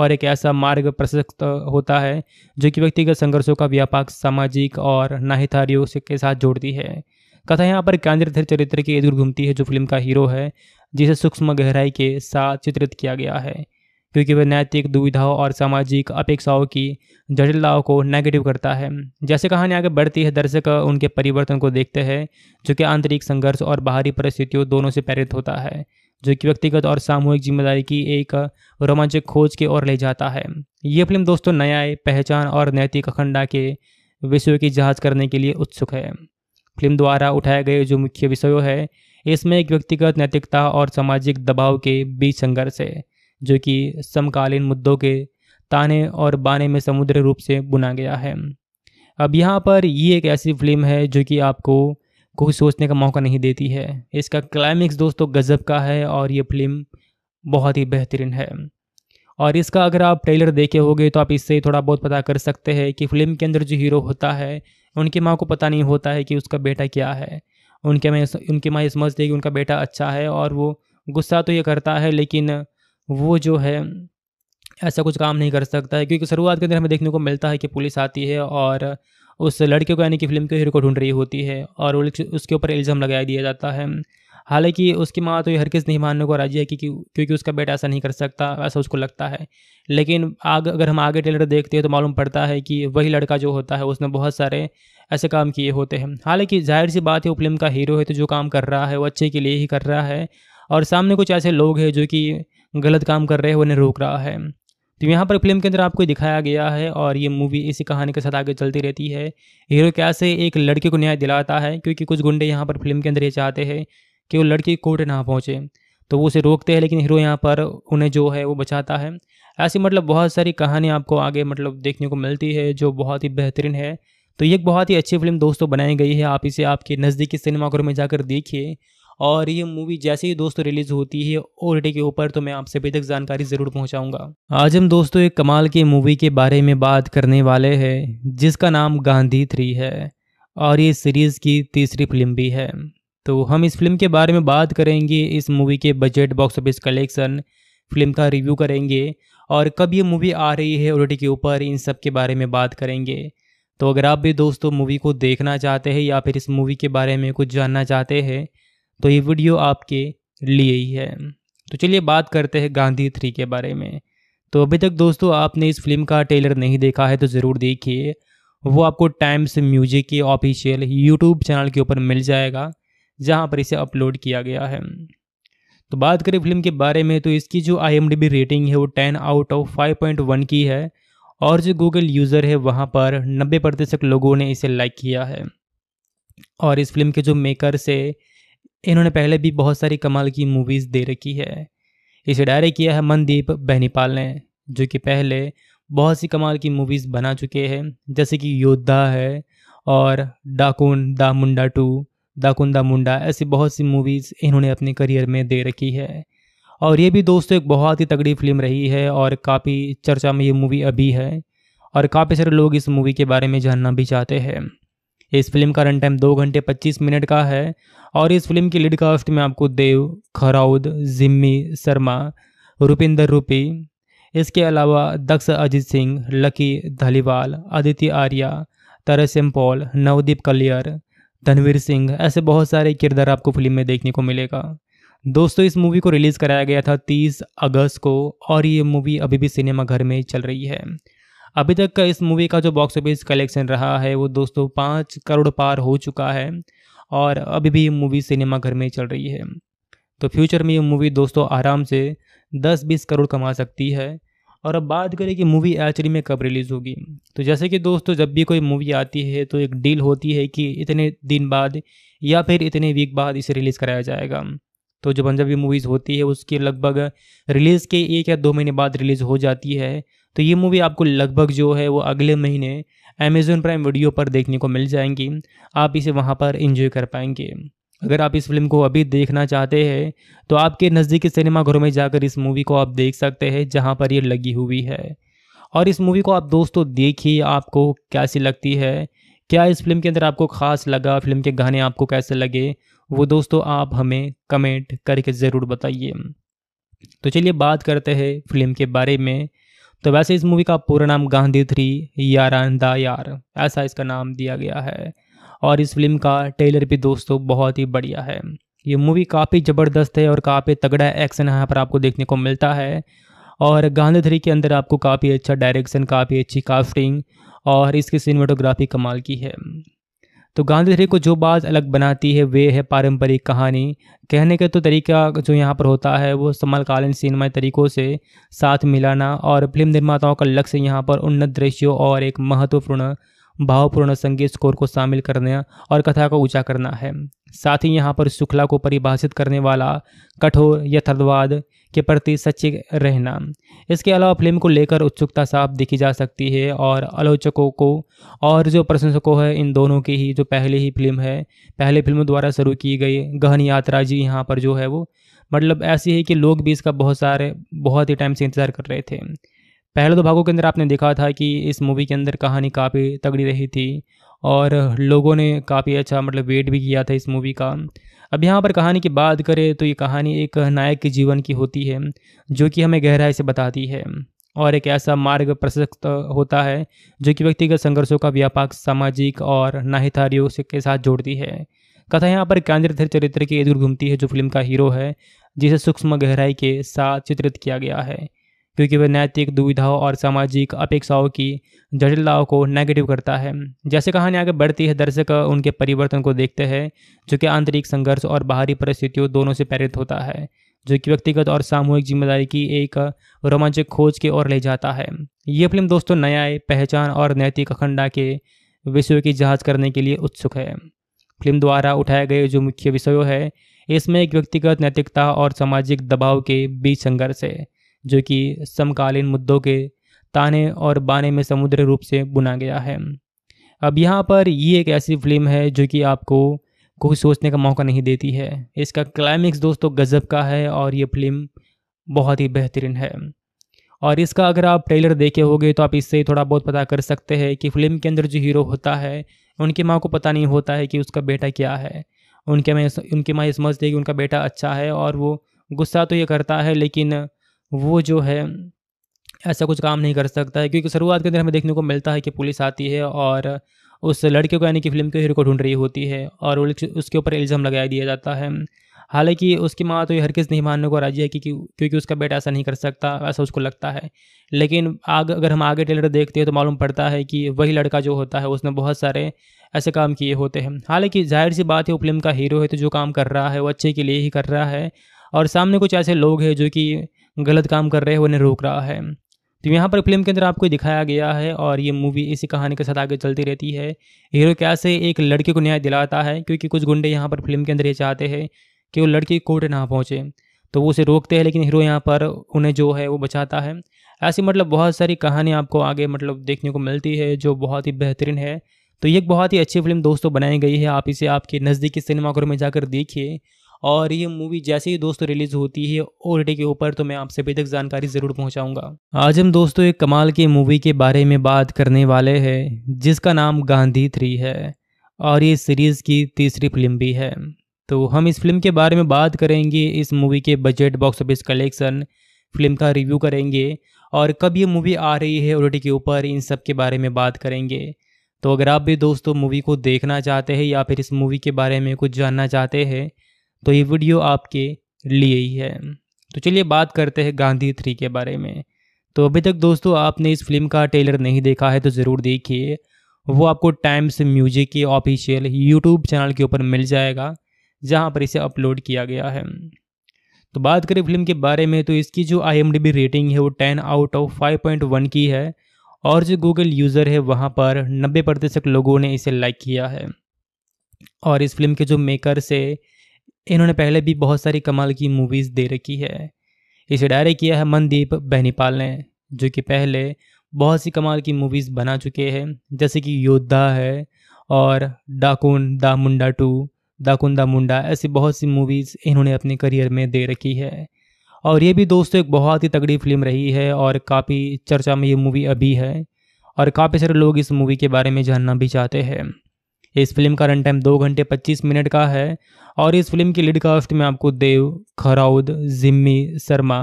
और एक ऐसा मार्ग प्रशस्त होता है जो कि व्यक्तिगत संघर्षों का व्यापक सामाजिक और नाहितारियों के साथ जोड़ती है कथा यहाँ पर केंद्रित चरित्र के दूर घूमती है जो फिल्म का हीरो है जिसे सूक्ष्म गहराई के साथ चित्रित किया गया है क्योंकि वह नैतिक दुविधाओं और सामाजिक अपेक्षाओं की जटिलताओं को नेगेटिव करता है जैसे कहानी आगे बढ़ती है दर्शक उनके परिवर्तन को देखते हैं जो कि आंतरिक संघर्ष और बाहरी परिस्थितियों दोनों से प्रेरित होता है जो कि व्यक्तिगत और सामूहिक जिम्मेदारी की एक रोमांचक खोज की ओर ले जाता है ये फिल्म दोस्तों न्याय पहचान और नैतिक अखंडा के विषयों की जांच करने के लिए उत्सुक है फिल्म द्वारा उठाए गए जो मुख्य विषयों है इसमें एक व्यक्तिगत नैतिकता और सामाजिक दबाव के बीच संघर्ष है जो कि समकालीन मुद्दों के ताने और बाने में समुद्र रूप से बुना गया है अब यहाँ पर ये एक ऐसी फिल्म है जो कि आपको कोई सोचने का मौका नहीं देती है इसका क्लाइमेक्स दोस्तों गज़ब का है और ये फिल्म बहुत ही बेहतरीन है और इसका अगर आप ट्रेलर देखे होगे तो आप इससे थोड़ा बहुत पता कर सकते हैं कि फिल्म के अंदर जो हीरो होता है उनकी माँ को पता नहीं होता है कि उसका बेटा क्या है उनके माँ उनकी माँ ये समझती है कि उनका बेटा अच्छा है और वो गुस्सा तो ये करता है लेकिन वो जो है ऐसा कुछ काम नहीं कर सकता है क्योंकि शुरुआत के अंदर हमें देखने को मिलता है कि पुलिस आती है और उस लड़के को यानी कि फिल्म के हीरो को ढूंढ रही होती है और उसके ऊपर इल्ज़ाम लगाया दिया जाता है हालांकि उसकी माँ तो ये हर किस नहीं मानने को राजी है कि क्योंकि उसका बेटा ऐसा नहीं कर सकता ऐसा उसको लगता है लेकिन आग अगर हम आगे टेलर देखते हैं तो मालूम पड़ता है कि वही लड़का जो होता है उसने बहुत सारे ऐसे काम किए होते हैं हालांकि जाहिर सी बात है वो फिल्म का हीरो है तो जो काम कर रहा है वो अच्छे के लिए ही कर रहा है और सामने कुछ ऐसे लोग हैं जो कि गलत काम कर रहे हैं उन्हें रोक रहा है तो यहाँ पर फिल्म के अंदर आपको दिखाया गया है और ये मूवी इसी कहानी के साथ आगे चलती रहती है हीरो कैसे एक लड़के को न्याय दिलाता है क्योंकि कुछ गुंडे यहाँ पर फिल्म के अंदर ये चाहते हैं कि वो लड़की कोर्ट ना पहुँचे तो वो उसे रोकते हैं लेकिन हीरो यहाँ पर उन्हें जो है वो बचाता है ऐसी मतलब बहुत सारी कहानी आपको आगे मतलब देखने को मिलती है जो बहुत ही बेहतरीन है तो ये एक बहुत ही अच्छी फिल्म दोस्तों बनाई गई है आप इसे आपके नज़दीकी सिनेमाघरों में जाकर देखिए और ये मूवी जैसे ही दोस्तों रिलीज होती है ओ के ऊपर तो मैं आप सभी तक जानकारी ज़रूर पहुँचाऊँगा आज हम दोस्तों एक कमाल की मूवी के बारे में बात करने वाले हैं जिसका नाम गांधी थ्री है और ये सीरीज़ की तीसरी फिल्म भी है तो हम इस फिल्म के बारे में बात करेंगे इस मूवी के budget box office collection film का रिव्यू करेंगे और कब ये मूवी आ रही है ओ के ऊपर इन सब के बारे में बात करेंगे तो अगर आप भी दोस्तों मूवी को देखना चाहते हैं या फिर इस मूवी के बारे में कुछ जानना चाहते हैं तो ये वीडियो आपके लिए ही है तो चलिए बात करते हैं गांधी थ्री के बारे में तो अभी तक दोस्तों आपने इस फिल्म का ट्रेलर नहीं देखा है तो ज़रूर देखिए वो आपको टाइम्स म्यूजिक के ऑफिशियल यूट्यूब चैनल के ऊपर मिल जाएगा जहाँ पर इसे अपलोड किया गया है तो बात करें फिल्म के बारे में तो इसकी जो आई रेटिंग है वो ten out of five point one की है और जो गूगल यूज़र है वहाँ पर नब्बे प्रतिशत लोगों ने इसे लाइक किया है और इस फिल्म के जो मेकर से इन्होंने पहले भी बहुत सारी कमाल की मूवीज़ दे रखी है इसे डायरेक्ट किया है मनदीप बहनीपाल ने जो कि पहले बहुत सी कमाल की मूवीज़ बना चुके हैं जैसे कि योद्धा है और डाकुन दा मुंडा टू दाकुन दा मुंडा ऐसी बहुत सी मूवीज़ इन्होंने अपने करियर में दे रखी है और ये भी दोस्तों एक बहुत ही तगड़ी फिल्म रही है और काफ़ी चर्चा में ये मूवी अभी है और काफ़ी सारे लोग इस मूवी के बारे में जानना भी चाहते हैं इस फिल्म का रन टाइम दो घंटे पच्चीस मिनट का है और इस फिल्म की लीड कास्ट में आपको देव खराउद जिम्मी शर्मा रुपिंदर रूपी इसके अलावा दक्ष अजीत सिंह लकी धलीवाल आदित्य आर्या तरसेम पॉल नवदीप कलियर धनवीर सिंह ऐसे बहुत सारे किरदार आपको फिल्म में देखने को मिलेगा दोस्तों इस मूवी को रिलीज़ कराया गया था 30 अगस्त को और ये मूवी अभी भी सिनेमाघर में चल रही है अभी तक का इस मूवी का जो बॉक्स ऑफिस कलेक्शन रहा है वो दोस्तों पाँच करोड़ पार हो चुका है और अभी भी मूवी सिनेमाघर में चल रही है तो फ्यूचर में ये मूवी दोस्तों आराम से 10-20 करोड़ कमा सकती है और अब बात करें कि मूवी एक्चुअली में कब रिलीज़ होगी तो जैसे कि दोस्तों जब भी कोई मूवी आती है तो एक डील होती है कि इतने दिन बाद या फिर इतने वीक बाद इसे रिलीज़ कराया जाएगा तो जो पंजाबी मूवीज़ होती है उसकी लगभग रिलीज़ के एक या दो महीने बाद रिलीज़ हो जाती है तो ये मूवी आपको लगभग जो है वो अगले महीने अमेजोन प्राइम वीडियो पर देखने को मिल जाएंगी आप इसे वहाँ पर इंजॉय कर पाएंगे अगर आप इस फिल्म को अभी देखना चाहते हैं तो आपके नज़दीकी सिनेमाघरों में जाकर इस मूवी को आप देख सकते हैं जहाँ पर ये लगी हुई है और इस मूवी को आप दोस्तों देखिए आपको कैसी लगती है क्या इस फिल्म के अंदर आपको खास लगा फिल्म के गाने आपको कैसे लगे वो दोस्तों आप हमें कमेंट करके ज़रूर बताइए तो चलिए बात करते हैं फिल्म के बारे में तो वैसे इस मूवी का पूरा नाम गांधी थ्री यारानदा यार ऐसा इसका नाम दिया गया है और इस फिल्म का ट्रेलर भी दोस्तों बहुत ही बढ़िया है ये मूवी काफ़ी ज़बरदस्त है और काफ़ी तगड़ा एक्शन यहाँ पर आपको देखने को मिलता है और गांधी थ्री के अंदर आपको काफ़ी अच्छा डायरेक्शन काफ़ी अच्छी कास्टिंग और इसकी सिनेमाटोग्राफी कमाल की है तो गांधीधरी को जो बात अलग बनाती है वे है पारंपरिक कहानी कहने का तो तरीका जो यहाँ पर होता है वो समकालीन सिनेमा तरीकों से साथ मिलाना और फिल्म निर्माताओं का लक्ष्य यहाँ पर उन्नत दृश्यों और एक महत्वपूर्ण भावपूर्ण संगीत स्कोर को शामिल करने और कथा को ऊंचा करना है साथ ही यहाँ पर शुक्ला को परिभाषित करने वाला कठोर यथर्थवाद के प्रति सच्चे रहना इसके अलावा फिल्म को लेकर उत्सुकता साफ देखी जा सकती है और आलोचकों को और जो प्रशंसकों है इन दोनों की ही जो पहले ही फिल्म है पहले फिल्म द्वारा शुरू की गई गहन यात्रा जी यहाँ पर जो है वो मतलब ऐसी है कि लोग भी इसका बहुत सारे बहुत ही टाइम से इंतज़ार कर रहे थे पहले दो तो भागों के अंदर आपने देखा था कि इस मूवी के अंदर कहानी काफ़ी तगड़ी रही थी और लोगों ने काफ़ी अच्छा मतलब वेट भी किया था इस मूवी का अब यहाँ पर कहानी की बात करें तो ये कहानी एक नायक के जीवन की होती है जो कि हमें गहराई से बताती है और एक ऐसा मार्ग प्रशस्त होता है जो कि व्यक्तिगत संघर्षों का व्यापक सामाजिक और नाहितारियों के साथ जोड़ती है कथा यहाँ पर केंद्रधर चरित्र के दूर घूमती है जो फिल्म का हीरो है जिसे सूक्ष्म गहराई के साथ चित्रित किया गया है क्योंकि वह नैतिक दुविधाओं और सामाजिक अपेक्षाओं की जटिलताओं को नेगेटिव करता है जैसे कहानी आगे बढ़ती है दर्शक उनके परिवर्तन को देखते हैं जो कि आंतरिक संघर्ष और बाहरी परिस्थितियों दोनों से प्रेरित होता है जो कि व्यक्तिगत और सामूहिक जिम्मेदारी की एक रोमांचक खोज की ओर ले जाता है ये फिल्म दोस्तों न्याय पहचान और नैतिक अखंडा के विषयों की जांच करने के लिए उत्सुक है फिल्म द्वारा उठाए गए जो मुख्य विषयों है इसमें एक व्यक्तिगत नैतिकता और सामाजिक दबाव के बीच संघर्ष है जो कि समकालीन मुद्दों के ताने और बाने में समुद्र रूप से बुना गया है अब यहाँ पर ये एक ऐसी फिल्म है जो कि आपको कुछ सोचने का मौका नहीं देती है इसका क्लाइमेक्स दोस्तों गज़ब का है और ये फिल्म बहुत ही बेहतरीन है और इसका अगर आप ट्रेलर देखे होगे तो आप इससे थोड़ा बहुत पता कर सकते हैं कि फिल्म के अंदर जो हीरो होता है उनकी माँ को पता नहीं होता है कि उसका बेटा क्या है उनके माँ उनकी माँ ये समझती है कि उनका बेटा अच्छा है और वो गुस्सा तो ये करता है लेकिन वो जो है ऐसा कुछ काम नहीं कर सकता है क्योंकि शुरुआत के अंदर हमें देखने को मिलता है कि पुलिस आती है और उस लड़के को यानी कि फिल्म के हीरो को ढूंढ रही होती है और उसके ऊपर इल्ज़ाम लगाया दिया जाता है हालांकि उसकी माँ तो ये किसी नहीं मानने को राजी है कि क्योंकि उसका बेटा ऐसा नहीं कर सकता ऐसा उसको लगता है लेकिन आग अगर हम आगे टेलर देखते हैं तो मालूम पड़ता है कि वही लड़का जो होता है उसने बहुत सारे ऐसे काम किए होते हैं हालांकि जाहिर सी बात है वो फिल्म का हीरो है तो जो काम कर रहा है वो अच्छे के लिए ही कर रहा है और सामने कुछ ऐसे लोग हैं जो कि गलत काम कर रहे हैं उन्हें रोक रहा है तो यहाँ पर फिल्म के अंदर आपको दिखाया गया है और ये मूवी इसी कहानी के साथ आगे चलती रहती है हीरो कैसे एक लड़के को न्याय दिलाता है क्योंकि कुछ गुंडे यहाँ पर फिल्म के अंदर ये चाहते हैं कि वो लड़की कोर्ट ना पहुँचे तो वो उसे रोकते हैं लेकिन हीरो यहाँ पर उन्हें जो है वो बचाता है ऐसी मतलब बहुत सारी कहानी आपको आगे मतलब देखने को मिलती है जो बहुत ही बेहतरीन है तो ये एक बहुत ही अच्छी फिल्म दोस्तों बनाई गई है आप इसे आपके नज़दीकी सिनेमाघर में जाकर देखिए और ये मूवी जैसे ही दोस्तों रिलीज होती है ओल्टी के ऊपर तो मैं आप सभी तक जानकारी ज़रूर पहुँचाऊँगा आज हम दोस्तों एक कमाल की मूवी के बारे में बात करने वाले हैं जिसका नाम गांधी थ्री है और ये सीरीज़ की तीसरी फिल्म भी है तो हम इस फिल्म के बारे में बात करेंगे इस मूवी के budget box office collection film का रिव्यू करेंगे और कब ये मूवी आ रही है ओल्टी के ऊपर इन सब के बारे में बात करेंगे तो अगर आप भी दोस्तों मूवी को देखना चाहते हैं या फिर इस मूवी के बारे में कुछ जानना चाहते हैं तो ये वीडियो आपके लिए ही है तो चलिए बात करते हैं गांधी थ्री के बारे में तो अभी तक दोस्तों आपने इस फिल्म का ट्रेलर नहीं देखा है तो ज़रूर देखिए वो आपको टाइम्स म्यूजिक के ऑफिशियल यूट्यूब चैनल के ऊपर मिल जाएगा जहाँ पर इसे अपलोड किया गया है तो बात करें फिल्म के बारे में तो इसकी जो आई रेटिंग है वो टेन आउट ऑफ फाइव की है और जो गूगल यूज़र है वहाँ पर नब्बे प्रतिशत लोगों ने इसे लाइक किया है और इस फिल्म के जो मेकर से इन्होंने पहले भी बहुत सारी कमाल की मूवीज़ दे रखी है इसे डायरेक्ट किया है मनदीप बहनीपाल ने जो कि पहले बहुत सी कमाल की मूवीज़ बना चुके हैं जैसे कि योद्धा है और डाकुन दा मुंडा टू दाकुन दा मुंडा ऐसी बहुत सी मूवीज़ इन्होंने अपने करियर में दे रखी है और ये भी दोस्तों एक बहुत ही तगड़ी फिल्म रही है और काफ़ी चर्चा में ये मूवी अभी है और काफ़ी सारे लोग इस मूवी के बारे में जानना भी चाहते हैं इस फिल्म का रन टाइम दो घंटे पच्चीस मिनट का है और इस फिल्म की लीड कास्ट में आपको देव खराउद जिम्मी शर्मा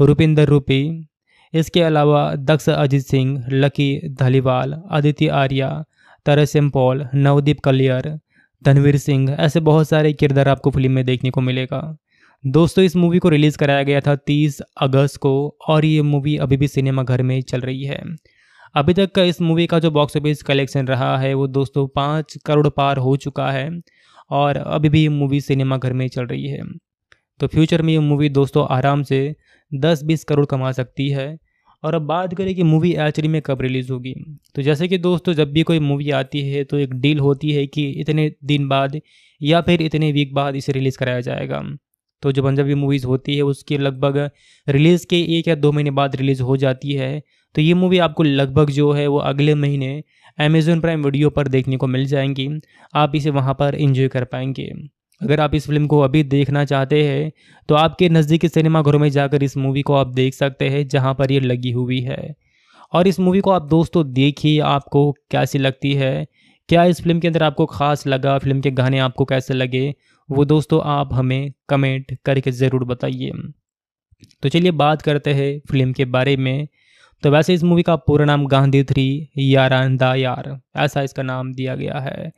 रुपिंदर रूपी इसके अलावा दक्ष अजीत सिंह लकी धालीवाल आदित्य आर्या तरसेम पॉल नवदीप कलियर धनवीर सिंह ऐसे बहुत सारे किरदार आपको फिल्म में देखने को मिलेगा दोस्तों इस मूवी को रिलीज़ कराया गया था 30 अगस्त को और ये मूवी अभी भी सिनेमाघर में चल रही है अभी तक का इस मूवी का जो बॉक्स ऑफिस कलेक्शन रहा है वो दोस्तों पाँच करोड़ पार हो चुका है और अभी भी मूवी सिनेमाघर में चल रही है तो फ्यूचर में ये मूवी दोस्तों आराम से 10-20 करोड़ कमा सकती है और अब बात करें कि मूवी एचडी में कब रिलीज़ होगी तो जैसे कि दोस्तों जब भी कोई मूवी आती है तो एक डील होती है कि इतने दिन बाद या फिर इतने वीक बाद इसे रिलीज़ कराया जाएगा तो जो पंजाबी मूवीज़ होती है उसके लगभग रिलीज़ के एक या दो महीने बाद रिलीज़ हो जाती है तो ये मूवी आपको लगभग जो है वो अगले महीने अमेज़ोन प्राइम वीडियो पर देखने को मिल जाएंगी आप इसे वहाँ पर इंजॉय कर पाएंगे अगर आप इस फिल्म को अभी देखना चाहते हैं तो आपके नज़दीकी सिनेमाघरों में जाकर इस मूवी को आप देख सकते हैं जहाँ पर ये लगी हुई है और इस मूवी को आप दोस्तों देखिए आपको कैसी लगती है क्या इस फिल्म के अंदर आपको खास लगा फिल्म के गाने आपको कैसे लगे वो दोस्तों आप हमें कमेंट करके ज़रूर बताइए तो चलिए बात करते हैं फिल्म के बारे में तो वैसे इस मूवी का पूरा नाम गांधी थ्री यारानदा यार ऐसा इसका नाम दिया गया है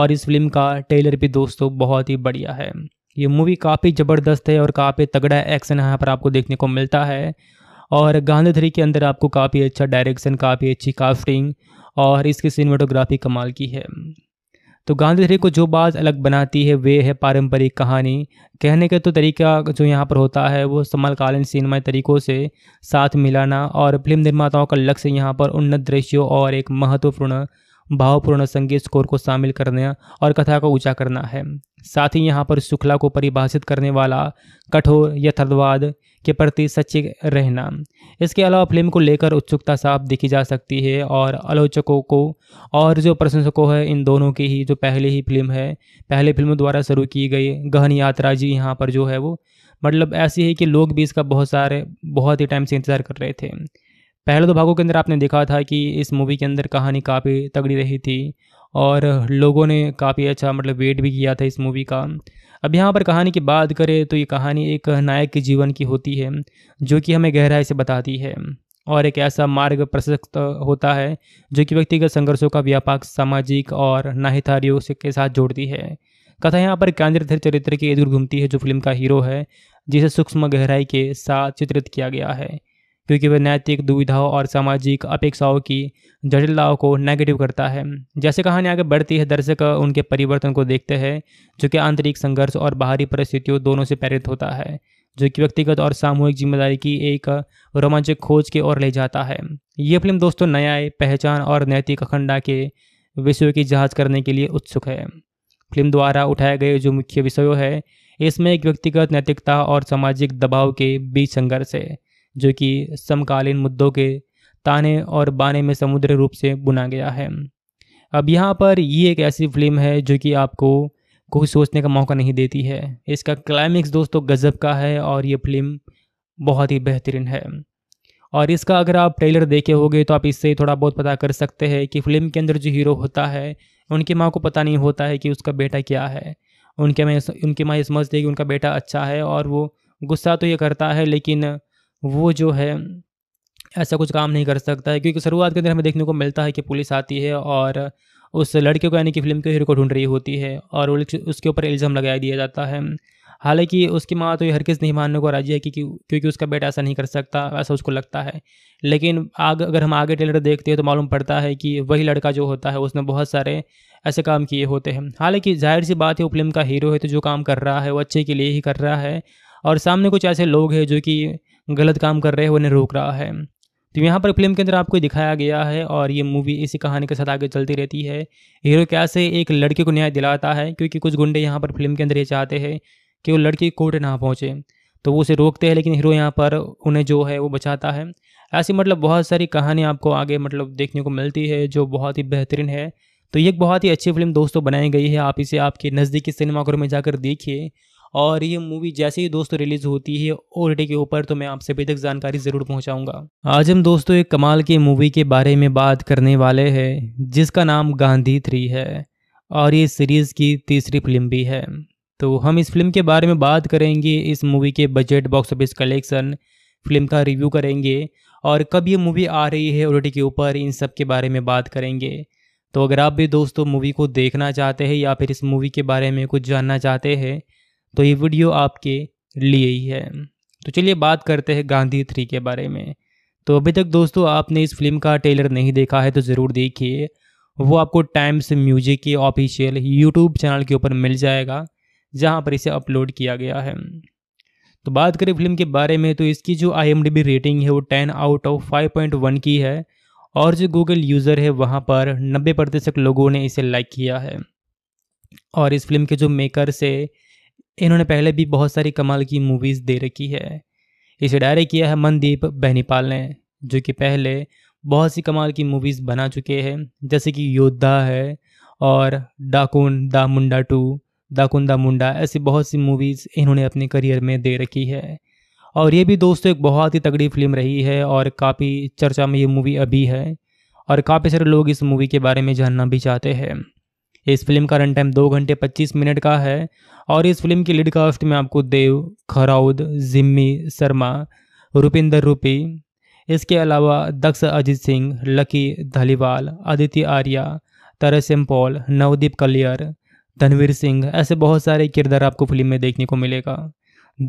और इस फिल्म का ट्रेलर भी दोस्तों बहुत ही बढ़िया है ये मूवी काफ़ी ज़बरदस्त है और काफ़ी तगड़ा एक्शन यहाँ पर आपको देखने को मिलता है और गांधी थ्री के अंदर आपको काफ़ी अच्छा डायरेक्शन काफ़ी अच्छी कास्टिंग और इसकी सिनेमाटोग्राफी कमाल की है तो गांधीधरी को जो बात अलग बनाती है वे है पारंपरिक कहानी कहने का तो तरीका जो यहाँ पर होता है वो समकालीन सिनेमा तरीकों से साथ मिलाना और फिल्म निर्माताओं का लक्ष्य यहाँ पर उन्नत दृश्यों और एक महत्वपूर्ण भावपूर्ण संगीत स्कोर को शामिल करना और कथा को ऊंचा करना है साथ ही यहाँ पर शुक्ला को परिभाषित करने वाला कठोर यथार्थवाद के प्रति सच्चे रहना इसके अलावा फिल्म को लेकर उत्सुकता साफ देखी जा सकती है और आलोचकों को और जो प्रशंसकों है इन दोनों की ही जो पहले ही फिल्म है पहले फिल्म द्वारा शुरू की गई गहन यात्रा जी यहाँ पर जो है वो मतलब ऐसी है कि लोग भी इसका बहुत सारे बहुत ही टाइम से इंतज़ार कर रहे थे पहले दो भागों के अंदर आपने देखा था कि इस मूवी के अंदर कहानी काफ़ी तगड़ी रही थी और लोगों ने काफ़ी अच्छा मतलब वेट भी किया था इस मूवी का अब यहाँ पर कहानी की बात करें तो ये कहानी एक नायक के जीवन की होती है जो कि हमें गहराई से बताती है और एक ऐसा मार्ग प्रशस्त होता है जो कि व्यक्तिगत संघर्षों का व्यापक सामाजिक और नाहितारियों के साथ जोड़ती है कथा यहाँ पर केंद्रधर चरित्र के इर्द घूमती है जो फिल्म का हीरो है जिसे सूक्ष्म गहराई के साथ चित्रित किया गया है क्योंकि वह नैतिक दुविधाओं और सामाजिक अपेक्षाओं की जटिलताओं को नेगेटिव करता है जैसे कहानी आगे बढ़ती है दर्शक उनके परिवर्तन को देखते हैं जो कि आंतरिक संघर्ष और बाहरी परिस्थितियों दोनों से प्रेरित होता है जो कि व्यक्तिगत और सामूहिक जिम्मेदारी की एक रोमांचक खोज की ओर ले जाता है ये फिल्म दोस्तों न्याय पहचान और नैतिक अखंडा के विषयों की जांच करने के लिए उत्सुक है फिल्म द्वारा उठाए गए जो मुख्य विषयों है इसमें एक व्यक्तिगत नैतिकता और सामाजिक दबाव के बीच संघर्ष है जो कि समकालीन मुद्दों के ताने और बाने में समुद्र रूप से बुना गया है अब यहाँ पर ये एक ऐसी फिल्म है जो कि आपको कोई सोचने का मौका नहीं देती है इसका क्लाइमेक्स दोस्तों गज़ब का है और ये फिल्म बहुत ही बेहतरीन है और इसका अगर आप ट्रेलर देखे होगे तो आप इससे थोड़ा बहुत पता कर सकते हैं कि फिल्म के अंदर जो हीरो होता है उनकी माँ को पता नहीं होता है कि उसका बेटा क्या है उनके माँ उनकी माँ ये समझती है कि उनका बेटा अच्छा है और वो गुस्सा तो ये करता है लेकिन वो जो है ऐसा कुछ काम नहीं कर सकता है क्योंकि शुरुआत के अंदर हमें देखने को मिलता है कि पुलिस आती है और उस लड़के को यानी कि फिल्म के हीरो को ढूंढ रही होती है और उसके ऊपर इल्ज़ाम लगाया दिया जाता है हालांकि उसकी माँ तो ये हरगिज़ नहीं मानने को राजी है कि क्योंकि उसका बेटा ऐसा नहीं कर सकता ऐसा उसको लगता है लेकिन आग अगर हम आगे टेलर देखते हैं तो मालूम पड़ता है कि वही लड़का जो होता है उसने बहुत सारे ऐसे काम किए होते हैं हालांकि जाहिर सी बात है वो फिल्म का हीरो है तो जो काम कर रहा है वो अच्छे के लिए ही कर रहा है और सामने कुछ ऐसे लोग हैं जो कि गलत काम कर रहे हैं उन्हें रोक रहा है तो यहाँ पर फिल्म के अंदर आपको दिखाया गया है और ये मूवी इसी कहानी के साथ आगे चलती रहती है हीरो कैसे एक लड़के को न्याय दिलाता है क्योंकि कुछ गुंडे यहाँ पर फिल्म के अंदर ये चाहते हैं कि वो लड़की कोर्ट ना पहुँचे तो वो उसे रोकते हैं लेकिन हीरो यहाँ पर उन्हें जो है वो बचाता है ऐसी मतलब बहुत सारी कहानी आपको आगे मतलब देखने को मिलती है जो बहुत ही बेहतरीन है तो ये एक बहुत ही अच्छी फिल्म दोस्तों बनाई गई है आप इसे आपके नज़दीकी सिनेमाघर में जाकर देखिए और ये मूवी जैसे ही दोस्तों रिलीज होती है ओ के ऊपर तो मैं आप सभी तक जानकारी ज़रूर पहुंचाऊंगा आज हम दोस्तों एक कमाल की मूवी के बारे में बात करने वाले हैं जिसका नाम गांधी थ्री है और ये सीरीज़ की तीसरी फिल्म भी है तो हम इस फिल्म के बारे में बात करेंगे इस मूवी के budget box office collection film का रिव्यू करेंगे और कब ये मूवी आ रही है ओ के ऊपर इन सब के बारे में बात करेंगे तो अगर आप भी दोस्तों मूवी को देखना चाहते हैं या फिर इस मूवी के बारे में कुछ जानना चाहते हैं तो ये वीडियो आपके लिए ही है तो चलिए बात करते हैं गांधी थ्री के बारे में तो अभी तक दोस्तों आपने इस फिल्म का ट्रेलर नहीं देखा है तो ज़रूर देखिए वो आपको टाइम्स म्यूजिक के ऑफिशियल यूट्यूब चैनल के ऊपर मिल जाएगा जहाँ पर इसे अपलोड किया गया है तो बात करें फिल्म के बारे में तो इसकी जो आई रेटिंग है वो ten out of five point one की है और जो गूगल यूज़र है वहाँ पर नब्बे प्रतिशत लोगों ने इसे लाइक किया है और इस फिल्म के जो मेकर से इन्होंने पहले भी बहुत सारी कमाल की मूवीज़ दे रखी है इसे डायरेक्ट किया है मनदीप बहनीपाल ने जो कि पहले बहुत सी कमाल की मूवीज़ बना चुके हैं जैसे कि योद्धा है और डाकुन दा मुंडा टू दाकुन दा मुंडा ऐसी बहुत सी मूवीज़ इन्होंने अपने करियर में दे रखी है और ये भी दोस्तों एक बहुत ही तगड़ी फिल्म रही है और काफ़ी चर्चा में ये मूवी अभी है और काफ़ी सारे लोग इस मूवी के बारे में जानना भी चाहते हैं इस फिल्म का रन टाइम दो घंटे पच्चीस मिनट का है और इस फिल्म की लीड कास्ट में आपको देव खराउद जिम्मी शर्मा रुपिंदर रूपी इसके अलावा दक्ष अजीत सिंह लकी धलीवाल आदित्य आर्या तरसेम पॉल नवदीप कलियर धनवीर सिंह ऐसे बहुत सारे किरदार आपको फिल्म में देखने को मिलेगा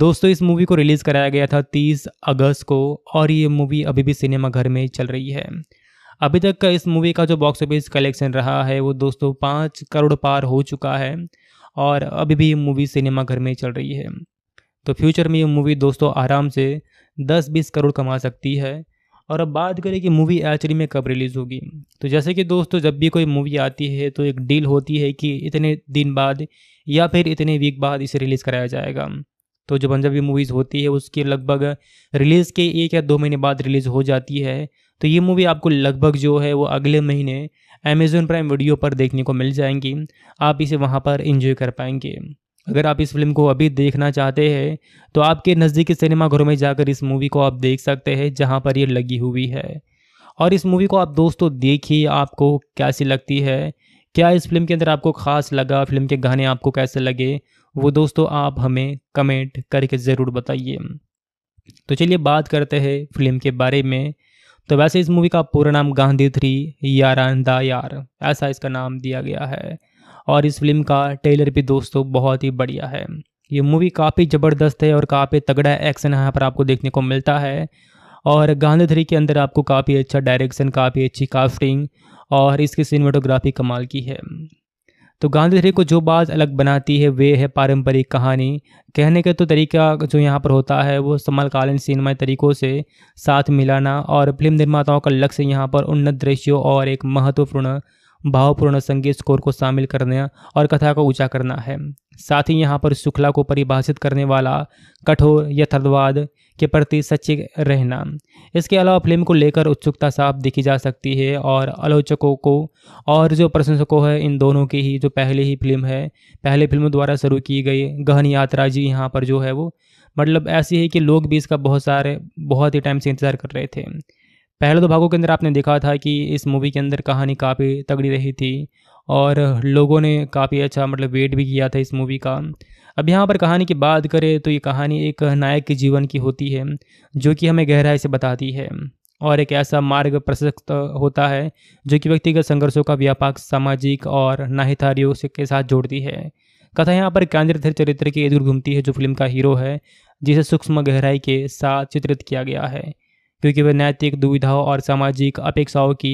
दोस्तों इस मूवी को रिलीज़ कराया गया था 30 अगस्त को और ये मूवी अभी भी सिनेमाघर में चल रही है अभी तक का इस मूवी का जो बॉक्स ऑफिस कलेक्शन रहा है वो दोस्तों पाँच करोड़ पार हो चुका है और अभी भी मूवी सिनेमाघर में चल रही है तो फ्यूचर में ये मूवी दोस्तों आराम से दस बीस करोड़ कमा सकती है और अब बात करें कि मूवी एच में कब रिलीज़ होगी तो जैसे कि दोस्तों जब भी कोई मूवी आती है तो एक डील होती है कि इतने दिन बाद या फिर इतने वीक बाद इसे रिलीज़ कराया जाएगा तो जो पंजाबी मूवीज़ होती है उसकी लगभग रिलीज़ के एक या दो महीने बाद रिलीज़ हो जाती है तो ये मूवी आपको लगभग जो है वो अगले महीने अमेज़ोन प्राइम वीडियो पर देखने को मिल जाएंगी आप इसे वहाँ पर इंजॉय कर पाएंगे अगर आप इस फिल्म को अभी देखना चाहते हैं तो आपके नज़दीकी सिनेमाघरों में जाकर इस मूवी को आप देख सकते हैं जहाँ पर ये लगी हुई है और इस मूवी को आप दोस्तों देखिए आपको कैसी लगती है क्या इस फिल्म के अंदर आपको खास लगा फिल्म के गाने आपको कैसे लगे वो दोस्तों आप हमें कमेंट करके ज़रूर बताइए तो चलिए बात करते हैं फिल्म के बारे में तो वैसे इस मूवी का पूरा नाम गांधी थ्री यारानदा यार ऐसा इसका नाम दिया गया है और इस फिल्म का ट्रेलर भी दोस्तों बहुत ही बढ़िया है ये मूवी काफ़ी ज़बरदस्त है और काफ़ी तगड़ा एक्शन यहाँ पर आपको देखने को मिलता है और गांधी थ्री के अंदर आपको काफ़ी अच्छा डायरेक्शन काफ़ी अच्छी कास्टिंग और इसकी सिनेमाटोग्राफी कमाल की है तो गांधीधरी को जो बात अलग बनाती है वे है पारंपरिक कहानी कहने का तो तरीका जो यहाँ पर होता है वो समकालीन सिनेमा तरीकों से साथ मिलाना और फिल्म निर्माताओं का लक्ष्य यहाँ पर उन्नत दृश्यों और एक महत्वपूर्ण भावपूर्ण संगीत स्कोर को शामिल करना और कथा को ऊंचा करना है साथ ही यहाँ पर शुक्ला को परिभाषित करने वाला कठोर यथार्थवाद के प्रति सच्चे रहना इसके अलावा फिल्म को लेकर उत्सुकता साफ देखी जा सकती है और आलोचकों को और जो प्रशंसकों है इन दोनों की ही जो पहले ही फिल्म है पहले फिल्म द्वारा शुरू की गई गहन यात्रा जी यहाँ पर जो है वो मतलब ऐसी है कि लोग भी इसका बहुत सारे बहुत ही टाइम से इंतज़ार कर रहे थे पहले दो भागों के अंदर आपने देखा था कि इस मूवी के अंदर कहानी काफ़ी तगड़ी रही थी और लोगों ने काफ़ी अच्छा मतलब वेट भी किया था इस मूवी का अब यहाँ पर कहानी की बात करें तो ये कहानी एक नायक के जीवन की होती है जो कि हमें गहराई से बताती है और एक ऐसा मार्ग प्रशस्त होता है जो कि व्यक्तिगत संघर्षों का व्यापक सामाजिक और नाहितारियों के साथ जोड़ती है कथा यहाँ पर केंद्रधर चरित्र के इधर घूमती है जो फिल्म का हीरो है जिसे सूक्ष्म गहराई के साथ चित्रित किया गया है क्योंकि वह नैतिक दुविधाओं और सामाजिक अपेक्षाओं की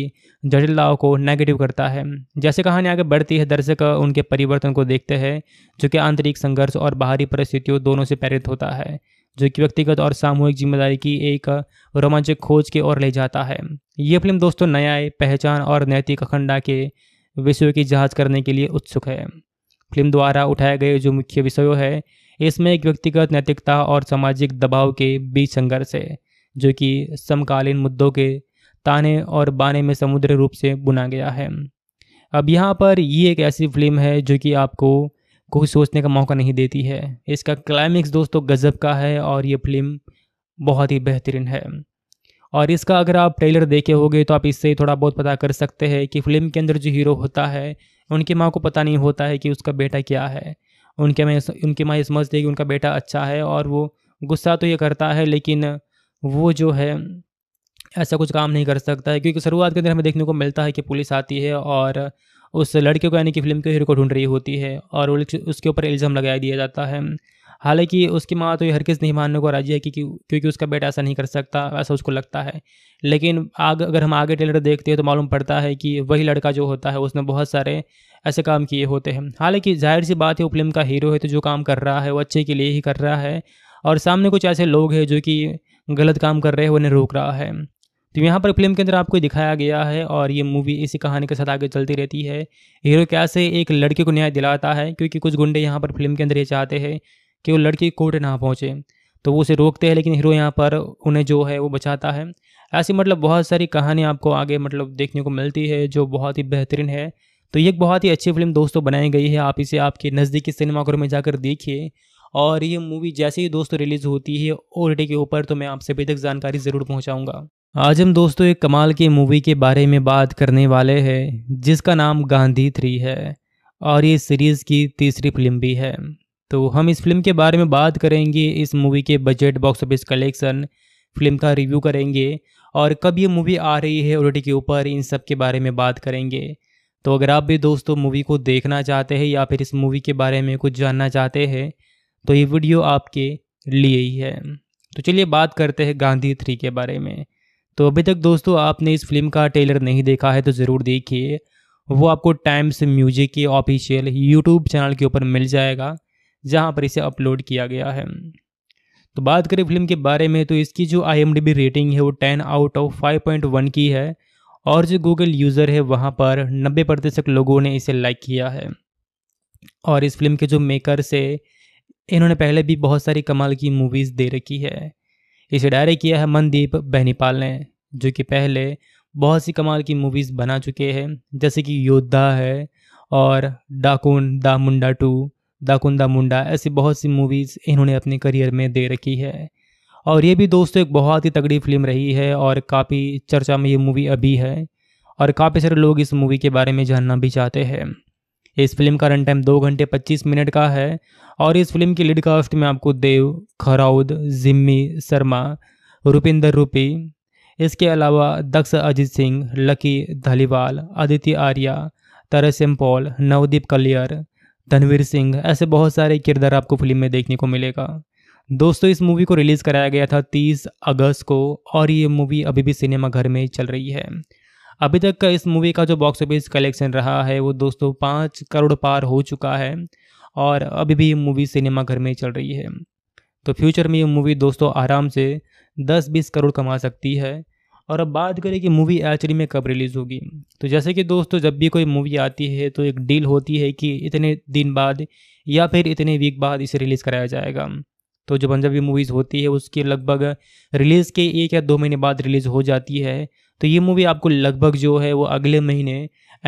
जटिलताओं को नेगेटिव करता है जैसे कहानी आगे बढ़ती है दर्शक उनके परिवर्तन को देखते हैं जो कि आंतरिक संघर्ष और बाहरी परिस्थितियों दोनों से प्रेरित होता है जो कि व्यक्तिगत और सामूहिक जिम्मेदारी की एक रोमांचक खोज की ओर ले जाता है ये फिल्म दोस्तों न्याय पहचान और नैतिक अखंडा के विषयों की जांच करने के लिए उत्सुक है फिल्म द्वारा उठाए गए जो मुख्य विषयों है इसमें एक व्यक्तिगत नैतिकता और सामाजिक दबाव के बीच संघर्ष है जो कि समकालीन मुद्दों के ताने और बाने में समुद्र रूप से बुना गया है अब यहाँ पर ये एक ऐसी फिल्म है जो कि आपको कोई सोचने का मौका नहीं देती है इसका क्लाइमेक्स दोस्तों गज़ब का है और ये फिल्म बहुत ही बेहतरीन है और इसका अगर आप ट्रेलर देखे होगे तो आप इससे थोड़ा बहुत पता कर सकते हैं कि फिल्म के अंदर जो हीरो होता है उनकी माँ को पता नहीं होता है कि उसका बेटा क्या है उनके माँ उनकी माँ ये समझती है कि उनका बेटा अच्छा है और वो गुस्सा तो ये करता है लेकिन वो जो है ऐसा कुछ काम नहीं कर सकता है क्योंकि शुरुआत के अंदर हमें देखने को मिलता है कि पुलिस आती है और उस लड़के को यानी कि फिल्म के हीरो को ढूंढ रही होती है और उसके ऊपर इल्ज़ाम लगाया दिया जाता है हालांकि उसकी माँ तो ये हरगिज़ नहीं मानने को राजी है कि क्योंकि उसका बेटा ऐसा नहीं कर सकता ऐसा उसको लगता है लेकिन आग अगर हम आगे टेलर देखते हैं तो मालूम पड़ता है कि वही लड़का जो होता है उसने बहुत सारे ऐसे काम किए होते हैं हालांकि जाहिर सी बात है वो फिल्म का हीरो है तो जो काम कर रहा है वो अच्छे के लिए ही कर रहा है और सामने कुछ ऐसे लोग हैं जो कि गलत काम कर रहे हैं उन्हें रोक रहा है तो यहाँ पर फिल्म के अंदर आपको दिखाया गया है और ये मूवी इसी कहानी के साथ आगे चलती रहती है हीरो कैसे एक लड़के को न्याय दिलाता है क्योंकि कुछ गुंडे यहाँ पर फिल्म के अंदर ये चाहते हैं कि वो लड़की कोर्ट ना पहुँचे तो वो उसे रोकते हैं लेकिन हीरो यहाँ पर उन्हें जो है वो बचाता है ऐसी मतलब बहुत सारी कहानी आपको आगे मतलब देखने को मिलती है जो बहुत ही बेहतरीन है तो ये एक बहुत ही अच्छी फिल्म दोस्तों बनाई गई है आप इसे आपके नज़दीकी सिनेमाघरों में जाकर देखिए और ये मूवी जैसे ही दोस्तों रिलीज़ होती है ओ के ऊपर तो मैं आप सभी तक जानकारी ज़रूर पहुँचाऊँगा आज हम दोस्तों एक कमाल की मूवी के बारे में बात करने वाले हैं जिसका नाम गांधी थ्री है और ये सीरीज़ की तीसरी फिल्म भी है तो हम इस फिल्म के बारे में बात करेंगे इस मूवी के budget box office collection film का रिव्यू करेंगे और कब ये मूवी आ रही है ओ के ऊपर इन सब के बारे में बात करेंगे तो अगर आप भी दोस्तों मूवी को देखना चाहते हैं या फिर इस मूवी के बारे में कुछ जानना चाहते हैं तो ये वीडियो आपके लिए ही है तो चलिए बात करते हैं गांधी थ्री के बारे में तो अभी तक दोस्तों आपने इस फिल्म का ट्रेलर नहीं देखा है तो ज़रूर देखिए वो आपको टाइम्स म्यूजिक के ऑफिशियल यूट्यूब चैनल के ऊपर मिल जाएगा जहाँ पर इसे अपलोड किया गया है तो बात करें फिल्म के बारे में तो इसकी जो आई रेटिंग है वो ten out of five point one की है और जो गूगल यूज़र है वहाँ पर नब्बे प्रतिशत लोगों ने इसे लाइक किया है और इस फिल्म के जो मेकर से इन्होंने पहले भी बहुत सारी कमाल की मूवीज़ दे रखी है इसे डायरेक्ट किया है मनदीप बहनीपाल ने जो कि पहले बहुत सी कमाल की मूवीज़ बना चुके हैं जैसे कि योद्धा है और डाकुन दा मुंडा टू डाकुन दा मुंडा ऐसी बहुत सी मूवीज़ इन्होंने अपने करियर में दे रखी है और ये भी दोस्तों एक बहुत ही तगड़ी फिल्म रही है और काफ़ी चर्चा में ये मूवी अभी है और काफ़ी सारे लोग इस मूवी के बारे में जानना भी चाहते हैं इस फिल्म का रन टाइम दो घंटे पच्चीस मिनट का है और इस फिल्म की लीड कास्ट में आपको देव खराउद जिम्मी शर्मा रुपिंदर रूपी इसके अलावा दक्ष अजीत सिंह लकी धालीवाल आदित्य आर्या तरसेम पॉल नवदीप कलियर धनवीर सिंह ऐसे बहुत सारे किरदार आपको फिल्म में देखने को मिलेगा दोस्तों इस मूवी को रिलीज़ कराया गया था 30 अगस्त को और ये मूवी अभी भी सिनेमाघर में चल रही है अभी तक का इस मूवी का जो बॉक्स ऑफिस कलेक्शन रहा है वो दोस्तों पाँच करोड़ पार हो चुका है और अभी भी ये मूवी सिनेमाघर में चल रही है तो फ्यूचर में ये मूवी दोस्तों आराम से 10-20 करोड़ कमा सकती है और अब बात करें कि मूवी एक्चुअली में कब रिलीज़ होगी तो जैसे कि दोस्तों जब भी कोई मूवी आती है तो एक डील होती है कि इतने दिन बाद या फिर इतने वीक बाद इसे रिलीज़ कराया जाएगा तो जो पंजाबी मूवीज़ होती है उसकी लगभग रिलीज़ के एक या दो महीने बाद रिलीज़ हो जाती है तो ये मूवी आपको लगभग जो है वो अगले महीने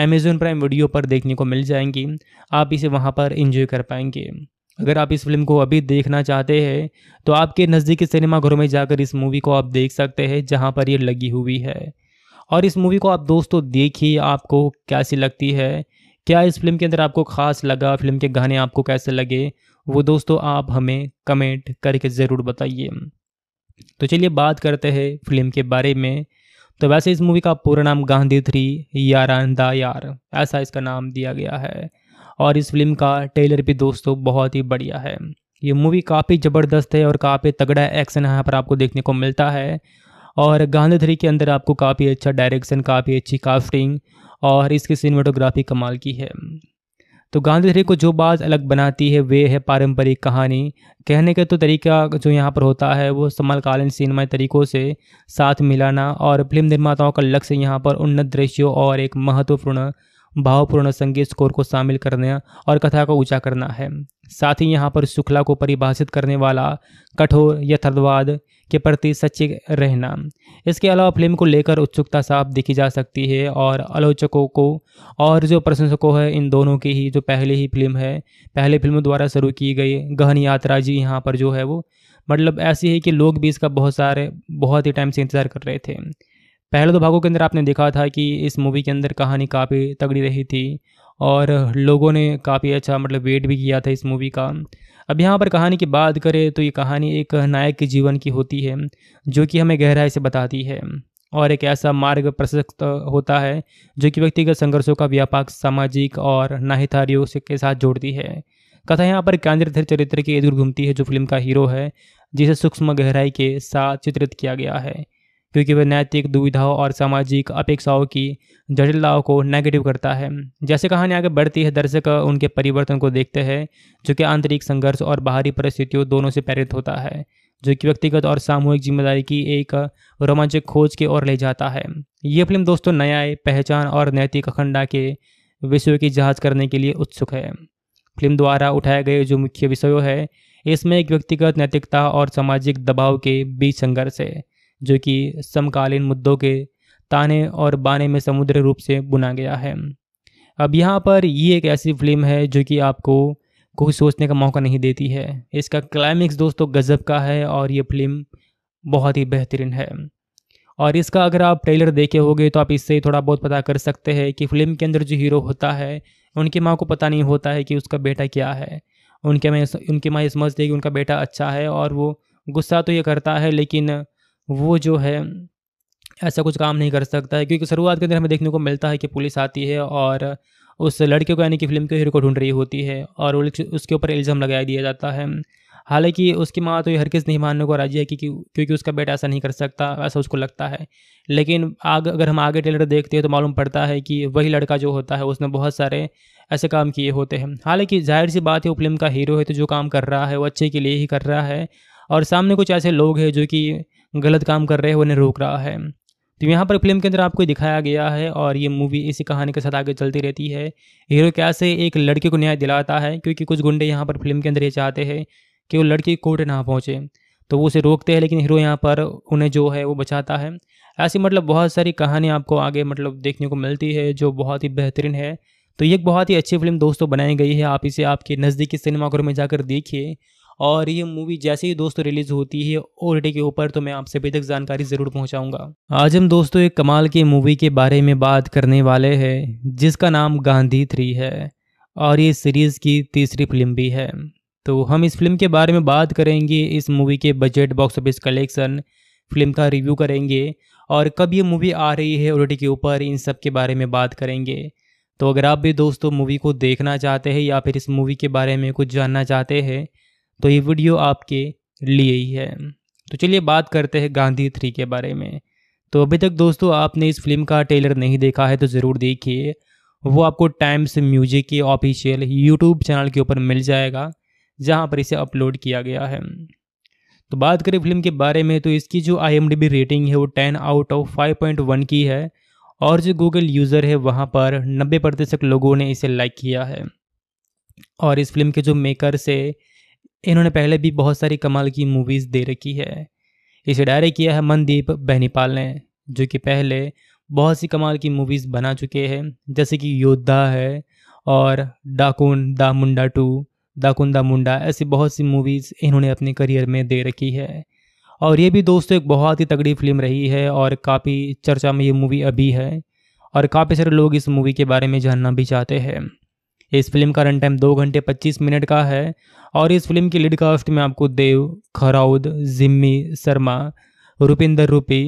अमेजोन प्राइम वीडियो पर देखने को मिल जाएंगी आप इसे वहाँ पर इंजॉय कर पाएंगे अगर आप इस फिल्म को अभी देखना चाहते हैं तो आपके नज़दीकी सिनेमाघरों में जाकर इस मूवी को आप देख सकते हैं जहाँ पर ये लगी हुई है और इस मूवी को आप दोस्तों देखिए आपको कैसी लगती है क्या इस फिल्म के अंदर आपको खास लगा फिल्म के गाने आपको कैसे लगे वो दोस्तों आप हमें कमेंट करके ज़रूर बताइए तो चलिए बात करते हैं फिल्म के बारे में तो वैसे इस मूवी का पूरा नाम गांधी थ्री यारांदा यार ऐसा इसका नाम दिया गया है और इस फिल्म का ट्रेलर भी दोस्तों बहुत ही बढ़िया है ये मूवी काफ़ी ज़बरदस्त है और काफ़ी तगड़ा एक्शन यहाँ पर आपको देखने को मिलता है और गांधी थ्री के अंदर आपको काफ़ी अच्छा डायरेक्शन काफ़ी अच्छी कास्टिंग और इसकी सिनेमाटोग्राफी कमाल की है तो गांधीधरी को जो बात अलग बनाती है वे है पारंपरिक कहानी कहने का तो तरीका जो यहाँ पर होता है वो समकालीन सिनेमा तरीकों से साथ मिलाना और फिल्म निर्माताओं का लक्ष्य यहाँ पर उन्नत दृश्यों और एक महत्वपूर्ण भावपूर्ण संगीत स्कोर को शामिल करने और कथा को ऊंचा करना है साथ ही यहाँ पर शुक्ला को परिभाषित करने वाला कठोर यथर्थवाद के प्रति सच्चे रहना इसके अलावा फिल्म को लेकर उत्सुकता साफ देखी जा सकती है और आलोचकों को और जो प्रशंसकों है इन दोनों की ही जो पहले ही फिल्म है पहले फिल्म द्वारा शुरू की गई गहन यात्रा जी यहाँ पर जो है वो मतलब ऐसी है कि लोग भी इसका बहुत सारे बहुत ही टाइम से इंतज़ार कर रहे थे पहले दो तो भागों के अंदर आपने देखा था कि इस मूवी के अंदर कहानी काफ़ी तगड़ी रही थी और लोगों ने काफ़ी अच्छा मतलब वेट भी किया था इस मूवी का अब यहाँ पर कहानी की बात करें तो ये कहानी एक नायक के जीवन की होती है जो कि हमें गहराई से बताती है और एक ऐसा मार्ग प्रशस्त होता है जो कि व्यक्तिगत संघर्षों का व्यापक सामाजिक और नाहितारियों के साथ जोड़ती है कथा यहाँ पर केंद्रधर चरित्र के इधर घूमती है जो फिल्म का हीरो है जिसे सूक्ष्म गहराई के साथ चित्रित किया गया है क्योंकि वह नैतिक दुविधाओं और सामाजिक अपेक्षाओं की जटिलताओं को नेगेटिव करता है जैसे कहानी आगे बढ़ती है दर्शक उनके परिवर्तन को देखते हैं जो कि आंतरिक संघर्ष और बाहरी परिस्थितियों दोनों से प्रेरित होता है जो कि व्यक्तिगत और सामूहिक जिम्मेदारी की एक रोमांचक खोज की ओर ले जाता है ये फिल्म दोस्तों नया पहचान और नैतिक अखंडा के विषयों की जांच करने के लिए उत्सुक है फिल्म द्वारा उठाए गए जो मुख्य विषयों है इसमें एक व्यक्तिगत नैतिकता और सामाजिक दबाव के बीच संघर्ष है जो कि समकालीन मुद्दों के ताने और बाने में समुद्र रूप से बुना गया है अब यहाँ पर ये एक ऐसी फिल्म है जो कि आपको कुछ सोचने का मौका नहीं देती है इसका क्लाइमेक्स दोस्तों गज़ब का है और ये फिल्म बहुत ही बेहतरीन है और इसका अगर आप ट्रेलर देखे होगे तो आप इससे थोड़ा बहुत पता कर सकते हैं कि फिल्म के अंदर जो हीरो होता है उनकी माँ को पता नहीं होता है कि उसका बेटा क्या है उनके माँ उनकी माँ ये समझती है कि उनका बेटा अच्छा है और वो गुस्सा तो ये करता है लेकिन वो जो है ऐसा कुछ काम नहीं कर सकता है क्योंकि शुरुआत के अंदर हमें देखने को मिलता है कि पुलिस आती है और उस लड़के को यानी कि फिल्म के हीरो को ढूंढ रही होती है और उसके ऊपर इल्ज़ाम लगाया दिया जाता है हालांकि उसकी माँ तो ये किसी नहीं मानने को राजी है कि क्योंकि उसका बेटा ऐसा नहीं कर सकता ऐसा उसको लगता है लेकिन आग अगर हम आगे टेलर देखते हैं तो मालूम पड़ता है कि वही लड़का जो होता है उसने बहुत सारे ऐसे काम किए होते हैं हालांकि जाहिर सी बात है वो फिल्म का हीरो है तो जो काम कर रहा है वो अच्छे के लिए ही कर रहा है और सामने कुछ ऐसे लोग हैं जो कि गलत काम कर रहे हैं उन्हें रोक रहा है तो यहाँ पर फिल्म के अंदर आपको दिखाया गया है और ये मूवी इसी कहानी के साथ आगे चलती रहती है हीरो कैसे एक लड़के को न्याय दिलाता है क्योंकि कुछ गुंडे यहाँ पर फिल्म के अंदर ये चाहते हैं कि वो लड़की कोर्ट ना पहुँचे तो वो उसे रोकते हैं लेकिन हीरो यहाँ पर उन्हें जो है वो बचाता है ऐसी मतलब बहुत सारी कहानी आपको आगे मतलब देखने को मिलती है जो बहुत ही बेहतरीन है तो ये एक बहुत ही अच्छी फिल्म दोस्तों बनाई गई है आप इसे आपके नज़दीकी सिनेमाघर में जाकर देखिए और ये मूवी जैसे ही दोस्तों रिलीज होती है ओल्टी के ऊपर तो मैं आप सभी तक जानकारी ज़रूर पहुँचाऊँगा आज हम दोस्तों एक कमाल की मूवी के बारे में बात करने वाले हैं जिसका नाम गांधी थ्री है और ये सीरीज़ की तीसरी फिल्म भी है तो हम इस फिल्म के बारे में बात करेंगे इस मूवी के budget box office collection film का रिव्यू करेंगे और कब ये मूवी आ रही है ओल्टी के ऊपर इन सब के बारे में बात करेंगे तो अगर आप भी दोस्तों मूवी को देखना चाहते हैं या फिर इस मूवी के बारे में कुछ जानना चाहते हैं तो ये वीडियो आपके लिए ही है तो चलिए बात करते हैं गांधी थ्री के बारे में तो अभी तक दोस्तों आपने इस फिल्म का ट्रेलर नहीं देखा है तो ज़रूर देखिए वो आपको टाइम्स म्यूजिक के ऑफिशियल यूट्यूब चैनल के ऊपर मिल जाएगा जहाँ पर इसे अपलोड किया गया है तो बात करें फिल्म के बारे में तो इसकी जो आई रेटिंग है वो ten out of five point one की है और जो गूगल यूज़र है वहाँ पर नब्बे प्रतिशत लोगों ने इसे लाइक किया है और इस फिल्म के जो मेकर से इन्होंने पहले भी बहुत सारी कमाल की मूवीज़ दे रखी है इसे डायरेक्ट किया है मनदीप बहनीपाल ने जो कि पहले बहुत सी कमाल की मूवीज़ बना चुके हैं जैसे कि योद्धा है और डाकुन दा मुंडा टू दाकुन दा मुंडा ऐसी बहुत सी मूवीज़ इन्होंने अपने करियर में दे रखी है और ये भी दोस्तों एक बहुत ही तगड़ी फिल्म रही है और काफ़ी चर्चा में ये मूवी अभी है और काफ़ी सारे लोग इस मूवी के बारे में जानना भी चाहते हैं इस फिल्म का रन टाइम दो घंटे पच्चीस मिनट का है और इस फिल्म की लीड कास्ट में आपको देव खराउद जिम्मी शर्मा रुपिंदर रूपी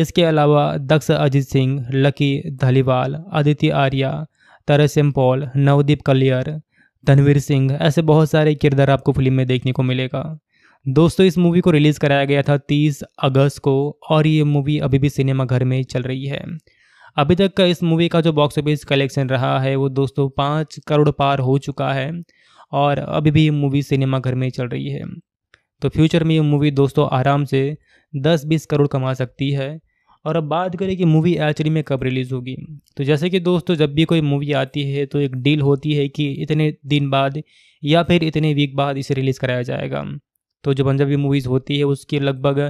इसके अलावा दक्ष अजीत सिंह लकी धालीवाल आदित्य आर्या तरसेम पॉल नवदीप कलियर धनवीर सिंह ऐसे बहुत सारे किरदार आपको फिल्म में देखने को मिलेगा दोस्तों इस मूवी को रिलीज़ कराया गया था 30 अगस्त को और ये मूवी अभी भी सिनेमाघर में चल रही है अभी तक का इस मूवी का जो बॉक्स ऑफिस कलेक्शन रहा है वो दोस्तों पाँच करोड़ पार हो चुका है और अभी भी ये मूवी सिनेमाघर में चल रही है तो फ्यूचर में ये मूवी दोस्तों आराम से दस बीस करोड़ कमा सकती है और अब बात करें कि मूवी एक्चुअली में कब रिलीज़ होगी तो जैसे कि दोस्तों जब भी कोई मूवी आती है तो एक डील होती है कि इतने दिन बाद या फिर इतने वीक बाद इसे रिलीज़ कराया जाएगा तो जो पंजाबी मूवीज़ होती है उसकी लगभग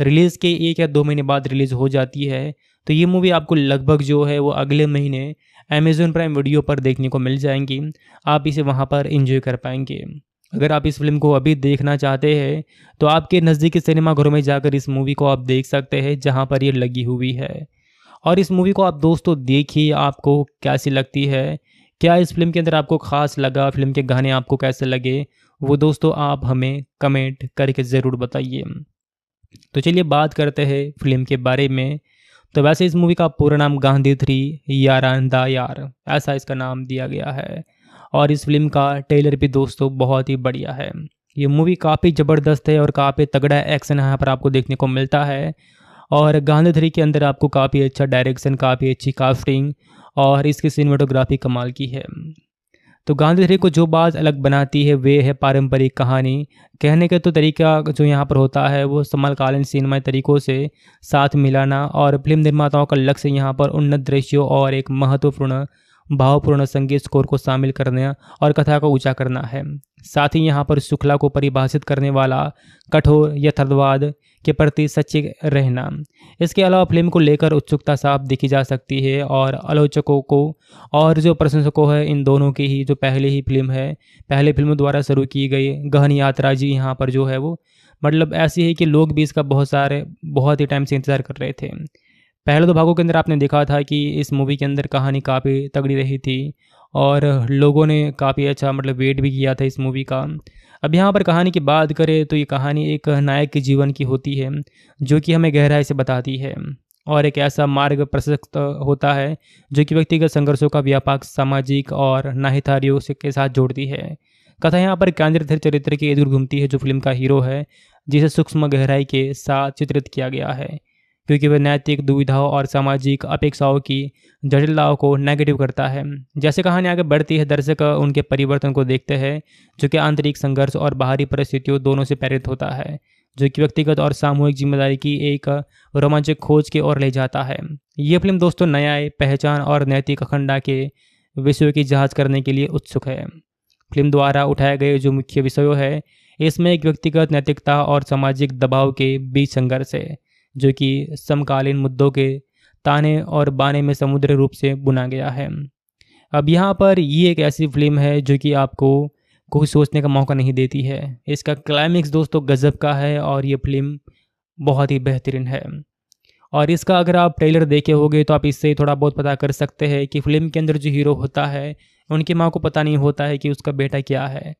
रिलीज़ के एक या दो महीने बाद रिलीज़ हो जाती है तो ये मूवी आपको लगभग जो है वो अगले महीने अमेज़ोन प्राइम वीडियो पर देखने को मिल जाएंगी आप इसे वहाँ पर इंजॉय कर पाएंगे अगर आप इस फिल्म को अभी देखना चाहते हैं तो आपके नज़दीकी सिनेमाघरों में जाकर इस मूवी को आप देख सकते हैं जहाँ पर ये लगी हुई है और इस मूवी को आप दोस्तों देखिए आपको कैसी लगती है क्या इस फिल्म के अंदर आपको खास लगा फिल्म के गाने आपको कैसे लगे वो दोस्तों आप हमें कमेंट करके ज़रूर बताइए तो चलिए बात करते हैं फिल्म के बारे में तो वैसे इस मूवी का पूरा नाम गांधी थ्री यारानदा यार ऐसा इसका नाम दिया गया है और इस फिल्म का ट्रेलर भी दोस्तों बहुत ही बढ़िया है ये मूवी काफ़ी ज़बरदस्त है और काफ़ी तगड़ा एक्शन यहाँ पर आपको देखने को मिलता है और गांधी थ्री के अंदर आपको काफ़ी अच्छा डायरेक्शन काफ़ी अच्छी कास्टिंग और इसकी सिनेमाटोग्राफी कमाल की है तो गांधीधरी को जो बात अलग बनाती है वे है पारंपरिक कहानी कहने का तो तरीका जो यहाँ पर होता है वो समकालीन सिनेमा तरीकों से साथ मिलाना और फिल्म निर्माताओं का लक्ष्य यहाँ पर उन्नत दृश्यों और एक महत्वपूर्ण भावपूर्ण संगीत स्कोर को शामिल करने और कथा को ऊंचा करना है साथ ही यहाँ पर शुक्ला को परिभाषित करने वाला कठोर यथार्थवाद के प्रति सच्चे रहना इसके अलावा फिल्म को लेकर उत्सुकता साफ देखी जा सकती है और आलोचकों को और जो प्रशंसकों है इन दोनों की ही जो पहले ही फिल्म है पहले फिल्म द्वारा शुरू की गई गहन यात्रा जी यहाँ पर जो है वो मतलब ऐसी है कि लोग भी इसका बहुत सारे बहुत ही टाइम से इंतज़ार कर रहे थे पहले दो भागों के अंदर आपने देखा था कि इस मूवी के अंदर कहानी काफ़ी तगड़ी रही थी और लोगों ने काफ़ी अच्छा मतलब वेट भी किया था इस मूवी का अब यहाँ पर कहानी की बात करें तो ये कहानी एक नायक के जीवन की होती है जो कि हमें गहराई से बताती है और एक ऐसा मार्ग प्रशस्त होता है जो कि व्यक्तिगत संघर्षों का व्यापक सामाजिक और नाहितारियों के साथ जोड़ती है कथा यहाँ पर केंद्रधर चरित्र के इर्द घूमती है जो फिल्म का हीरो है जिसे सूक्ष्म गहराई के साथ चित्रित किया गया है क्योंकि वह नैतिक दुविधाओं और सामाजिक अपेक्षाओं की जटिलताओं को नेगेटिव करता है जैसे कहानी आगे बढ़ती है दर्शक उनके परिवर्तन को देखते हैं जो कि आंतरिक संघर्ष और बाहरी परिस्थितियों दोनों से प्रेरित होता है जो कि व्यक्तिगत और सामूहिक जिम्मेदारी की एक रोमांचक खोज की ओर ले जाता है ये फिल्म दोस्तों न्याय पहचान और नैतिक अखंडा के विषयों की जांच करने के लिए उत्सुक है फिल्म द्वारा उठाए गए जो मुख्य विषयों है इसमें एक व्यक्तिगत नैतिकता और सामाजिक दबाव के बीच संघर्ष है जो कि समकालीन मुद्दों के ताने और बाने में समुद्र रूप से बुना गया है अब यहाँ पर ये एक ऐसी फिल्म है जो कि आपको कुछ सोचने का मौका नहीं देती है इसका क्लाइमेक्स दोस्तों गज़ब का है और ये फिल्म बहुत ही बेहतरीन है और इसका अगर आप ट्रेलर देखे होगे तो आप इससे थोड़ा बहुत पता कर सकते हैं कि फिल्म के अंदर जो हीरो होता है उनकी माँ को पता नहीं होता है कि उसका बेटा क्या है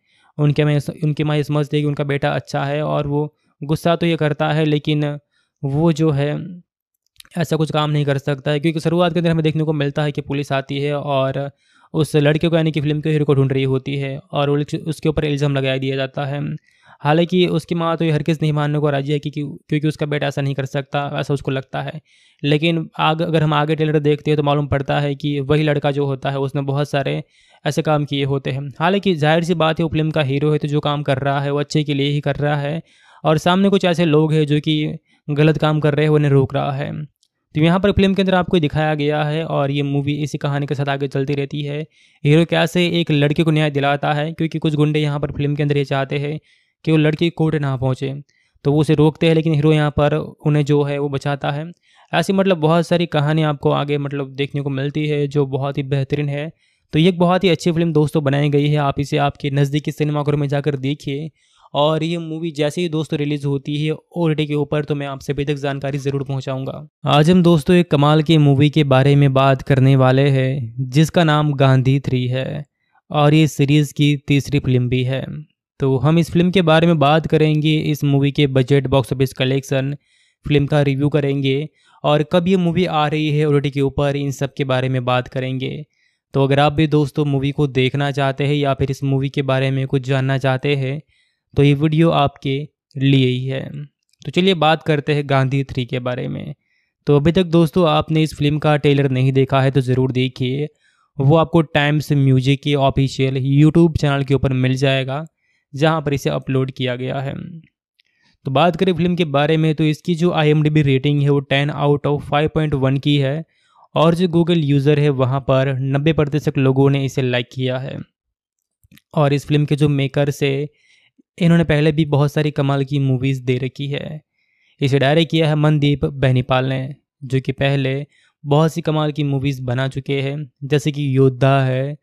उनके माँ उनकी माँ ये समझती है कि उनका बेटा अच्छा है और वो गुस्सा तो ये करता है लेकिन वो जो है ऐसा कुछ काम नहीं कर सकता है क्योंकि शुरुआत के अंदर हमें देखने को मिलता है कि पुलिस आती है और उस लड़के को यानी कि फिल्म के हीरो को ढूंढ रही होती है और उसके ऊपर इल्ज़ाम लगाया दिया जाता है हालांकि उसकी माँ तो ये हरगिज़ नहीं मानने को राजी है कि क्योंकि उसका बेटा ऐसा नहीं कर सकता ऐसा उसको लगता है लेकिन आग अगर हम आगे टेलर देखते हैं तो मालूम पड़ता है कि वही लड़का जो होता है उसने बहुत सारे ऐसे काम किए होते हैं हालांकि जाहिर सी बात है वो फिल्म का हीरो है तो जो काम कर रहा है वो अच्छे के लिए ही कर रहा है और सामने कुछ ऐसे लोग हैं जो कि गलत काम कर रहे हैं उन्हें रोक रहा है तो यहाँ पर फिल्म के अंदर आपको दिखाया गया है और ये मूवी इसी कहानी के साथ आगे चलती रहती है हीरो कैसे एक लड़के को न्याय दिलाता है क्योंकि कुछ गुंडे यहाँ पर फिल्म के अंदर ये चाहते हैं कि वो लड़की कोर्ट ना पहुँचे तो वो उसे रोकते हैं लेकिन हीरो यहाँ पर उन्हें जो है वो बचाता है ऐसी मतलब बहुत सारी कहानी आपको आगे मतलब देखने को मिलती है जो बहुत ही बेहतरीन है तो ये एक बहुत ही अच्छी फिल्म दोस्तों बनाई गई है आप इसे आपके नज़दीकी सिनेमाघर में जाकर देखिए और ये मूवी जैसे ही दोस्तों रिलीज होती है ओ के ऊपर तो मैं आप सभी तक जानकारी ज़रूर पहुंचाऊंगा आज हम दोस्तों एक कमाल की मूवी के बारे में बात करने वाले हैं जिसका नाम गांधी थ्री है और ये सीरीज़ की तीसरी फिल्म भी है तो हम इस फिल्म के बारे में बात करेंगे इस मूवी के budget box office collection film का रिव्यू करेंगे और कब ये मूवी आ रही है ओ के ऊपर इन सब के बारे में बात करेंगे तो अगर आप भी दोस्तों मूवी को देखना चाहते हैं या फिर इस मूवी के बारे में कुछ जानना चाहते हैं तो ये वीडियो आपके लिए ही है तो चलिए बात करते हैं गांधी थ्री के बारे में तो अभी तक दोस्तों आपने इस फिल्म का टेलर नहीं देखा है तो ज़रूर देखिए वो आपको टाइम्स म्यूजिक के ऑफिशियल यूट्यूब चैनल के ऊपर मिल जाएगा जहाँ पर इसे अपलोड किया गया है तो बात करें फिल्म के बारे में तो इसकी जो आई रेटिंग है वो ten out of five point one की है और जो गूगल यूज़र है वहाँ पर नब्बे प्रतिशत लोगों ने इसे लाइक किया है और इस फिल्म के जो मेकर से इन्होंने पहले भी बहुत सारी कमाल की मूवीज़ दे रखी है इसे डायरेक्ट किया है मनदीप बहनीपाल ने जो कि पहले बहुत सी कमाल की मूवीज़ बना चुके हैं जैसे कि योद्धा है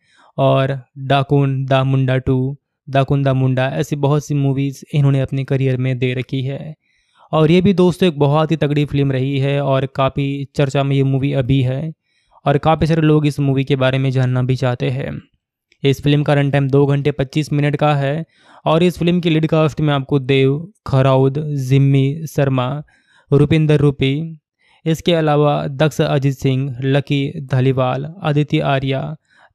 और डाकुन दा मुंडा टू दाकुन दा मुंडा ऐसी बहुत सी मूवीज़ इन्होंने अपने करियर में दे रखी है और ये भी दोस्तों एक बहुत ही तगड़ी फिल्म रही है और काफ़ी चर्चा में ये मूवी अभी है और काफ़ी सारे लोग इस मूवी के बारे में जानना भी चाहते हैं इस फिल्म का रन टाइम दो घंटे पच्चीस मिनट का है और इस फिल्म की लीड कास्ट में आपको देव खराउद जिम्मी शर्मा रुपिंदर रूपी इसके अलावा दक्ष अजीत सिंह लकी धलीवाल आदित्य आर्या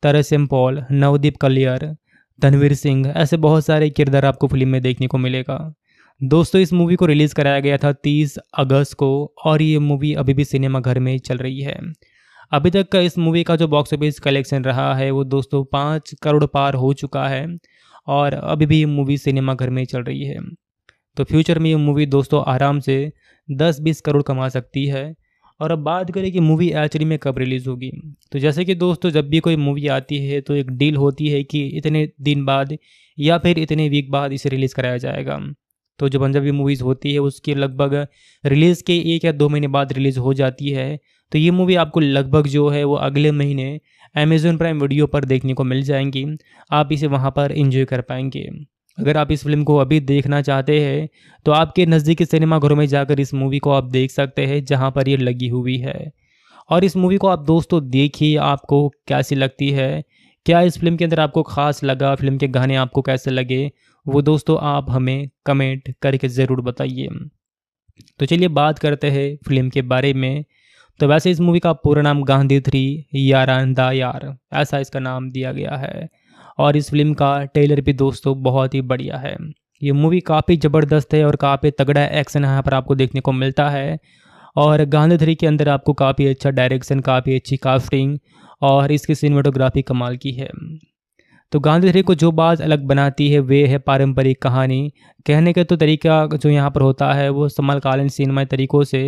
तरसेम पॉल नवदीप कलियर धनवीर सिंह ऐसे बहुत सारे किरदार आपको फिल्म में देखने को मिलेगा दोस्तों इस मूवी को रिलीज़ कराया गया था 30 अगस्त को और ये मूवी अभी भी सिनेमाघर में चल रही है अभी तक का इस मूवी का जो बॉक्स ऑफिस कलेक्शन रहा है वो दोस्तों पाँच करोड़ पार हो चुका है और अभी भी ये मूवी सिनेमाघर में चल रही है तो फ्यूचर में ये मूवी दोस्तों आराम से दस बीस करोड़ कमा सकती है और अब बात करें कि मूवी एच में कब रिलीज़ होगी तो जैसे कि दोस्तों जब भी कोई मूवी आती है तो एक डील होती है कि इतने दिन बाद या फिर इतने वीक बाद इसे रिलीज़ कराया जाएगा तो जो पंजाबी मूवीज़ होती है उसकी लगभग रिलीज़ के एक या दो महीने बाद रिलीज़ हो जाती है तो ये मूवी आपको लगभग जो है वो अगले महीने अमेज़ोन प्राइम वीडियो पर देखने को मिल जाएंगी आप इसे वहाँ पर इंजॉय कर पाएंगे अगर आप इस फिल्म को अभी देखना चाहते हैं तो आपके नज़दीकी सिनेमाघरों में जाकर इस मूवी को आप देख सकते हैं जहाँ पर ये लगी हुई है और इस मूवी को आप दोस्तों देखिए आपको कैसी लगती है क्या इस फिल्म के अंदर आपको खास लगा फिल्म के गाने आपको कैसे लगे वो दोस्तों आप हमें कमेंट करके ज़रूर बताइए तो चलिए बात करते हैं फिल्म के बारे में तो वैसे इस मूवी का पूरा नाम गांधी थ्री यारानदा यार ऐसा इसका नाम दिया गया है और इस फिल्म का ट्रेलर भी दोस्तों बहुत ही बढ़िया है ये मूवी काफ़ी ज़बरदस्त है और काफ़ी तगड़ा एक्शन यहाँ पर आपको देखने को मिलता है और गांधी थ्री के अंदर आपको काफ़ी अच्छा डायरेक्शन काफ़ी अच्छी कास्टिंग और इसकी सिनेमाटोग्राफी कमाल की है तो गांधीधरी को जो बात अलग बनाती है वे है पारंपरिक कहानी कहने का तो तरीका जो यहाँ पर होता है वो समकालीन सिनेमा तरीकों से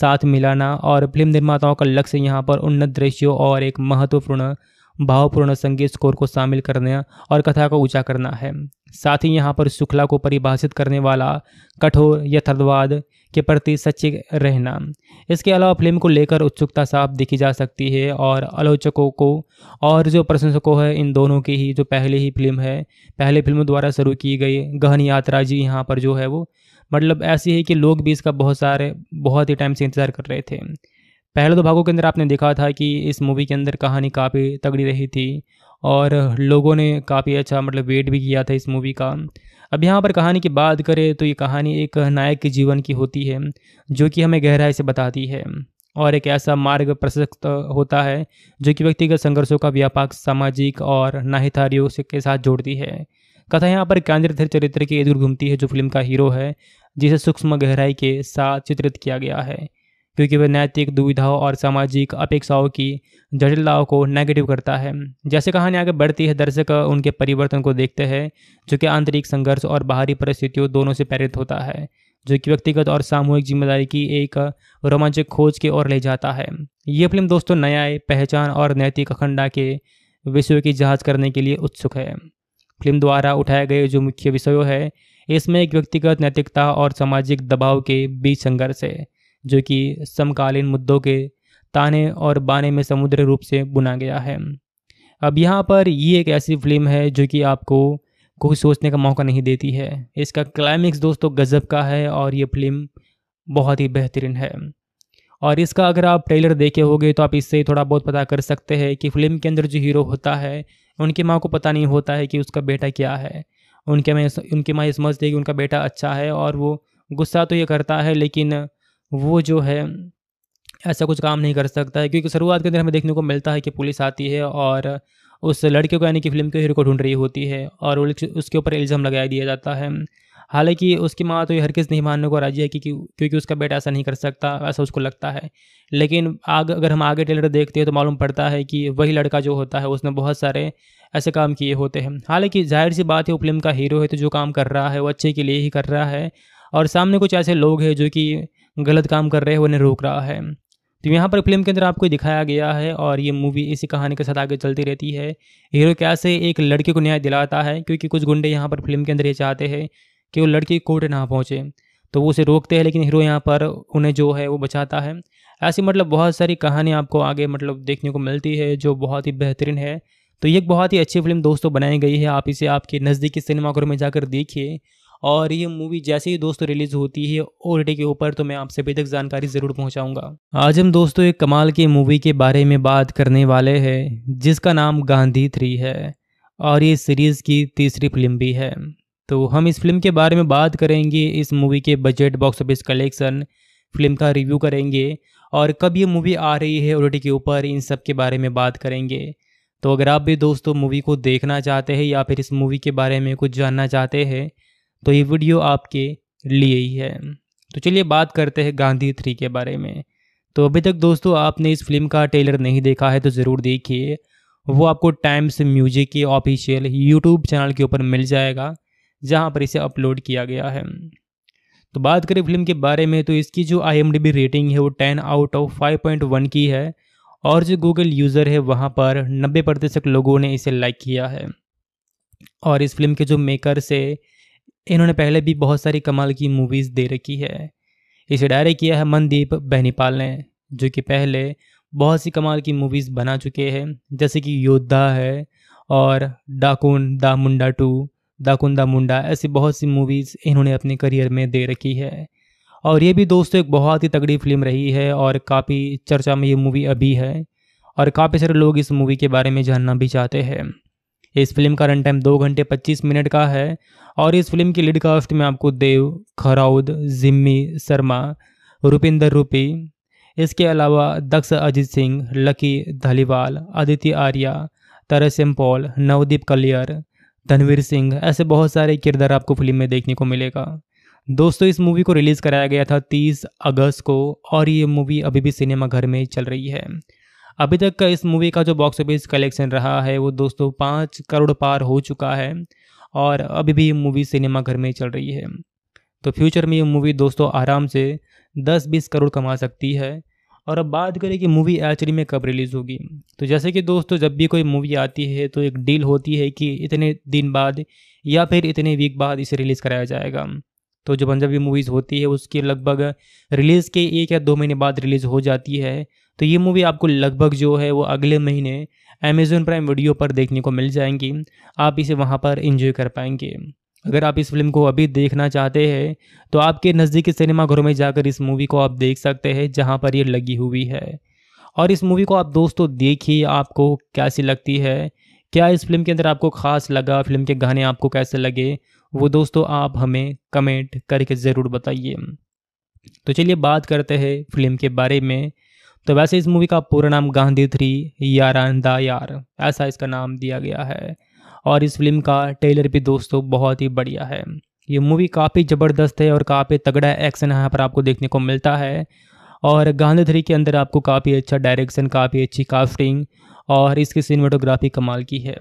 साथ मिलाना और फिल्म निर्माताओं का लक्ष्य यहाँ पर उन्नत दृश्यों और एक महत्वपूर्ण भावपूर्ण संगीत स्कोर को शामिल करने और कथा को ऊंचा करना है साथ ही यहाँ पर शुक्ला को परिभाषित करने वाला कठोर यथार्थवाद के प्रति सच्चे रहना इसके अलावा फिल्म को लेकर उत्सुकता साफ देखी जा सकती है और आलोचकों को और जो प्रशंसकों है इन दोनों की ही जो पहले ही फिल्म है पहले फिल्म द्वारा शुरू की गई गहन यात्रा जी यहाँ पर जो है वो मतलब ऐसी है कि लोग भी इसका बहुत सारे बहुत ही टाइम से इंतज़ार कर रहे थे पहले दो भागों के अंदर आपने देखा था कि इस मूवी के अंदर कहानी काफ़ी तगड़ी रही थी और लोगों ने काफ़ी अच्छा मतलब वेट भी किया था इस मूवी का अब यहाँ पर कहानी की बात करें तो ये कहानी एक नायक के जीवन की होती है जो कि हमें गहराई से बताती है और एक ऐसा मार्ग प्रशस्त होता है जो कि व्यक्तिगत संघर्षों का व्यापक सामाजिक और नाहितारियों के साथ जोड़ती है कथा यहाँ पर केंद्रित चरित्र के इधर घूमती है जो फिल्म का हीरो है जिसे सूक्ष्म गहराई के साथ चित्रित किया गया है क्योंकि वह नैतिक दुविधाओं और सामाजिक अपेक्षाओं की जटिलताओं को नेगेटिव करता है जैसे कहानी आगे बढ़ती है दर्शक उनके परिवर्तन को देखते हैं जो कि आंतरिक संघर्ष और बाहरी परिस्थितियों दोनों से प्रेरित होता है जो कि व्यक्तिगत और सामूहिक जिम्मेदारी की एक रोमांचक खोज की ओर ले जाता है ये फिल्म दोस्तों न्याय पहचान और नैतिक अखंडा के विषयों की जांच करने के लिए उत्सुक है फिल्म द्वारा उठाए गए जो मुख्य विषयों है इसमें एक व्यक्तिगत नैतिकता और सामाजिक दबाव के बीच संघर्ष है जो कि समकालीन मुद्दों के ताने और बाने में समुद्र रूप से बुना गया है अब यहाँ पर ये एक ऐसी फिल्म है जो कि आपको कोई सोचने का मौका नहीं देती है इसका क्लाइमेक्स दोस्तों गज़ब का है और ये फिल्म बहुत ही बेहतरीन है और इसका अगर आप ट्रेलर देखे होगे तो आप इससे थोड़ा बहुत पता कर सकते हैं कि फिल्म के अंदर जो हीरो होता है उनकी माँ को पता नहीं होता है कि उसका बेटा क्या है उनके माँ उनकी माँ ये समझती है कि उनका बेटा अच्छा है और वो गुस्सा तो ये करता है लेकिन वो जो है ऐसा कुछ काम नहीं कर सकता है क्योंकि शुरुआत के दिन हमें देखने को मिलता है कि पुलिस आती है और उस लड़के को यानी कि फिल्म के हीरो को ढूंढ रही होती है और उसके ऊपर इल्ज़ाम लगाया दिया जाता है हालांकि उसकी माँ तो ये किस नहीं मानने को राजी है कि क्योंकि उसका बेटा ऐसा नहीं कर सकता ऐसा उसको लगता है लेकिन आग अगर हम आगे टेलर देखते हैं तो मालूम पड़ता है कि वही लड़का जो होता है उसने बहुत सारे ऐसे काम किए होते हैं हालांकि जाहिर सी बात है वो फिल्म का हीरो है तो जो काम कर रहा है वो अच्छे के लिए ही कर रहा है और सामने कुछ ऐसे लोग हैं जो कि गलत काम कर रहे हैं उन्हें रोक रहा है तो यहाँ पर फिल्म के अंदर आपको दिखाया गया है और ये मूवी इसी कहानी के साथ आगे चलती रहती है हीरो कैसे एक लड़के को न्याय दिलाता है क्योंकि कुछ गुंडे यहाँ पर फिल्म के अंदर ये चाहते हैं कि वो लड़की कोर्ट ना पहुँचे तो वो उसे रोकते हैं लेकिन हीरो यहाँ पर उन्हें जो है वो बचाता है ऐसी मतलब बहुत सारी कहानी आपको आगे मतलब देखने को मिलती है जो बहुत ही बेहतरीन है तो ये एक बहुत ही अच्छी फिल्म दोस्तों बनाई गई है आप इसे आपके नज़दीकी सिनेमाघरों में जाकर देखिए और ये मूवी जैसे ही दोस्तों रिलीज होती है ओ के ऊपर तो मैं आप सभी तक जानकारी ज़रूर पहुँचाऊँगा आज हम दोस्तों एक कमाल की मूवी के बारे में बात करने वाले हैं जिसका नाम गांधी थ्री है और ये सीरीज़ की तीसरी फिल्म भी है तो हम इस फिल्म के बारे में बात करेंगे इस मूवी के budget box office collection film का रिव्यू करेंगे और कब ये मूवी आ रही है ओ के ऊपर इन सब के बारे में बात करेंगे तो अगर आप भी दोस्तों मूवी को देखना चाहते हैं या फिर इस मूवी के बारे में कुछ जानना चाहते हैं तो ये वीडियो आपके लिए ही है तो चलिए बात करते हैं गांधी थ्री के बारे में तो अभी तक दोस्तों आपने इस फिल्म का ट्रेलर नहीं देखा है तो ज़रूर देखिए वो आपको टाइम्स म्यूजिक के ऑफिशियल यूट्यूब चैनल के ऊपर मिल जाएगा जहाँ पर इसे अपलोड किया गया है तो बात करें फिल्म के बारे में तो इसकी जो आई रेटिंग है वो ten out of five point one की है और जो गूगल यूज़र है वहाँ पर नब्बे प्रतिशत लोगों ने इसे लाइक किया है और इस फिल्म के जो मेकर से इन्होंने पहले भी बहुत सारी कमाल की मूवीज़ दे रखी है इसे डायरेक्ट किया है मनदीप बहनीपाल ने जो कि पहले बहुत सी कमाल की मूवीज़ बना चुके हैं जैसे कि योद्धा है और डाकुन दा मुंडा टू दाकुन दा मुंडा ऐसी बहुत सी मूवीज़ इन्होंने अपने करियर में दे रखी है और ये भी दोस्तों एक बहुत ही तगड़ी फिल्म रही है और काफ़ी चर्चा में ये मूवी अभी है और काफ़ी सारे लोग इस मूवी के बारे में जानना भी चाहते हैं इस फिल्म का रन टाइम दो घंटे पच्चीस मिनट का है और इस फिल्म की लीड कास्ट में आपको देव खराउद जिम्मी शर्मा रुपिंदर रूपी इसके अलावा दक्ष अजीत सिंह लकी धालीवाल आदित्य आर्या तरसेम पॉल नवदीप कलियर धनवीर सिंह ऐसे बहुत सारे किरदार आपको फिल्म में देखने को मिलेगा दोस्तों इस मूवी को रिलीज़ कराया गया था 30 अगस्त को और ये मूवी अभी भी सिनेमाघर में चल रही है अभी तक का इस मूवी का जो बॉक्स ऑफिस कलेक्शन रहा है वो दोस्तों पाँच करोड़ पार हो चुका है और अभी भी ये मूवी सिनेमाघर में चल रही है तो फ्यूचर में ये मूवी दोस्तों आराम से 10-20 करोड़ कमा सकती है और अब बात करें कि मूवी एक्चुअली में कब रिलीज़ होगी तो जैसे कि दोस्तों जब भी कोई मूवी आती है तो एक डील होती है कि इतने दिन बाद या फिर इतने वीक बाद इसे रिलीज़ कराया जाएगा तो जो पंजाबी मूवीज़ होती है उसके लगभग रिलीज़ के एक या दो महीने बाद रिलीज़ हो जाती है तो ये मूवी आपको लगभग जो है वो अगले महीने अमेज़ोन प्राइम वीडियो पर देखने को मिल जाएंगी आप इसे वहाँ पर इंजॉय कर पाएंगे अगर आप इस फिल्म को अभी देखना चाहते हैं तो आपके नज़दीकी सिनेमाघरों में जाकर इस मूवी को आप देख सकते हैं जहाँ पर ये लगी हुई है और इस मूवी को आप दोस्तों देखिए आपको कैसी लगती है क्या इस फिल्म के अंदर आपको खास लगा फिल्म के गाने आपको कैसे लगे वो दोस्तों आप हमें कमेंट करके ज़रूर बताइए तो चलिए बात करते हैं फिल्म के बारे में तो वैसे इस मूवी का पूरा नाम गांधी थ्री यारान दा यार ऐसा इसका नाम दिया गया है और इस फिल्म का ट्रेलर भी दोस्तों बहुत ही बढ़िया है ये मूवी काफ़ी ज़बरदस्त है और काफ़ी तगड़ा एक्शन यहाँ पर आपको देखने को मिलता है और गांधी थ्री के अंदर आपको काफ़ी अच्छा डायरेक्शन काफ़ी अच्छी कास्टिंग और इसकी सिनेमाटोग्राफी कमाल की है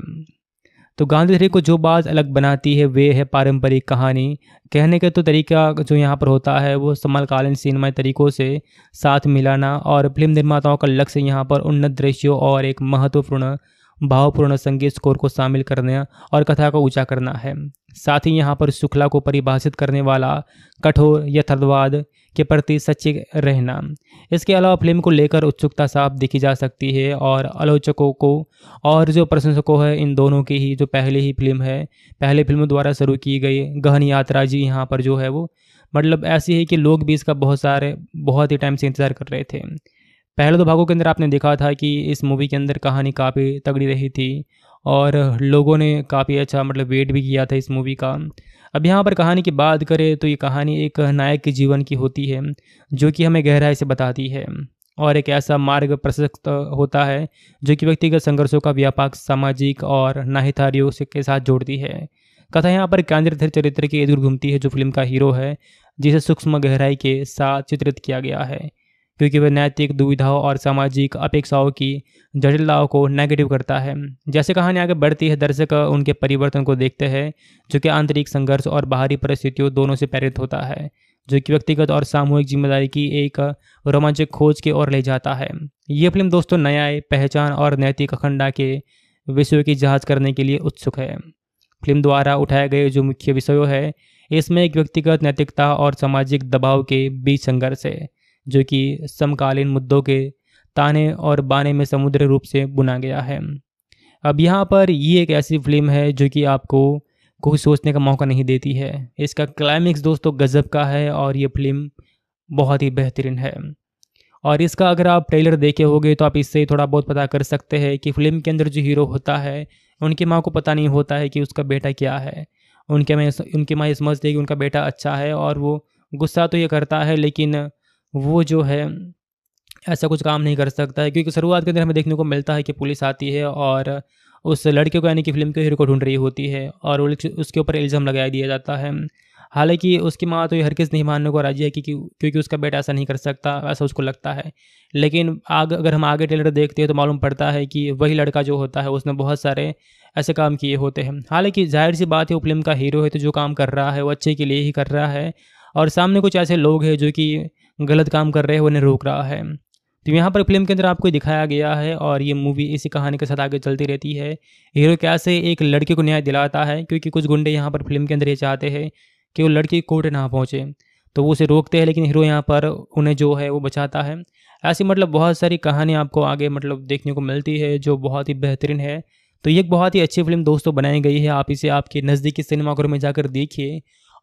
तो गांधीधरी को जो बात अलग बनाती है वे है पारंपरिक कहानी कहने का तो तरीका जो यहाँ पर होता है वो समकालीन सिनेमा तरीकों से साथ मिलाना और फिल्म निर्माताओं का लक्ष्य यहाँ पर उन्नत दृश्यों और एक महत्वपूर्ण भावपूर्ण संगीत स्कोर को शामिल करने और कथा को ऊंचा करना है साथ ही यहाँ पर शुक्ला को परिभाषित करने वाला कठोर यथार्थवाद के प्रति सच्चे रहना इसके अलावा फिल्म को लेकर उत्सुकता साफ देखी जा सकती है और आलोचकों को और जो प्रशंसकों है इन दोनों की ही जो पहले ही फिल्म है पहले फिल्म द्वारा शुरू की गई गहन यात्रा जी यहाँ पर जो है वो मतलब ऐसी है कि लोग भी इसका बहुत सारे बहुत ही टाइम से इंतज़ार कर रहे थे पहले दो भागों के अंदर आपने देखा था कि इस मूवी के अंदर कहानी काफ़ी तगड़ी रही थी और लोगों ने काफ़ी अच्छा मतलब वेट भी किया था इस मूवी का अब यहाँ पर कहानी की बात करें तो ये कहानी एक नायक के जीवन की होती है जो कि हमें गहराई से बताती है और एक ऐसा मार्ग प्रशस्त होता है जो कि व्यक्तिगत संघर्षों का व्यापक सामाजिक और नाहितारियों के साथ जोड़ती है कथा यहाँ पर केंद्रित चरित्र के इधर घूमती है जो फिल्म का हीरो है जिसे सूक्ष्म गहराई के साथ चित्रित किया गया है क्योंकि वह नैतिक दुविधाओं और सामाजिक अपेक्षाओं की जटिलताओं को नेगेटिव करता है जैसे कहानी आगे बढ़ती है दर्शक उनके परिवर्तन को देखते हैं जो कि आंतरिक संघर्ष और बाहरी परिस्थितियों दोनों से प्रेरित होता है जो कि व्यक्तिगत और सामूहिक जिम्मेदारी की एक रोमांचक खोज की ओर ले जाता है ये फिल्म दोस्तों न्याय पहचान और नैतिक अखंडा के विषयों की जांच करने के लिए उत्सुक है फिल्म द्वारा उठाए गए जो मुख्य विषयों है इसमें एक व्यक्तिगत नैतिकता और सामाजिक दबाव के बीच संघर्ष है जो कि समकालीन मुद्दों के ताने और बाने में समुद्र रूप से बुना गया है अब यहाँ पर ये एक ऐसी फिल्म है जो कि आपको कुछ सोचने का मौका नहीं देती है इसका क्लाइमेक्स दोस्तों गज़ब का है और ये फिल्म बहुत ही बेहतरीन है और इसका अगर आप ट्रेलर देखे होगे तो आप इससे थोड़ा बहुत पता कर सकते हैं कि फिल्म के अंदर जो हीरो होता है उनकी माँ को पता नहीं होता है कि उसका बेटा क्या है उनके में उनकी माँ ये समझती है कि उनका बेटा अच्छा है और वो गुस्सा तो ये करता है लेकिन वो जो है ऐसा कुछ काम नहीं कर सकता है क्योंकि शुरुआत के अंदर हमें देखने को मिलता है कि पुलिस आती है और उस लड़के को यानी कि फिल्म के हीरो को ढूंढ रही होती है और उसके ऊपर इल्ज़ाम लगाया दिया जाता है हालांकि उसकी माँ तो ये किसी नहीं मानने को राजी है कि क्योंकि उसका बेटा ऐसा नहीं कर सकता ऐसा उसको लगता है लेकिन आग अगर हम आगे टेलर देखते हैं तो मालूम पड़ता है कि वही लड़का जो होता है उसने बहुत सारे ऐसे काम किए होते हैं हालांकि जाहिर सी बात है वो फिल्म का हीरो है तो जो काम कर रहा है वो अच्छे के लिए ही कर रहा है और सामने कुछ ऐसे लोग हैं जो कि गलत काम कर रहे हैं उन्हें रोक रहा है तो यहाँ पर फिल्म के अंदर आपको दिखाया गया है और ये मूवी इसी कहानी के साथ आगे चलती रहती है हीरो कैसे एक लड़के को न्याय दिलाता है क्योंकि कुछ गुंडे यहाँ पर फिल्म के अंदर ये चाहते हैं कि वो लड़की कोर्ट ना पहुँचे तो वो उसे रोकते हैं लेकिन हीरो यहाँ पर उन्हें जो है वो बचाता है ऐसी मतलब बहुत सारी कहानी आपको आगे मतलब देखने को मिलती है जो बहुत ही बेहतरीन है तो ये एक बहुत ही अच्छी फिल्म दोस्तों बनाई गई है आप इसे आपके नज़दीकी सिनेमाघर में जाकर देखिए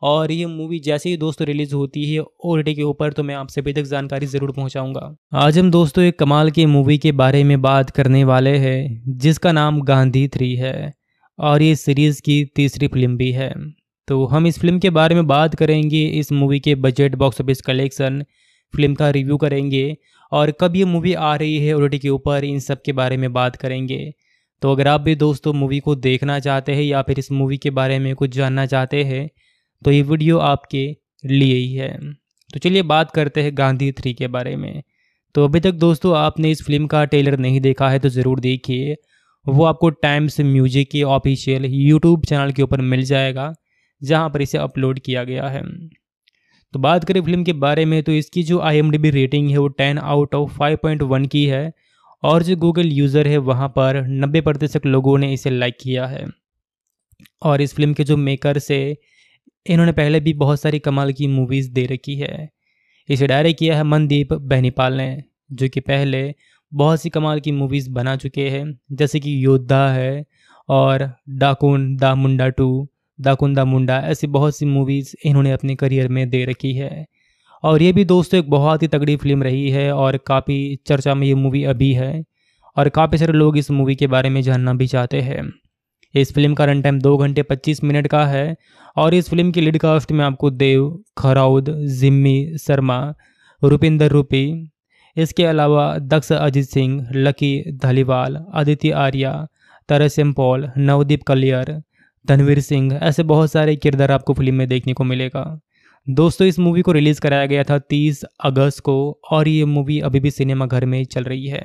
और ये मूवी जैसे ही दोस्तों रिलीज होती है ओल्टी के ऊपर तो मैं आप सभी तक जानकारी ज़रूर पहुँचाऊँगा आज हम दोस्तों एक कमाल की मूवी के बारे में बात करने वाले हैं जिसका नाम गांधी थ्री है और ये सीरीज़ की तीसरी फिल्म भी है तो हम इस फिल्म के बारे में बात करेंगे इस मूवी के budget box office collection film का रिव्यू करेंगे और कब ये मूवी आ रही है ओल्टी के ऊपर इन सब के बारे में बात करेंगे तो अगर आप भी दोस्तों मूवी को देखना चाहते हैं या फिर इस मूवी के बारे में कुछ जानना चाहते हैं तो ये वीडियो आपके लिए ही है तो चलिए बात करते हैं गांधी थ्री के बारे में तो अभी तक दोस्तों आपने इस फिल्म का ट्रेलर नहीं देखा है तो ज़रूर देखिए वो आपको टाइम्स म्यूजिक के ऑफिशियल यूट्यूब चैनल के ऊपर मिल जाएगा जहाँ पर इसे अपलोड किया गया है तो बात करें फिल्म के बारे में तो इसकी जो आई रेटिंग है वो ten out of five point one की है और जो गूगल यूज़र है वहाँ पर नब्बे प्रतिशत लोगों ने इसे लाइक किया है और इस फिल्म के जो मेकर से इन्होंने पहले भी बहुत सारी कमाल की मूवीज़ दे रखी है इसे डायरेक्ट किया है मनदीप बहनीपाल ने जो कि पहले बहुत सी कमाल की मूवीज़ बना चुके हैं जैसे कि योद्धा है और डाकुन दा मुंडा टू डाकुन दा मुंडा ऐसी बहुत सी मूवीज़ इन्होंने अपने करियर में दे रखी है और ये भी दोस्तों एक बहुत ही तगड़ी फिल्म रही है और काफ़ी चर्चा में ये मूवी अभी है और काफ़ी सारे लोग इस मूवी के बारे में जानना भी चाहते हैं इस फिल्म का रन टाइम दो घंटे पच्चीस मिनट का है और इस फिल्म की लीड कास्ट में आपको देव खराउद जिम्मी शर्मा रुपिंदर रूपी इसके अलावा दक्ष अजीत सिंह लकी धालीवाल आदित्य आर्या तरसेम पॉल नवदीप कलियर धनवीर सिंह ऐसे बहुत सारे किरदार आपको फिल्म में देखने को मिलेगा दोस्तों इस मूवी को रिलीज़ कराया गया था 30 अगस्त को और ये मूवी अभी भी सिनेमाघर में चल रही है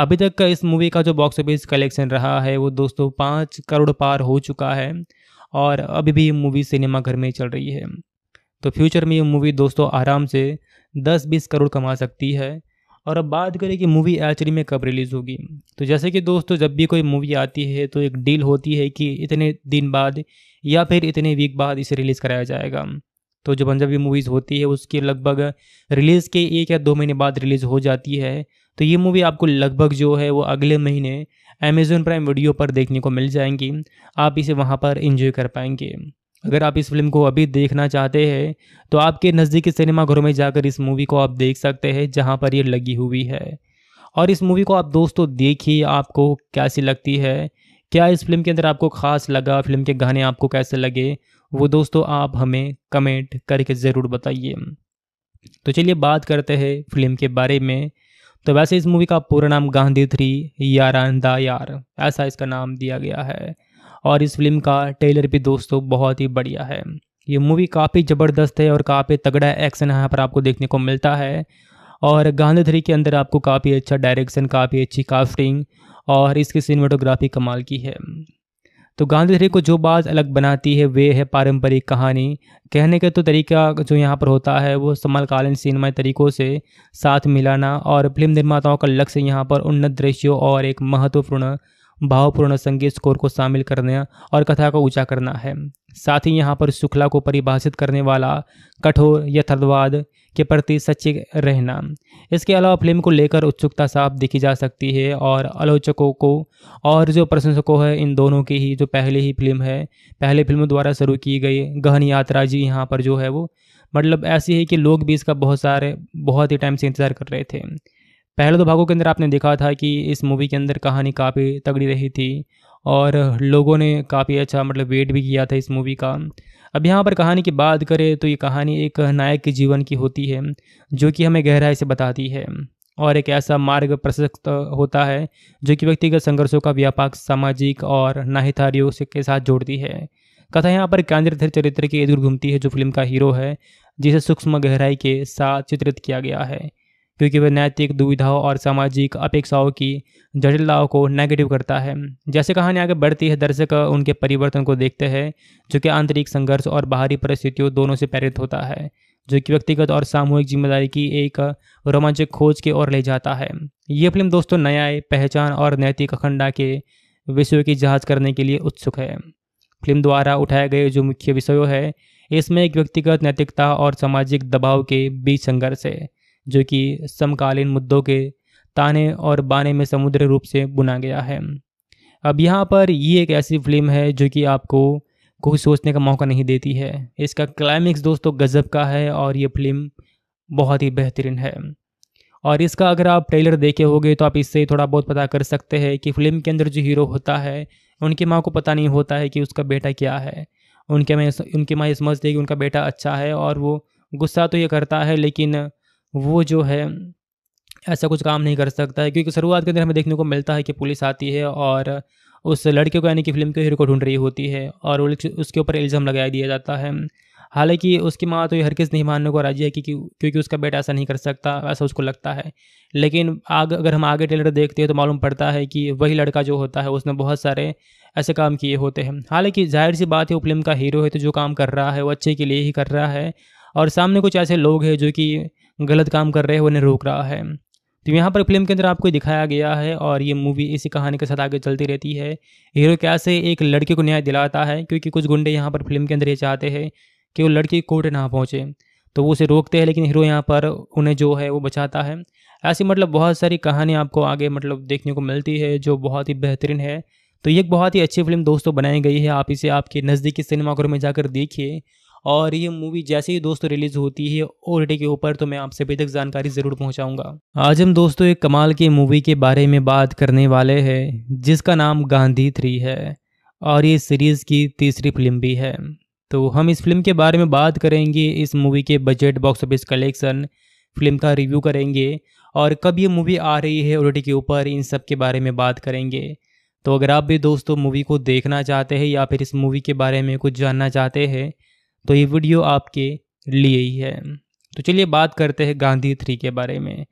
अभी तक का इस मूवी का जो बॉक्स ऑफिस कलेक्शन रहा है वो दोस्तों पाँच करोड़ पार हो चुका है और अभी भी ये मूवी सिनेमाघर में चल रही है तो फ्यूचर में ये मूवी दोस्तों आराम से 10-20 करोड़ कमा सकती है और अब बात करें कि मूवी एचडी में कब रिलीज़ होगी तो जैसे कि दोस्तों जब भी कोई मूवी आती है तो एक डील होती है कि इतने दिन बाद या फिर इतने वीक बाद इसे रिलीज़ कराया जाएगा तो जो पंजाबी मूवीज़ होती है उसकी लगभग रिलीज़ के एक या दो महीने बाद रिलीज़ हो जाती है तो ये मूवी आपको लगभग जो है वो अगले महीने अमेज़ोन प्राइम वीडियो पर देखने को मिल जाएंगी आप इसे वहाँ पर इंजॉय कर पाएंगे अगर आप इस फिल्म को अभी देखना चाहते हैं तो आपके नज़दीकी सिनेमाघरों में जाकर इस मूवी को आप देख सकते हैं जहाँ पर ये लगी हुई है और इस मूवी को आप दोस्तों देखिए आपको कैसी लगती है क्या इस फिल्म के अंदर आपको खास लगा फिल्म के गाने आपको कैसे लगे वो दोस्तों आप हमें कमेंट करके ज़रूर बताइए तो चलिए बात करते हैं फिल्म के बारे में तो वैसे इस मूवी का पूरा नाम गांधी थ्री यारांदा यार ऐसा इसका नाम दिया गया है और इस फिल्म का ट्रेलर भी दोस्तों बहुत ही बढ़िया है ये मूवी काफ़ी ज़बरदस्त है और काफ़ी तगड़ा एक्शन यहाँ पर आपको देखने को मिलता है और गांधी थ्री के अंदर आपको काफ़ी अच्छा डायरेक्शन काफ़ी अच्छी कास्टिंग और इसकी सिनेमाटोग्राफी कमाल की है तो गांधीधरी को जो बात अलग बनाती है वे है पारंपरिक कहानी कहने का तो तरीका जो यहाँ पर होता है वो समकालीन सिनेमा तरीकों से साथ मिलाना और फिल्म निर्माताओं का लक्ष्य यहाँ पर उन्नत दृश्यों और एक महत्वपूर्ण भावपूर्ण संगीत स्कोर को शामिल करने और कथा को ऊंचा करना है साथ ही यहाँ पर शुक्ला को परिभाषित करने वाला कठोर यथर्थवाद के प्रति सच्चे रहना इसके अलावा फिल्म को लेकर उत्सुकता साफ देखी जा सकती है और आलोचकों को और जो प्रशंसकों है इन दोनों की ही जो पहले ही फिल्म है पहले फिल्म द्वारा शुरू की गई गहन यात्रा जी यहाँ पर जो है वो मतलब ऐसी है कि लोग भी इसका बहुत सारे बहुत ही टाइम से इंतज़ार कर रहे थे पहले दो भागों के अंदर आपने देखा था कि इस मूवी के अंदर कहानी काफ़ी तगड़ी रही थी और लोगों ने काफ़ी अच्छा मतलब वेट भी किया था इस मूवी का अब यहाँ पर कहानी की बात करें तो ये कहानी एक नायक के जीवन की होती है जो कि हमें गहराई से बताती है और एक ऐसा मार्ग प्रशस्त होता है जो कि व्यक्तिगत संघर्षों का व्यापक सामाजिक और नाहितारियों के साथ जोड़ती है कथा यहाँ पर केंद्रित चरित्र के दूर घूमती है जो फिल्म का हीरो है जिसे सूक्ष्म गहराई के साथ चित्रित किया गया है क्योंकि वह नैतिक दुविधाओं और सामाजिक अपेक्षाओं की जटिलताओं को नेगेटिव करता है जैसे कहानी आगे बढ़ती है दर्शक उनके परिवर्तन को देखते हैं जो कि आंतरिक संघर्ष और बाहरी परिस्थितियों दोनों से प्रेरित होता है जो कि व्यक्तिगत और सामूहिक जिम्मेदारी की एक रोमांचक खोज की ओर ले जाता है ये फिल्म दोस्तों न्याय पहचान और नैतिक अखंडा के विषयों की जांच करने के लिए उत्सुक है फिल्म द्वारा उठाए गए जो मुख्य विषयों है इसमें एक व्यक्तिगत नैतिकता और सामाजिक दबाव के बीच संघर्ष है जो कि समकालीन मुद्दों के ताने और बाने में समुद्र रूप से बुना गया है अब यहाँ पर ये एक ऐसी फिल्म है जो कि आपको कुछ सोचने का मौका नहीं देती है इसका क्लाइमेक्स दोस्तों गज़ब का है और ये फिल्म बहुत ही बेहतरीन है और इसका अगर आप ट्रेलर देखे होगे तो आप इससे थोड़ा बहुत पता कर सकते हैं कि फिल्म के अंदर जो हीरो होता है उनकी माँ को पता नहीं होता है कि उसका बेटा क्या है उनके माँ उनकी माँ ये समझती है कि उनका बेटा अच्छा है और वो गुस्सा तो ये करता है लेकिन वो जो है ऐसा कुछ काम नहीं कर सकता है क्योंकि शुरुआत के अंदर हमें देखने को मिलता है कि पुलिस आती है और उस लड़के को यानी कि फिल्म के हीरो को ढूंढ रही होती है और उसके ऊपर इल्ज़ाम लगाया दिया जाता है हालांकि उसकी माँ तो ये हरगिज़ नहीं मानने को राजी है कि क्योंकि उसका बेटा ऐसा नहीं कर सकता ऐसा उसको लगता है लेकिन आग अगर हम आगे टेलर देखते हैं तो मालूम पड़ता है कि वही लड़का जो होता है उसने बहुत सारे ऐसे काम किए होते हैं हालांकि जाहिर सी बात है वो फिल्म का हीरो है तो जो काम कर रहा है वो अच्छे के लिए ही कर रहा है और सामने कुछ ऐसे लोग हैं जो कि गलत काम कर रहे हैं उन्हें रोक रहा है तो यहाँ पर फिल्म के अंदर आपको दिखाया गया है और ये मूवी इसी कहानी के साथ आगे चलती रहती है हीरो कैसे एक लड़के को न्याय दिलाता है क्योंकि कुछ गुंडे यहाँ पर फिल्म के अंदर ये चाहते हैं कि वो लड़की कोर्ट ना पहुँचे तो वो उसे रोकते हैं लेकिन हीरो यहाँ पर उन्हें जो है वो बचाता है ऐसी मतलब बहुत सारी कहानी आपको आगे मतलब देखने को मिलती है जो बहुत ही बेहतरीन है तो ये एक बहुत ही अच्छी फिल्म दोस्तों बनाई गई है आप इसे आपके नज़दीकी सिनेमाघर में जाकर देखिए और ये मूवी जैसे ही दोस्तों रिलीज होती है ओ के ऊपर तो मैं आपसे अभी तक जानकारी ज़रूर पहुंचाऊंगा आज हम दोस्तों एक कमाल की मूवी के बारे में बात करने वाले हैं जिसका नाम गांधी थ्री है और ये सीरीज़ की तीसरी फिल्म भी है तो हम इस फिल्म के बारे में बात करेंगे इस मूवी के budget box office collection film का रिव्यू करेंगे और कब ये मूवी आ रही है ओ के ऊपर इन सब के बारे में बात करेंगे तो अगर आप भी दोस्तों मूवी को देखना चाहते हैं या फिर इस मूवी के बारे में कुछ जानना चाहते हैं तो ये वीडियो आपके लिए ही है तो चलिए बात करते हैं गांधी थ्री के बारे में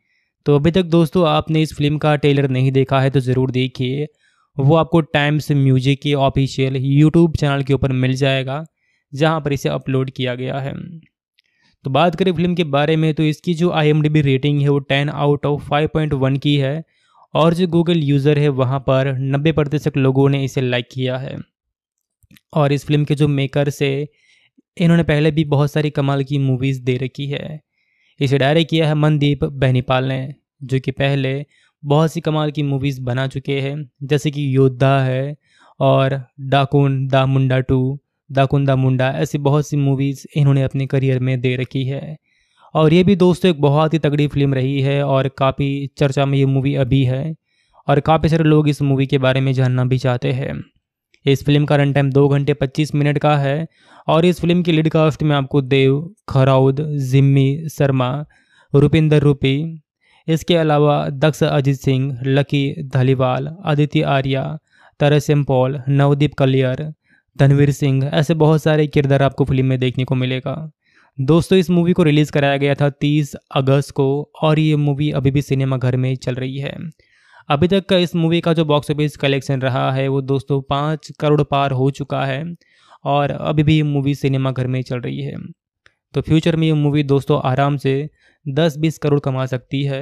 तो अभी तक दोस्तों आपने इस फिल्म का ट्रेलर नहीं देखा है तो ज़रूर देखिए वो आपको टाइम्स म्यूजिक के ऑफिशियल यूट्यूब चैनल के ऊपर मिल जाएगा जहाँ पर इसे अपलोड किया गया है तो बात करें फिल्म के बारे में तो इसकी जो आई रेटिंग है वो टेन आउट ऑफ फाइव की है और जो गूगल यूज़र है वहाँ पर नब्बे प्रतिशत लोगों ने इसे लाइक किया है और इस फिल्म के जो मेकर से इन्होंने पहले भी बहुत सारी कमाल की मूवीज़ दे रखी है इसे डायरेक्ट किया है मनदीप बहनीपाल ने जो कि पहले बहुत सी कमाल की मूवीज़ बना चुके हैं जैसे कि योद्धा है और डाकुन दा मुंडा टू डाकुन दा मुंडा ऐसी बहुत सी मूवीज़ इन्होंने अपने करियर में दे रखी है और ये भी दोस्तों एक बहुत ही तगड़ी फिल्म रही है और काफ़ी चर्चा में ये मूवी अभी है और काफ़ी सारे लोग इस मूवी के बारे में जानना भी चाहते हैं इस फिल्म का रन टाइम दो घंटे पच्चीस मिनट का है और इस फिल्म की लीड कास्ट में आपको देव खराउद जिम्मी शर्मा रुपिंदर रूपी इसके अलावा दक्ष अजीत सिंह लकी धलीवाल आदित्य आर्या तरसेम पॉल नवदीप कलियर धनवीर सिंह ऐसे बहुत सारे किरदार आपको फिल्म में देखने को मिलेगा दोस्तों इस मूवी को रिलीज़ कराया गया था 30 अगस्त को और ये मूवी अभी भी सिनेमाघर में चल रही है अभी तक का इस मूवी का जो बॉक्स ऑफिस कलेक्शन रहा है वो दोस्तों पाँच करोड़ पार हो चुका है और अभी भी ये मूवी सिनेमाघर में चल रही है तो फ्यूचर में ये मूवी दोस्तों आराम से दस बीस करोड़ कमा सकती है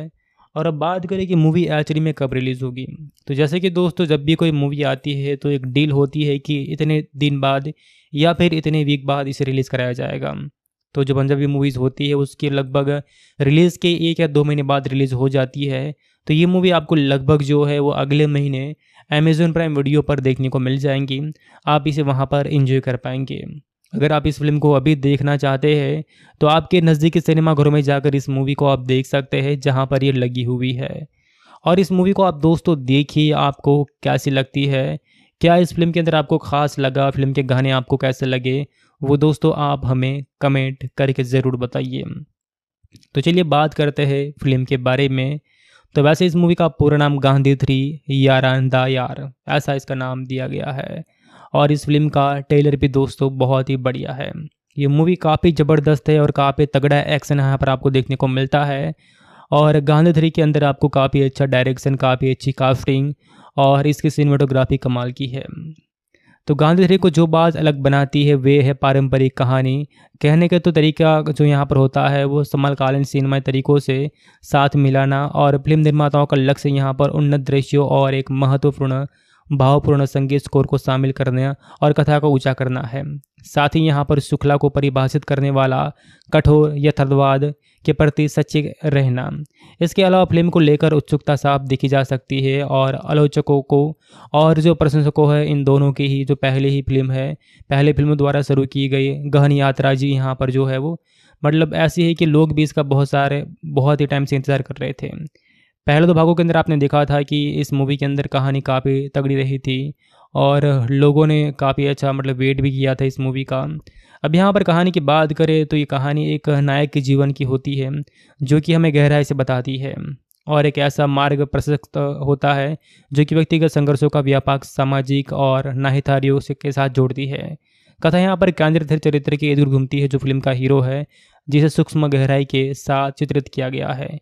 और अब बात करें कि मूवी एचरी में कब रिलीज़ होगी तो जैसे कि दोस्तों जब भी कोई मूवी आती है तो एक डील होती है कि इतने दिन बाद या फिर इतने वीक बाद इसे रिलीज़ कराया जाएगा तो जो पंजाबी मूवीज़ होती है उसके लगभग रिलीज़ के एक या दो महीने बाद रिलीज़ हो जाती है तो ये मूवी आपको लगभग जो है वो अगले महीने अमेज़ोन प्राइम वीडियो पर देखने को मिल जाएंगी आप इसे वहाँ पर इंजॉय कर पाएंगे अगर आप इस फिल्म को अभी देखना चाहते हैं तो आपके नज़दीकी सिनेमाघरों में जाकर इस मूवी को आप देख सकते हैं जहाँ पर ये लगी हुई है और इस मूवी को आप दोस्तों देखिए आपको कैसी लगती है क्या इस फिल्म के अंदर आपको खास लगा फिल्म के गाने आपको कैसे लगे वो दोस्तों आप हमें कमेंट करके ज़रूर बताइए तो चलिए बात करते हैं फिल्म के बारे में तो वैसे इस मूवी का पूरा नाम गांधी थ्री यारानदा यार ऐसा इसका नाम दिया गया है और इस फिल्म का ट्रेलर भी दोस्तों बहुत ही बढ़िया है ये मूवी काफ़ी ज़बरदस्त है और काफ़ी तगड़ा एक्शन यहाँ पर आपको देखने को मिलता है और गांधी थ्री के अंदर आपको काफ़ी अच्छा डायरेक्शन काफ़ी अच्छी कास्टिंग और इसकी सिनेमाटोग्राफी कमाल की है तो गांधीधरी को जो बात अलग बनाती है वे है पारंपरिक कहानी कहने का तो तरीका जो यहाँ पर होता है वो समकालीन सिनेमा तरीकों से साथ मिलाना और फिल्म निर्माताओं का लक्ष्य यहाँ पर उन्नत दृश्यों और एक महत्वपूर्ण भावपूर्ण संगीत स्कोर को शामिल करने और कथा को ऊंचा करना है साथ ही यहाँ पर शुक्ला को परिभाषित करने वाला कठोर यथार्थवाद के प्रति सच्चे रहना इसके अलावा फिल्म को लेकर उत्सुकता साफ देखी जा सकती है और आलोचकों को और जो प्रशंसकों है इन दोनों की ही जो पहले ही फिल्म है पहले फिल्म द्वारा शुरू की गई गहन यात्रा जी यहाँ पर जो है वो मतलब ऐसी है कि लोग भी इसका बहुत सारे बहुत ही टाइम से इंतज़ार कर रहे थे पहले दो तो भागों के अंदर आपने देखा था कि इस मूवी के अंदर कहानी काफ़ी तगड़ी रही थी और लोगों ने काफ़ी अच्छा मतलब वेट भी किया था इस मूवी का अब यहाँ पर कहानी की बात करें तो ये कहानी एक नायक के जीवन की होती है जो कि हमें गहराई से बताती है और एक ऐसा मार्ग प्रशस्त होता है जो कि व्यक्तिगत संघर्षों का व्यापक सामाजिक और नाहितारियों के साथ जोड़ती है कथा यहाँ पर केंद्रित चरित्र के इधर घूमती है जो फिल्म का हीरो है जिसे सूक्ष्म गहराई के साथ चित्रित किया गया है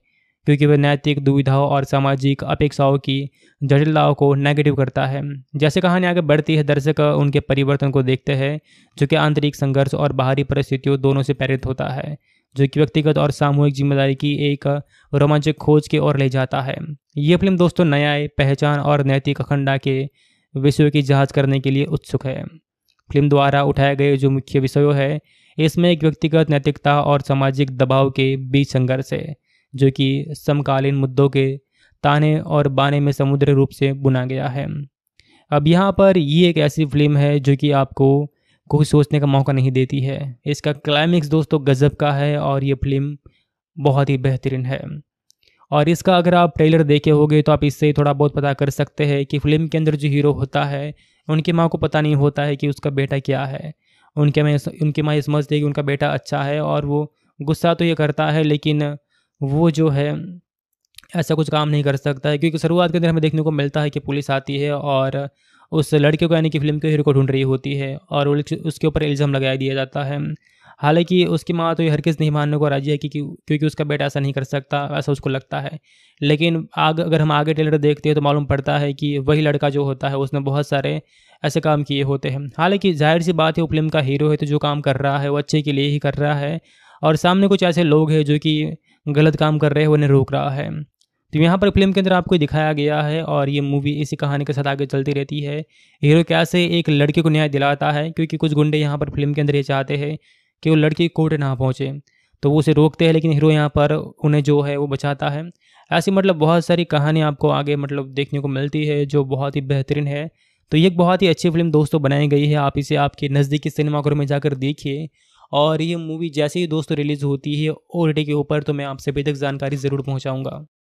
क्योंकि वह नैतिक दुविधाओं और सामाजिक अपेक्षाओं की जटिलताओं को नेगेटिव करता है जैसे कहानी आगे बढ़ती है दर्शक उनके परिवर्तन को देखते हैं जो कि आंतरिक संघर्ष और बाहरी परिस्थितियों दोनों से प्रेरित होता है जो कि व्यक्तिगत और सामूहिक जिम्मेदारी की एक रोमांचक खोज की ओर ले जाता है ये फिल्म दोस्तों न्याय पहचान और नैतिक अखंडा के विषयों की जांच करने के लिए उत्सुक है फिल्म द्वारा उठाए गए जो मुख्य विषयों है इसमें एक व्यक्तिगत नैतिकता और सामाजिक दबाव के बीच संघर्ष है जो कि समकालीन मुद्दों के ताने और बाने में समुद्र रूप से बुना गया है अब यहाँ पर ये एक ऐसी फिल्म है जो कि आपको कोई सोचने का मौका नहीं देती है इसका क्लाइमेक्स दोस्तों गज़ब का है और ये फिल्म बहुत ही बेहतरीन है और इसका अगर आप ट्रेलर देखे होगे तो आप इससे थोड़ा बहुत पता कर सकते हैं कि फिल्म के अंदर जो हीरो होता है उनकी माँ को पता नहीं होता है कि उसका बेटा क्या है उनके माँ उनकी माँ ये समझती है कि उनका बेटा अच्छा है और वो गुस्सा तो ये करता है लेकिन वो जो है ऐसा कुछ काम नहीं कर सकता है क्योंकि शुरुआत के दिन हमें देखने को मिलता है कि पुलिस आती है और उस लड़के को यानी कि फिल्म के हीरो को ढूंढ रही होती है और उसके ऊपर इल्ज़ाम लगाया दिया जाता है हालांकि उसकी माँ तो ये हरगिज़ नहीं मानने को राजी है कि क्योंकि उसका बेटा ऐसा नहीं कर सकता ऐसा उसको लगता है लेकिन आग अगर हम आगे टेलर देखते हैं तो मालूम पड़ता है कि वही लड़का जो होता है उसने बहुत सारे ऐसे काम किए होते हैं हालांकि जाहिर सी बात है वो फिल्म का हीरो है तो जो काम कर रहा है वो अच्छे के लिए ही कर रहा है और सामने कुछ ऐसे लोग हैं जो कि गलत काम कर रहे हैं उन्हें रोक रहा है तो यहाँ पर फिल्म के अंदर आपको दिखाया गया है और ये मूवी इसी कहानी के साथ आगे चलती रहती है हीरो कैसे एक लड़के को न्याय दिलाता है क्योंकि कुछ गुंडे यहाँ पर फिल्म के अंदर ये चाहते हैं कि वो लड़की कोर्ट ना पहुँचे तो वो उसे रोकते हैं लेकिन हीरो यहाँ पर उन्हें जो है वो बचाता है ऐसी मतलब बहुत सारी कहानी आपको आगे मतलब देखने को मिलती है जो बहुत ही बेहतरीन है तो ये एक बहुत ही अच्छी फिल्म दोस्तों बनाई गई है आप इसे आपके नज़दीकी सिनेमाघरों में जाकर देखिए और ये मूवी जैसे ही दोस्तों रिलीज़ होती है ओ के ऊपर तो मैं आप सभी तक जानकारी ज़रूर पहुँचाऊँगा